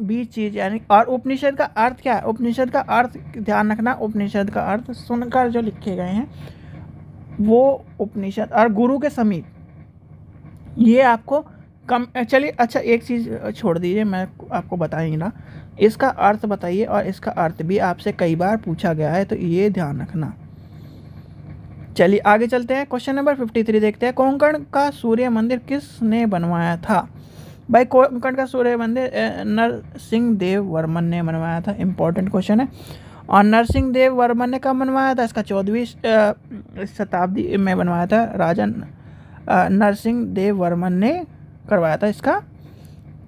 भी चीज़ यानी और उपनिषद का अर्थ क्या है उपनिषद का अर्थ ध्यान रखना उपनिषद का अर्थ सुनकर जो लिखे गए हैं वो उपनिषद और गुरु के समीप ये आपको कम चलिए अच्छा एक चीज़ छोड़ दीजिए मैं आपको बताएंगे ना इसका अर्थ बताइए और इसका अर्थ भी आपसे कई बार पूछा गया है तो ये ध्यान रखना चलिए आगे चलते हैं क्वेश्चन नंबर फिफ्टी थ्री देखते हैं कोंकण का सूर्य मंदिर किसने बनवाया था भाई कोंकण का सूर्य मंदिर नरसिंह देव वर्मन ने बनवाया था इंपॉर्टेंट क्वेश्चन है और नरसिंह देव वर्मन ने कब बनवाया था इसका चौदहवीं शताब्दी में बनवाया था राजा नरसिंह देव वर्मन ने करवाया था इसका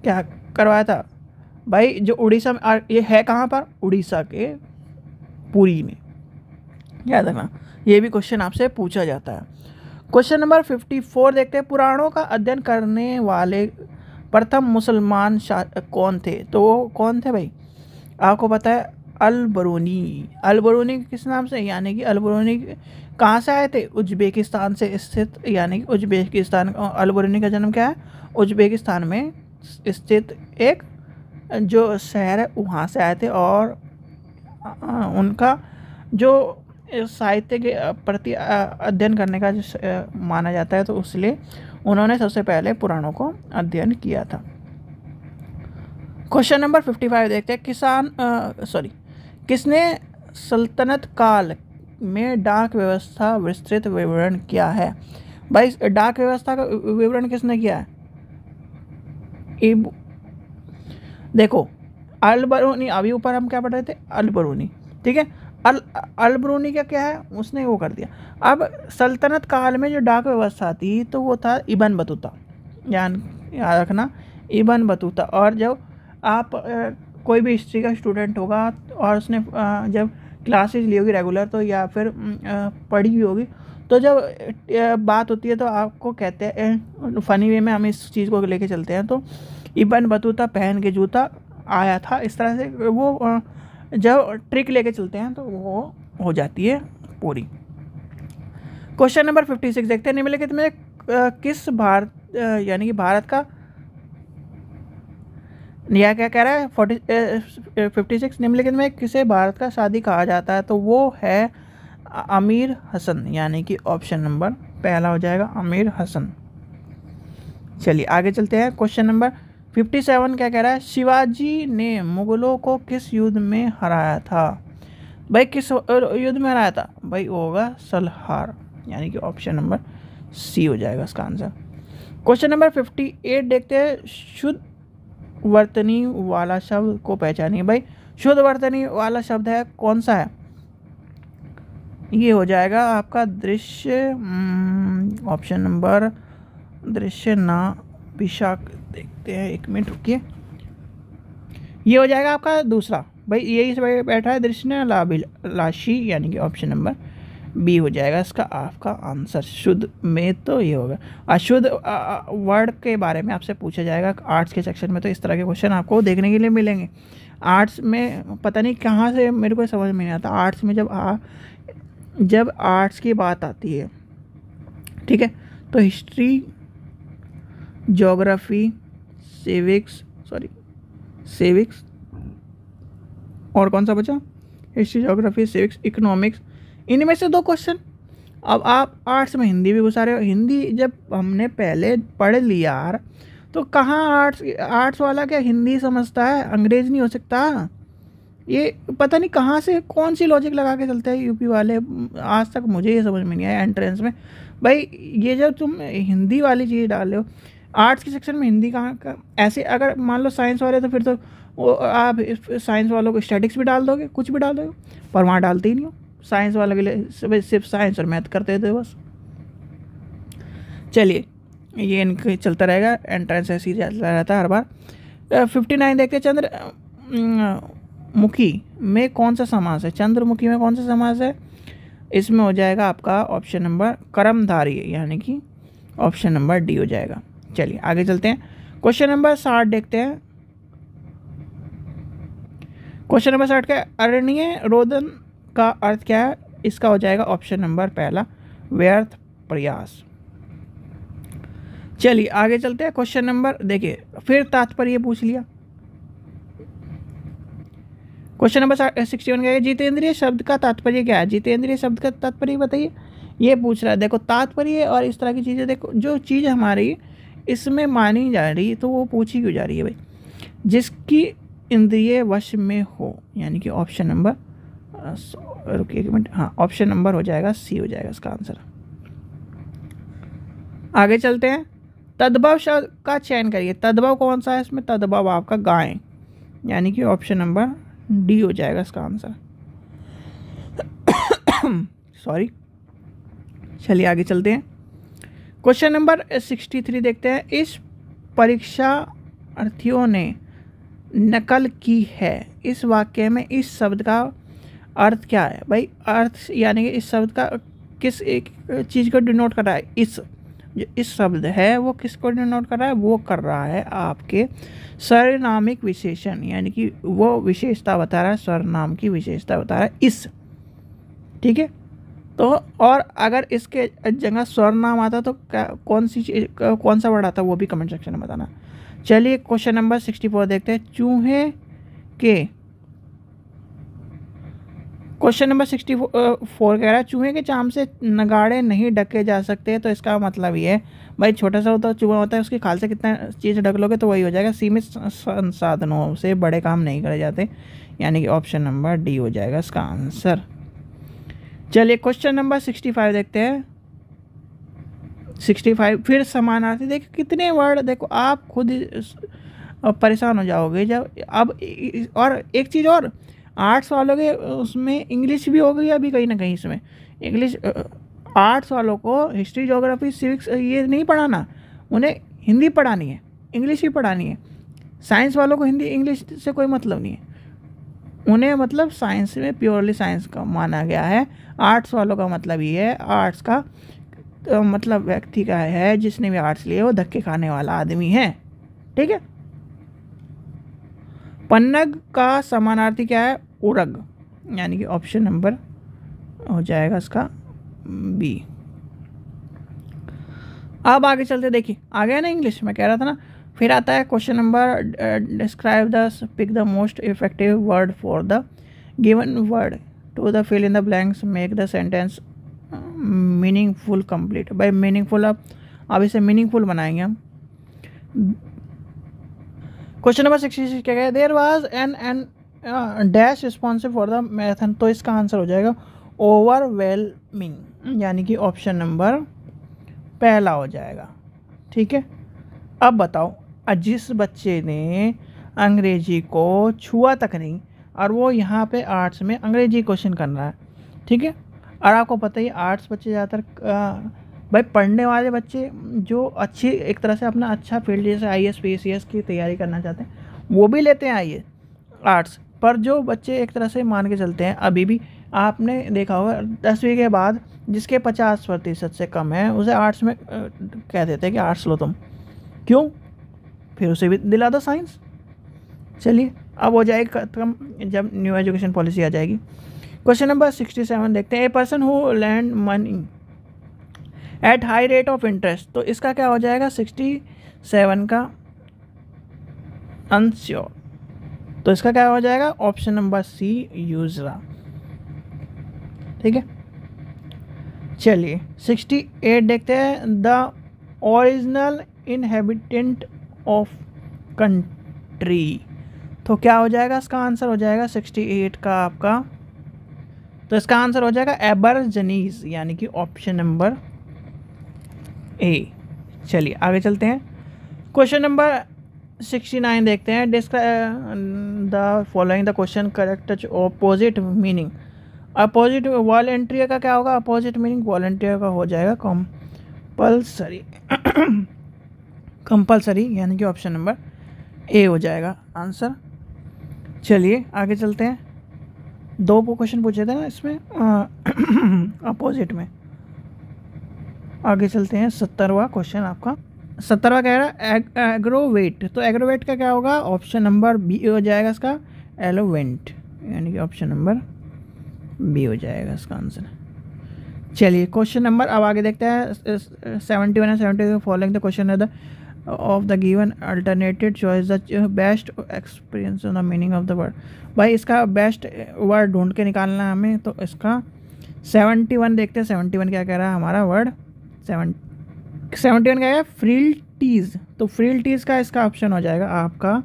क्या करवाया था भाई जो उड़ीसा में ये है कहाँ पर उड़ीसा के पुरी में याद रखना ये भी क्वेश्चन आपसे पूछा जाता है क्वेश्चन नंबर फिफ्टी फोर देखते हैं पुराणों का अध्ययन करने वाले प्रथम मुसलमान कौन थे तो वो कौन थे भाई आपको पता है अलबरूनी अलबरूनी किस नाम से यानी कि अलबरूनी कहाँ से आए थे उज्बेकिस्तान से स्थित यानी कि उज्बेकिस्तान अलबरूनी का जन्म क्या है उज्बेकिस्तान में स्थित एक जो शहर है वहाँ से आए थे और उनका जो साहित्य के प्रति अध्ययन करने का माना जाता है तो इसलिए उन्होंने सबसे पहले पुराणों को अध्ययन किया था क्वेश्चन नंबर फिफ्टी फाइव देखते हैं किसान सॉरी किसने सल्तनत काल में डाक व्यवस्था विस्तृत विवरण किया है भाई डाक व्यवस्था का विवरण किसने किया है इब देखो अलबरूनी अभी ऊपर हम क्या पढ़ रहे थे अल बरूनी ठीक है अल अलबरूनी का क्या है उसने वो कर दिया अब सल्तनत काल में जो डाक व्यवस्था थी तो वो था इबन बतूता ध्यान याद रखना इबन बतूता और जब आप कोई भी हिस्ट्री का स्टूडेंट होगा और उसने जब क्लासेस ली होगी रेगुलर तो या फिर पढ़ी हुई होगी तो जब बात होती है तो आपको कहते हैं फ़नी वे में हम इस चीज़ को लेके चलते हैं तो इबन बतूता पहन के जूता आया था इस तरह से वो जब ट्रिक लेके चलते हैं तो वो हो जाती है पूरी क्वेश्चन नंबर फिफ्टी सिक्स देखते हैं निम्नलिखित में किस भारत यानी कि भारत का यह क्या कह रहा है फोर्टी फिफ्टी सिक्स निम्नलिखित में किसे भारत का शादी कहा जाता है तो वो है आमिर हसन यानी कि ऑप्शन नंबर पहला हो जाएगा आमिर हसन चलिए आगे चलते हैं क्वेश्चन नंबर फिफ्टी सेवन क्या कह रहा है शिवाजी ने मुगलों को किस युद्ध में हराया था भाई किस युद्ध में हराया था भाई वो होगा सलहार यानी कि ऑप्शन नंबर सी हो जाएगा इसका answer question number fifty eight देखते हैं शुद्ध वर्तनी वाला शब्द को पहचानिए भाई शुद्ध वर्तनी वाला शब्द है कौन सा है ये हो जाएगा आपका दृश्य ऑप्शन हम्म, नंबर दृश्य ना विशाख देखते हैं एक मिनट रुकिए ये हो जाएगा आपका दूसरा भाई यही से बैठा है दृश्य लाभिल राशि यानी कि ऑप्शन नंबर बी हो जाएगा इसका आपका आंसर शुद्ध में तो ये होगा अशुद्ध वर्ड के बारे में आपसे पूछा जाएगा आर्ट्स के सेक्शन में तो इस तरह के क्वेश्चन आपको देखने के लिए मिलेंगे आर्ट्स में पता नहीं कहाँ से मेरे को समझ में नहीं आता आर्ट्स में जब आ, जब आर्ट्स की बात आती है ठीक है तो history geography civics sorry civics और कौन सा बचा हिस्ट्री जोग्राफी सिविक्स इकोनॉमिक्स इनमें से दो क्वेश्चन अब आप आर्ट्स में हिंदी भी घुसा रहे हो हिंदी जब हमने पहले पढ़ लिया यार तो कहाँ आर्ट्स आर्ट्स वाला क्या हिंदी समझता है अंग्रेज नहीं हो सकता ये पता नहीं कहाँ से कौन सी लॉजिक लगा के चलते हैं यूपी वाले आज तक मुझे ये समझ में नहीं आया एंट्रेंस में भाई ये जब तुम हिंदी वाली चीज़ डाल रहे हो आर्ट्स के सेक्शन में हिंदी कहाँ का ऐसे अगर मान लो साइंस वाले तो फिर तो वो आप साइंस वालों को स्टैटिक्स भी डाल दोगे कुछ भी डाल दोगे पर वहाँ डालते ही नहीं हो साइंस वालों के लिए सिर्फ साइंस और मैथ करते थे बस चलिए ये इनके चलता रहेगा एंट्रेंस ऐसे ही चलता रहता है हर बार फिफ्टी नाइन देखते चंद्र मुखी में कौन सा समास है चंद्रमुखी में कौन सा समास है इसमें हो जाएगा आपका ऑप्शन नंबर कर्मधारी यानी कि ऑप्शन नंबर डी हो जाएगा चलिए आगे चलते हैं क्वेश्चन नंबर साठ देखते हैं क्वेश्चन नंबर साठ का अरण्य रोदन का अर्थ क्या है इसका हो जाएगा ऑप्शन नंबर पहला व्यर्थ प्रयास चलिए आगे चलते हैं क्वेश्चन नंबर देखिए फिर तात्पर्य पूछ लिया क्वेश्चन नंबर सिक्सटी वन का जितेंद्रीय शब्द का तात्पर्य क्या है जितेंद्रीय शब्द का तात्पर्य बताइए ये पूछ रहा है देखो तात्पर्य और इस तरह की चीज़ें देखो जो चीज़ हमारी इसमें मानी जा रही है तो वो पूछी क्यों जा रही है भाई जिसकी इंद्रिय वश में हो यानी कि ऑप्शन नंबर रुकिए एक मिनट हाँ ऑप्शन नंबर हो जाएगा सी हो जाएगा इसका आंसर आगे चलते हैं तदभाव शब्द का चयन करिए तद्भव कौन सा है इसमें तदभाव आपका गाय यानी कि ऑप्शन नंबर डी हो जाएगा इसका आंसर सॉरी चलिए आगे चलते हैं क्वेश्चन नंबर सिक्सटी थ्री देखते हैं इस परीक्षार्थियों ने नकल की है इस वाक्य में इस शब्द का अर्थ क्या है भाई अर्थ यानी कि इस शब्द का किस एक चीज़ को डिनोट कर रहा है इस जो इस शब्द है वो किसको डिनोट कर रहा है वो कर रहा है आपके सर्वनामिक विशेषण यानी कि वो विशेषता बता रहा है सर्वनाम की विशेषता बता रहा है इस ठीक है तो और अगर इसके जगह स्वर नाम आता तो कौन सी चीज कौन सा वर्ड आता वो भी कमेंट सेक्शन में बताना चलिए क्वेश्चन नंबर सिक्सटी फोर देखते हैं चूहे के क्वेश्चन नंबर सिक्सटी फोर कह रहा है चूहे के चाम से नगाड़े नहीं ढके जा सकते तो इसका मतलब ये है भाई छोटा सा होता चूहा होता है उसके खाल से कितना चीज़ ढक लोगे तो वही हो जाएगा सीमित संसाधनों से बड़े काम नहीं करे जाते यानी कि ऑप्शन नंबर डी हो जाएगा इसका आंसर चलिए क्वेश्चन नंबर सिक्सटी फाइव देखते हैं सिक्सटी फाइव फिर समानार्थी देखो कितने वर्ड देखो आप खुद परेशान हो जाओगे जब अब और एक चीज़ और आर्ट्स वालों के उसमें इंग्लिश भी होगी अभी कहीं ना कहीं इसमें इंग्लिश आर्ट्स वालों को हिस्ट्री जोग्राफी सिविक्स ये नहीं पढ़ाना उन्हें हिंदी पढ़ानी है इंग्लिश ही पढ़ानी है साइंस वालों को हिंदी इंग्लिश से कोई मतलब नहीं है उन्हें मतलब साइंस में प्योरली साइंस का माना गया है आर्ट्स वालों का मतलब ये है आर्ट्स का तो मतलब व्यक्ति का है जिसने भी आर्ट्स लिए वो धक्के खाने वाला आदमी है ठीक है पन्नग का समानार्थी क्या है उरग यानी कि ऑप्शन नंबर हो जाएगा इसका बी अब आगे चलते देखिए आ गया ना इंग्लिश में कह रहा था ना फिर आता है question number describe the pick the most effective word for the given word to the fill in the blanks make the sentence meaningful complete भाई मीनिंगफुल आप अब इसे मीनिंगफुल बनाएंगे हम क्वेश्चन नंबर सिक्सटी सिक्स क्या there was an an dash responsive for the marathon तो इसका answer हो जाएगा ओवरवेलमिंग यानी कि ऑप्शन नंबर पहला हो जाएगा ठीक है अब बताओ जिस बच्चे ने अंग्रेजी को छुआ तक नहीं और वो यहाँ पे आर्ट्स में अंग्रेजी क्वेश्चन कर रहा है ठीक है और आपको पता ही आर्ट्स बच्चे ज़्यादातर भाई पढ़ने वाले बच्चे जो अच्छी एक तरह से अपना अच्छा फील्ड जैसे आई एस पी एस की तैयारी करना चाहते हैं वो भी लेते हैं आई आर्ट्स पर जो बच्चे एक तरह से मान के चलते हैं अभी भी आपने देखा होगा दसवीं के बाद जिसके पचास प्रतिशत से कम है उसे आर्ट्स में कह देते हैं कि आर्ट्स लो तुम क्यों फिर उसे भी दिला दो साइंस चलिए अब हो जाएगा जब न्यू एजुकेशन पॉलिसी आ जाएगी क्वेश्चन नंबर सिक्सटी सेवन देखते हैं a person who lend money at high rate of interest तो इसका क्या हो जाएगा सिक्सटी सेवन का अनश्योर तो इसका क्या हो जाएगा ऑप्शन नंबर सी यूजरा ठीक है चलिए सिक्सटी एट देखते हैं the original inhabitant of country तो क्या हो जाएगा इसका आंसर हो जाएगा सिक्सटी एट का आपका तो इसका आंसर हो जाएगा एबर जनीस यानी कि ऑप्शन नंबर ए चलिए आगे चलते हैं क्वेश्चन नंबर सिक्सटी नाइन देखते हैं the following the question correct opposite meaning opposite volunteer का क्या होगा अपोजिट मीनिंग वॉलेंटियर का हो जाएगा कंपल्सरी कंपल्सरी यानी कि ऑप्शन नंबर ए हो जाएगा आंसर चलिए आगे चलते हैं दो क्वेश्चन पूछे थे ना इसमें अपोजिट में आगे चलते हैं सत्तरवा क्वेश्चन आपका सत्तरवा कह रहा है एग, एग्रोवेट तो एग्रोवेट का क्या होगा ऑप्शन नंबर बी हो जाएगा इसका एलोवेंट यानी कि ऑप्शन नंबर बी हो जाएगा इसका आंसर चलिए क्वेश्चन नंबर अब आगे देखते हैं सेवेंटी वन है सेवेंटी फॉलोइंग द क्वेश्चन है of the given alternated choice best experience in the meaning of the word भाई इसका बेस्ट वर्ड ढूंढ के निकालना है हमें तो इसका सेवेंटी वन देखते हैं सेवेंटी वन क्या कह रहा है हमारा वर्ड सेवन सेवेंटी वन क्या है फ्रील टीज़ तो फ्रील टीज़ का इसका ऑप्शन हो जाएगा आपका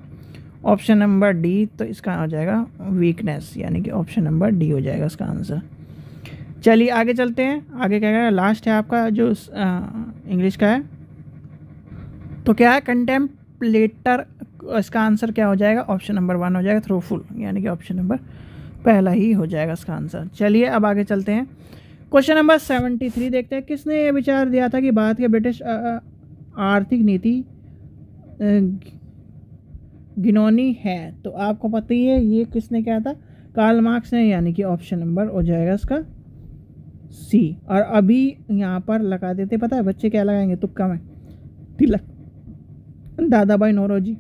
ऑप्शन नंबर डी तो इसका हो जाएगा वीकनेस यानी कि ऑप्शन नंबर डी हो जाएगा इसका आंसर चलिए आगे चलते हैं आगे क्या कह रहा है लास्ट है आपका जो इंग्लिश का है तो क्या है कंटेम्पलेटर इसका आंसर क्या हो जाएगा ऑप्शन नंबर वन हो जाएगा थ्रोफुल यानी कि ऑप्शन नंबर पहला ही हो जाएगा इसका आंसर चलिए अब आगे चलते हैं क्वेश्चन नंबर सेवेंटी थ्री देखते हैं किसने ये विचार दिया था कि भारत के ब्रिटिश आर्थिक नीति गिनोनी है तो आपको पता ही है ये किसने कहा था कार्ल मार्क्स ने यानी कि ऑप्शन नंबर हो जाएगा इसका सी और अभी यहाँ पर लगा देते पता है बच्चे क्या लगाएंगे तुक्का में तिलक दादाबाई नौरोजी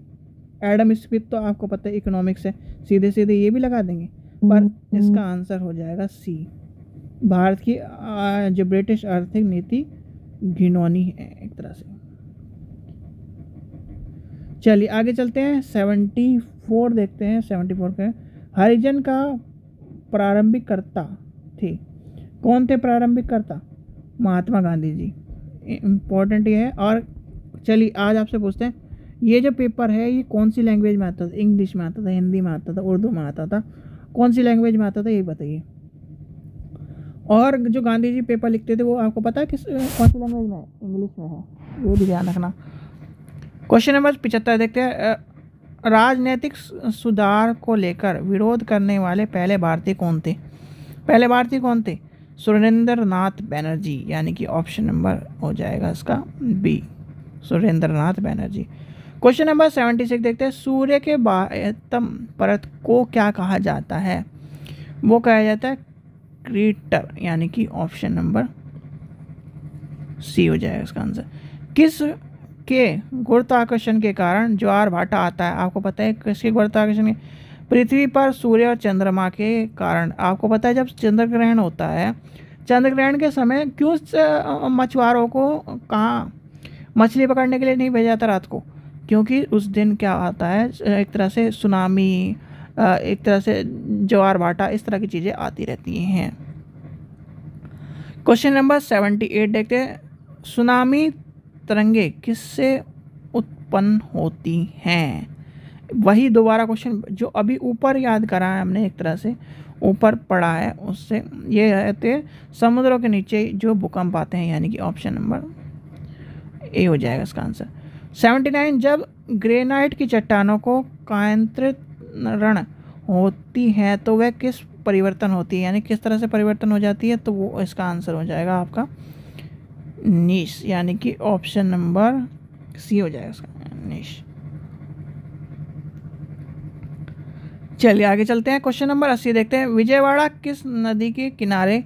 एडम स्मिथ तो आपको पता है इकोनॉमिक्स है सीधे सीधे ये भी लगा देंगे पर हम्म, इसका आंसर हम्म। हो जाएगा सी भारत की जो ब्रिटिश आर्थिक नीति घिनौनी है एक तरह से चलिए आगे चलते हैं सेवेंटी फोर देखते हैं सेवेंटी फोर के हरिजन का प्रारंभिक कर्ता थे कौन थे प्रारंभिक कर्ता महात्मा गांधी जी इम्पोर्टेंट ये है और चलिए आज आपसे पूछते हैं ये जो पेपर है ये कौन सी लैंग्वेज में आता था इंग्लिश में आता था हिंदी में आता था उर्दू में आता था कौन सी लैंग्वेज में आता था ये बताइए और जो गांधी जी पेपर लिखते थे वो आपको पता है किस कौन सी लैंग्वेज में इंग्लिश में है ये भी ध्यान रखना क्वेश्चन नंबर पिचहत्तर देखते हैं राजनीतिक सुधार को लेकर विरोध करने वाले पहले भारतीय कौन थे पहले भारतीय कौन थे सुरेंद्र नाथ बैनर्जी यानी कि ऑप्शन नंबर हो जाएगा इसका B Surendra Nath Banerjee question number seventy six देखते हैं सूर्य के बाहतम परत को क्या कहा जाता है वो कहा जाता है क्रीटर यानी कि ऑप्शन नंबर सी हो जाएगा इसका आंसर किस के गुरुत्वाकर्षण के कारण ज्वार भाटा आता है आपको पता है किसके गुरुत्वाकर्षण के पृथ्वी पर सूर्य और चंद्रमा के कारण आपको पता है जब चंद्र ग्रहण होता है चंद्र ग्रहण के समय क्यों मछुआरों को कहाँ मछली पकड़ने के लिए नहीं भेजा जाता रात को क्योंकि उस दिन क्या आता है एक तरह से सुनामी एक तरह से जवार भाटा इस तरह की चीज़ें आती रहती हैं क्वेश्चन नंबर सेवेंटी एट देखते हैं सुनामी तरंगे किससे उत्पन्न होती हैं वही दोबारा क्वेश्चन जो अभी ऊपर याद करा है हमने एक तरह से ऊपर पढ़ा है उससे ये रहते समुद्रों के नीचे जो भूकंप आते हैं यानी कि ऑप्शन नंबर ए हो जाएगा इसका आंसर 79 जब ग्रेनाइट की चट्टानों को कायंत्रण होती है तो वह किस परिवर्तन होती है यानी किस तरह से परिवर्तन हो जाती है तो वो इसका आंसर हो जाएगा आपका नीश यानी कि ऑप्शन नंबर सी हो जाएगा इसका नीश चलिए आगे चलते हैं क्वेश्चन नंबर अस्सी देखते हैं विजयवाड़ा किस नदी के किनारे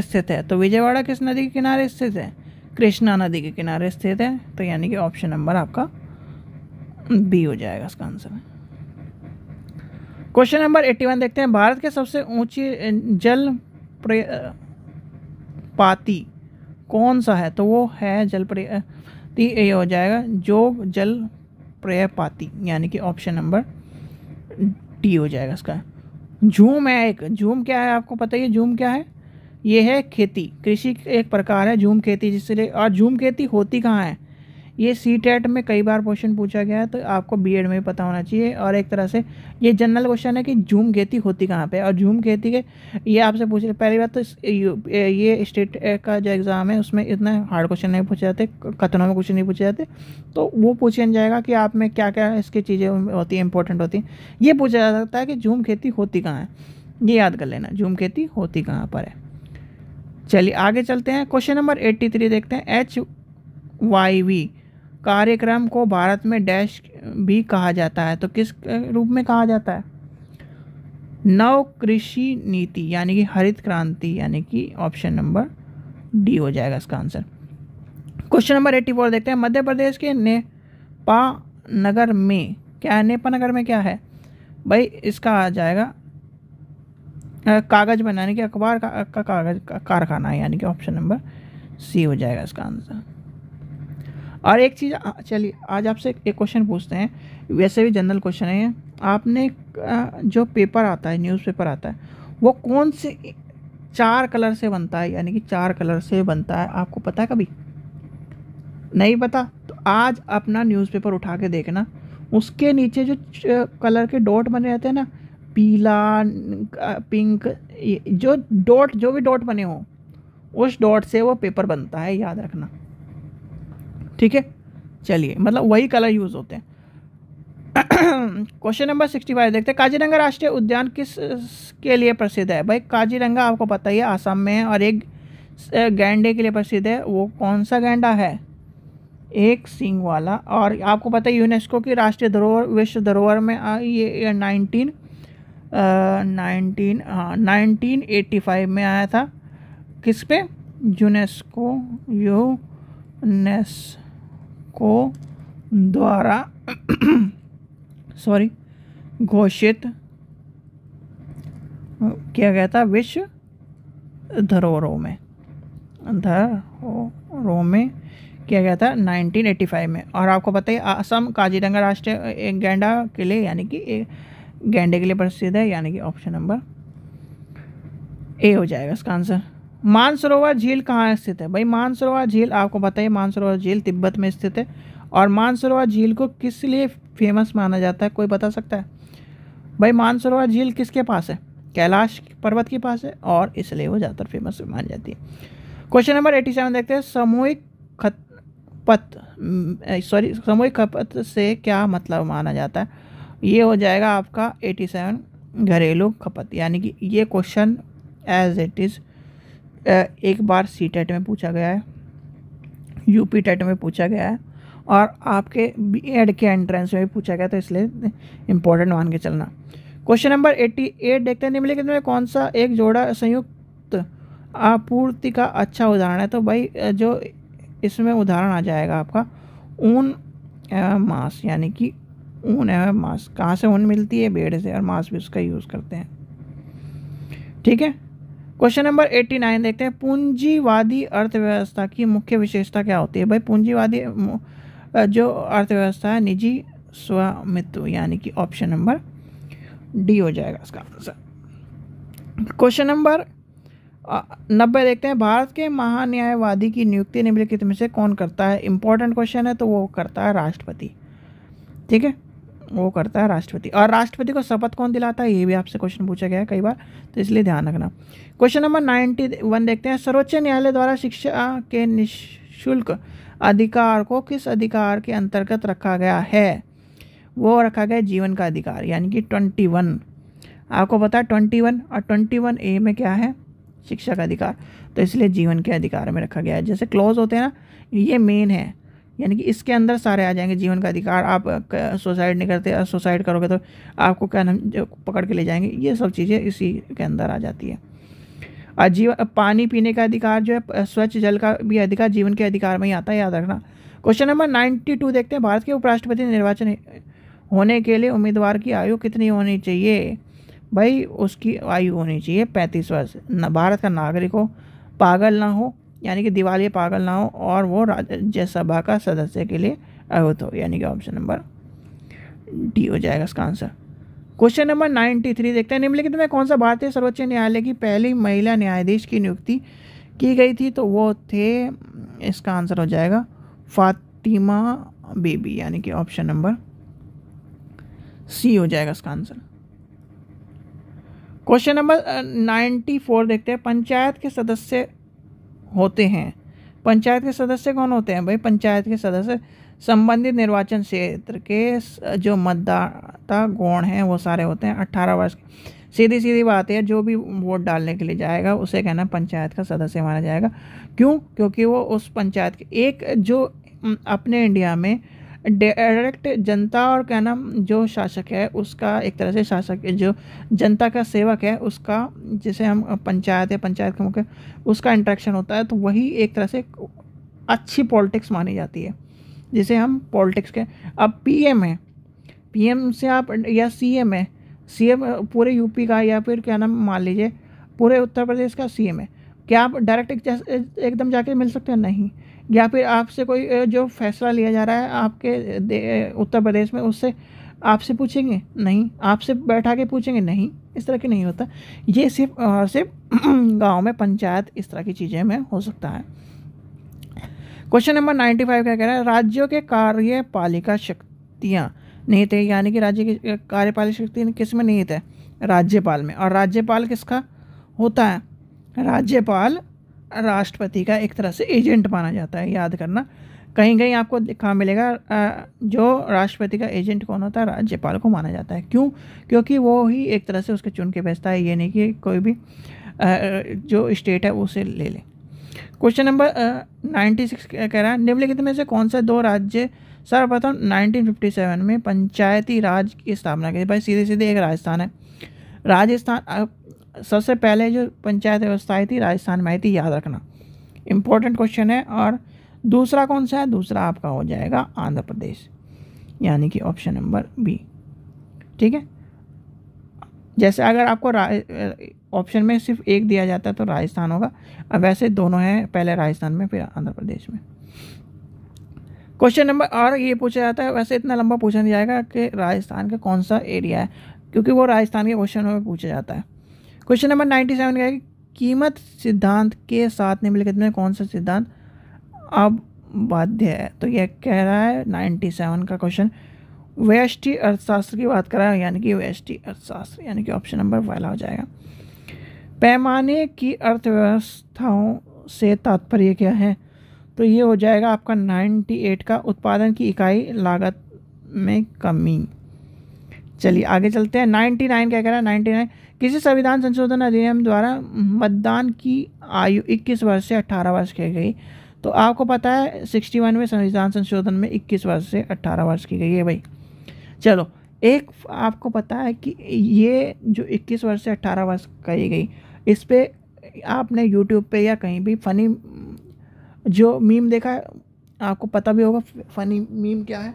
स्थित है तो विजयवाड़ा किस नदी के किनारे स्थित है कृष्णा नदी के किनारे स्थित है तो यानी कि ऑप्शन नंबर आपका बी हो जाएगा इसका आंसर क्वेश्चन नंबर 81 देखते हैं भारत के सबसे ऊंची जल पाती कौन सा है तो वो है जल प्रयती ए हो जाएगा जोग जल प्रय पाती यानी कि ऑप्शन नंबर डी हो जाएगा इसका झूम है एक झूम क्या है आपको पता ही झूम क्या है ये है खेती कृषि एक प्रकार है झूम खेती जिससे और झूम खेती होती कहाँ है ये सी टेट e में कई बार क्वेश्चन पूछा गया है तो आपको बी एड में भी पता होना चाहिए और एक तरह से ये जनरल क्वेश्चन है कि झूम खेती होती कहाँ पे और झूम खेती के ये आपसे पूछ पहली बात तो ये स्टेट का जो एग्ज़ाम है उसमें इतना हार्ड क्वेश्चन नहीं पूछे जाते कथनों में क्वेश्चन नहीं पूछे जाते तो वो पूछा जाएगा कि आप में क्या क्या इसकी चीज़ें होती हैं इंपॉर्टेंट होती हैं ये पूछा जा सकता है कि झूम खेती होती कहाँ है ये याद कर लेना झूम खेती होती कहाँ पर है चलिए आगे चलते हैं क्वेश्चन नंबर एट्टी थ्री देखते हैं एच वाई वी कार्यक्रम को भारत में डैश भी कहा जाता है तो किस रूप में कहा जाता है नव कृषि नीति यानी कि हरित क्रांति यानी कि ऑप्शन नंबर डी हो जाएगा इसका answer question number eighty four देखते हैं मध्य प्रदेश के नेपा नगर में क्या है नेपा नगर में क्या है भाई इसका आ जाएगा कागज़ बनाने के अखबार का, का कागज़ का, कारखाना है यानी कि ऑप्शन नंबर सी हो जाएगा इसका आंसर और एक चीज़ चलिए आज आपसे एक क्वेश्चन पूछते हैं वैसे भी जनरल क्वेश्चन है आपने जो पेपर आता है न्यूज़पेपर आता है वो कौन से चार कलर से बनता है यानी कि चार कलर से बनता है आपको पता है कभी नहीं पता तो आज अपना न्यूज़पेपर उठा के देखना उसके नीचे जो कलर के डॉट बने रहते हैं ना पीला पिंक जो डॉट जो भी डॉट बने हों उस डॉट से वो पेपर बनता है याद रखना ठीक है चलिए मतलब वही कलर यूज़ होते हैं क्वेश्चन नंबर सिक्सटी फाइव देखते हैं काजीरंगा राष्ट्रीय उद्यान किस के लिए प्रसिद्ध है भाई काजीरंगा आपको पता ही है आसाम में है और एक गैंडे के लिए प्रसिद्ध है वो कौन सा गैंडा है एक सिंग वाला और आपको पता है यूनेस्को की राष्ट्रीय धरोहर विश्व धरोहर में ये नाइनटीन नाइनटीन हाँ नाइनटीन एट्टी फाइव में आया था किस पे यूनेस्को यूनेस्को द्वारा सॉरी घोषित किया गया था विश्व धरोहरों में धरोहरों में किया गया था 1985 में और आपको बताइए असम काजीरंगा राष्ट्रीय गेंडा किले यानी कि गेंडे के लिए प्रसिद्ध है यानी कि ऑप्शन नंबर ए हो जाएगा इसका आंसर मानसरोवर झील कहाँ स्थित है भाई मानसरोवर झील आपको बताइए मानसरोवर झील तिब्बत में स्थित है और मानसरोवर झील को किस लिए फेमस माना जाता है कोई बता सकता है भाई मानसरोवर झील किसके पास है कैलाश पर्वत के पास है और इसलिए वो ज़्यादातर फेमस मानी जाती है क्वेश्चन नंबर एटी सेवन देखते हैं सामूहिक खत पत सॉरी सामूहिक खपत से क्या मतलब माना जाता है ये हो जाएगा आपका एटी सेवन घरेलू खपत यानी कि ये क्वेश्चन एज इट इज़ एक बार सी टेट e में पूछा गया है यूपी टेट e में पूछा गया है और आपके बी एड के एंट्रेंस में भी पूछा गया तो इसलिए इम्पोर्टेंट मान के चलना क्वेश्चन नंबर एट्टी एट देखते हैं निम्नलिखित में कौन सा एक जोड़ा संयुक्त आपूर्ति का अच्छा उदाहरण है तो भाई जो इसमें उदाहरण आ जाएगा आपका ऊन मास यानी कि ऊन है मांस कहाँ से ऊन मिलती है भेड़ से और मांस भी उसका यूज़ करते हैं ठीक है क्वेश्चन नंबर एट्टी नाइन देखते हैं पूंजीवादी अर्थव्यवस्था की मुख्य विशेषता क्या होती है भाई पूंजीवादी जो अर्थव्यवस्था है निजी स्वामित्व यानी कि ऑप्शन नंबर डी हो जाएगा इसका आंसर क्वेश्चन नंबर नब्बे देखते हैं भारत के महान्यायवादी की नियुक्ति निम्नलिखित में से कौन करता है इंपॉर्टेंट क्वेश्चन है तो वो करता है राष्ट्रपति ठीक है वो करता है राष्ट्रपति और राष्ट्रपति को शपथ कौन दिलाता है ये भी आपसे क्वेश्चन पूछा गया है कई बार तो इसलिए ध्यान रखना क्वेश्चन नंबर नाइन्टी वन देखते हैं सर्वोच्च न्यायालय द्वारा शिक्षा के निःशुल्क अधिकार को किस अधिकार के अंतर्गत रखा गया है वो रखा गया जीवन का अधिकार यानी कि ट्वेंटी वन आपको पता है ट्वेंटी वन और ट्वेंटी वन ए में क्या है शिक्षा का अधिकार तो इसलिए जीवन के अधिकार में रखा गया है जैसे क्लोज होते हैं ना ये मेन है यानी कि इसके अंदर सारे आ जाएंगे जीवन का अधिकार आप सुसाइड नहीं करते सुसाइड करोगे तो आपको क्या नाम पकड़ के ले जाएंगे ये सब चीज़ें इसी के अंदर आ जाती है और जीवन पानी पीने का अधिकार जो है स्वच्छ जल का भी अधिकार जीवन के अधिकार में ही आता है याद रखना क्वेश्चन नंबर नाइन्टी टू देखते हैं भारत के उपराष्ट्रपति निर्वाचन होने के लिए उम्मीदवार की आयु कितनी होनी चाहिए भाई उसकी आयु होनी चाहिए पैंतीस वर्ष न भारत का नागरिक हो पागल ना हो यानी कि दिवाली पागल ना हो और वो राज्यसभा का सदस्य के लिए अवैध हो यानी कि ऑप्शन नंबर डी हो जाएगा इसका answer question number ninety three देखते हैं निम्नलिखित में कौन सा भारतीय सर्वोच्च न्यायालय की पहली महिला न्यायाधीश की नियुक्ति की गई थी तो वो थे इसका आंसर हो जाएगा फातिमा बेबी यानी कि ऑप्शन नंबर सी हो जाएगा इसका answer question number ninety four देखते हैं पंचायत के सदस्य होते हैं पंचायत के सदस्य कौन होते हैं भाई पंचायत के सदस्य संबंधित निर्वाचन क्षेत्र के जो मतदाता गौण हैं वो सारे होते हैं अट्ठारह वर्ष सीधी सीधी बात है जो भी वोट डालने के लिए जाएगा उसे कहना पंचायत का सदस्य माना जाएगा क्यों क्योंकि वो उस पंचायत के एक जो अपने इंडिया में डायरेक्ट जनता और क्या नाम जो शासक है उसका एक तरह से शासक जो जनता का सेवक है उसका जिसे हम पंचायत या पंचायत के मुख्य उसका इंट्रैक्शन होता है तो वही एक तरह से अच्छी पॉलिटिक्स मानी जाती है जिसे हम पॉलिटिक्स के अब पीएम है पीएम से आप या सीएम है सीएम पूरे यूपी का या फिर क्या नाम मान लीजिए पूरे उत्तर प्रदेश का सीएम है क्या आप डायरेक्ट एकदम जाके मिल सकते हैं नहीं या फिर आपसे कोई जो फैसला लिया जा रहा है आपके उत्तर प्रदेश में उससे आपसे पूछेंगे नहीं आपसे बैठा के पूछेंगे नहीं इस तरह की नहीं होता ये सिर्फ और सिर्फ गाँव में पंचायत इस तरह की चीज़ें में हो सकता है क्वेश्चन नंबर नाइन्टी फाइव क्या कह रहा है राज्यों के कार्यपालिका शक्तियाँ नहीं थे यानी कि राज्य की कार्यपालिका शक्ति किस में नहीं थे राज्यपाल में और राज्यपाल किसका होता है राज्यपाल राष्ट्रपति का एक तरह से एजेंट माना जाता है याद करना कहीं कहीं आपको कहाँ मिलेगा जो राष्ट्रपति का एजेंट कौन होता है राज्यपाल को माना जाता है क्यों क्योंकि वो ही एक तरह से उसके चुन के बेचता है ये नहीं कि कोई भी जो स्टेट है उसे ले ले क्वेश्चन नंबर नाइन्टी सिक्स कह रहा है निम्नलिखित में से कौन सा दो राज्य सर्वप्रथम सेवन में पंचायती राज की स्थापना की भाई सीधे सीधे एक राजस्थान है राजस्थान सबसे पहले जो पंचायत व्यवस्था आई थी राजस्थान में आई थी याद रखना इम्पोर्टेंट क्वेश्चन है और दूसरा कौन सा है दूसरा आपका हो जाएगा आंध्र प्रदेश यानी कि ऑप्शन नंबर बी ठीक है जैसे अगर आपको ऑप्शन में सिर्फ एक दिया जाता है तो राजस्थान होगा अब वैसे दोनों हैं पहले राजस्थान में फिर आंध्र प्रदेश में क्वेश्चन नंबर और ये पूछा जाता है वैसे इतना लंबा पूछा नहीं जाएगा कि राजस्थान का कौन सा एरिया है क्योंकि वो राजस्थान के क्वेश्चन में पूछा जाता है क्वेश्चन नंबर नाइन्टी सेवन का है कीमत सिद्धांत के साथ निम्नलिखित में कौन सा सिद्धांत अब बाध्य है तो यह कह रहा है नाइन्टी सेवन का क्वेश्चन व्यष्टि अर्थशास्त्र की बात कर रहा है यानी कि व्यष्टि अर्थशास्त्र यानी कि ऑप्शन नंबर वाला हो जाएगा पैमाने की अर्थव्यवस्थाओं से तात्पर्य क्या है तो ये हो जाएगा आपका नाइन्टी एट का उत्पादन की इकाई लागत में कमी चलिए आगे चलते हैं नाइन्टी नाइन क्या कह रहा है नाइन्टी नाइन किसी संविधान संशोधन अधिनियम द्वारा मतदान की आयु 21 वर्ष से 18 वर्ष की गई तो आपको पता है वन में संविधान संशोधन में 21 वर्ष से 18 वर्ष की गई है भाई चलो एक आपको पता है कि ये जो 21 वर्ष से 18 वर्ष कही गई इस पर आपने यूट्यूब पे या कहीं भी फ़नी जो मीम देखा है आपको पता भी होगा फ़नी मीम क्या है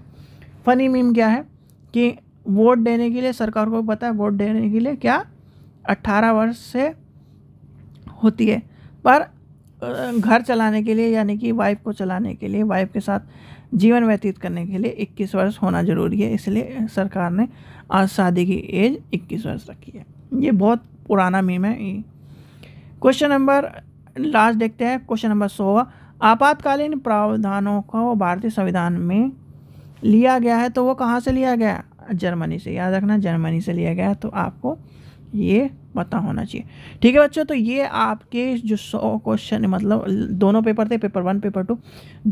फ़नी मीम क्या है कि वोट देने के लिए सरकार को पता है वोट देने के लिए क्या 18 वर्ष से होती है पर घर चलाने के लिए यानी कि वाइफ को चलाने के लिए वाइफ के साथ जीवन व्यतीत करने के लिए 21 वर्ष होना ज़रूरी है इसलिए सरकार ने आज शादी की एज 21 वर्ष रखी है ये बहुत पुराना मीम है क्वेश्चन नंबर लास्ट देखते हैं क्वेश्चन नंबर सोवा आपातकालीन प्रावधानों को भारतीय संविधान में लिया गया है तो वो कहाँ से लिया गया जर्मनी से याद रखना जर्मनी से लिया गया तो आपको ये पता होना चाहिए ठीक है बच्चों तो ये आपके जो सौ क्वेश्चन मतलब दोनों पेपर थे पेपर वन पेपर टू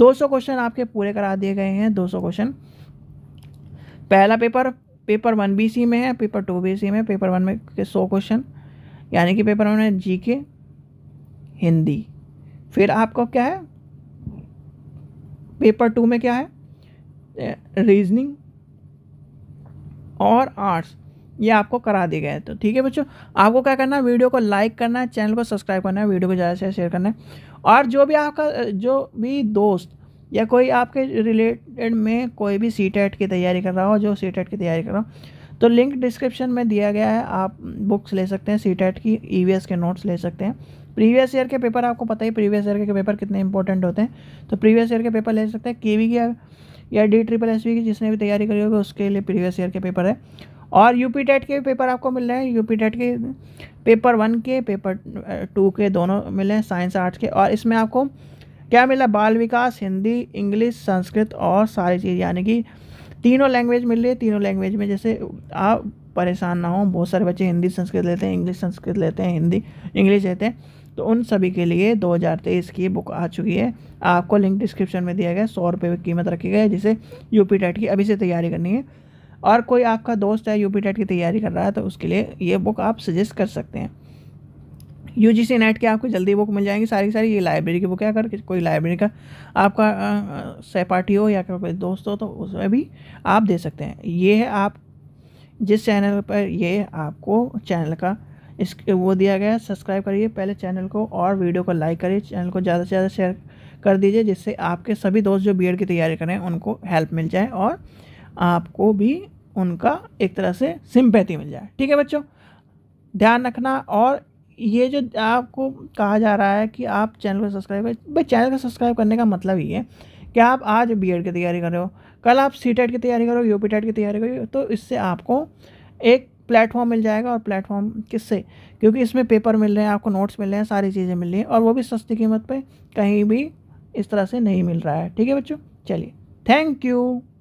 दो सौ क्वेश्चन आपके पूरे करा दिए गए हैं दो सौ क्वेश्चन पहला paper paper one B C में है पेपर टू बी सी में पेपर वन में के सौ क्वेश्चन यानी कि पेपर वन में जी के हिंदी फिर आपको क्या है पेपर टू में क्या है रीजनिंग और आर्ट्स ये आपको करा दिया गया है तो ठीक है बच्चों आपको क्या करना है वीडियो को लाइक करना है चैनल को सब्सक्राइब करना है वीडियो को ज़्यादा से शेयर करना है और जो भी आपका जो भी दोस्त या कोई आपके रिलेटेड में कोई भी सी टेट की तैयारी कर रहा हो जो सी टेट की तैयारी कर रहा हो तो लिंक डिस्क्रिप्शन में दिया गया है आप बुक्स ले सकते हैं सी टेट की ई e के नोट्स ले सकते हैं प्रीवियस ईयर के पेपर आपको पता ही प्रीवियस ईयर के पेपर कितने इंपॉर्टेंट होते हैं तो प्रीवियस ईयर के पेपर ले सकते हैं वी की या डी ट्रिपल एस की जिसने भी तैयारी करी होगी उसके लिए प्रीवियस ईयर के पेपर है और यूपी टेट के पेपर आपको मिल रहे हैं यूपी टेट के पेपर वन के पेपर टू के दोनों मिले हैं साइंस आर्ट्स के और इसमें आपको क्या मिला बाल विकास हिंदी इंग्लिश संस्कृत और सारी चीज़ यानी कि तीनों लैंग्वेज मिल रही है तीनों लैंग्वेज में जैसे आप परेशान ना हो बहुत सारे बच्चे हिंदी संस्कृत लेते हैं इंग्लिश संस्कृत लेते हैं हिंदी इंग्लिश लेते हैं तो उन सभी के लिए 2023 की बुक आ चुकी है आपको लिंक डिस्क्रिप्शन में दिया गया सौ रुपये की कीमत रखी गई है जिसे यूपी टेट की अभी से तैयारी करनी है और कोई आपका दोस्त है यूपी टेट की तैयारी कर रहा है तो उसके लिए ये बुक आप सजेस्ट कर सकते हैं यू जी सी नेट की आपको जल्दी बुक मिल जाएंगी सारी सारी ये लाइब्रेरी की बुक है अगर कोई लाइब्रेरी का आपका सहपाठी हो या कोई दोस्त हो तो उसमें भी आप दे सकते हैं ये है आप जिस चैनल पर ये आपको चैनल का इस वो दिया गया है सब्सक्राइब करिए पहले चैनल को और वीडियो को लाइक करिए चैनल को ज़्यादा से ज़्यादा शेयर कर दीजिए जिससे आपके सभी दोस्त जो बी की तैयारी करें उनको हेल्प मिल जाए और आपको भी उनका एक तरह से सिंपैथी मिल जाए ठीक है बच्चों ध्यान रखना और ये जो आपको कहा जा रहा है कि आप चैनल को सब्सक्राइब करें भाई चैनल को सब्सक्राइब करने का मतलब ये है कि आप आज बी की तैयारी कर रहे हो कल आप सी टेट की तैयारी करो यू पी टेट की तैयारी करो तो इससे आपको एक प्लेटफॉर्म मिल जाएगा और प्लेटफॉर्म किससे क्योंकि इसमें पेपर मिल रहे हैं आपको नोट्स मिल रहे हैं सारी चीज़ें मिल रही हैं और वो भी सस्ती कीमत पे कहीं भी इस तरह से नहीं मिल रहा है ठीक है बच्चों चलिए थैंक यू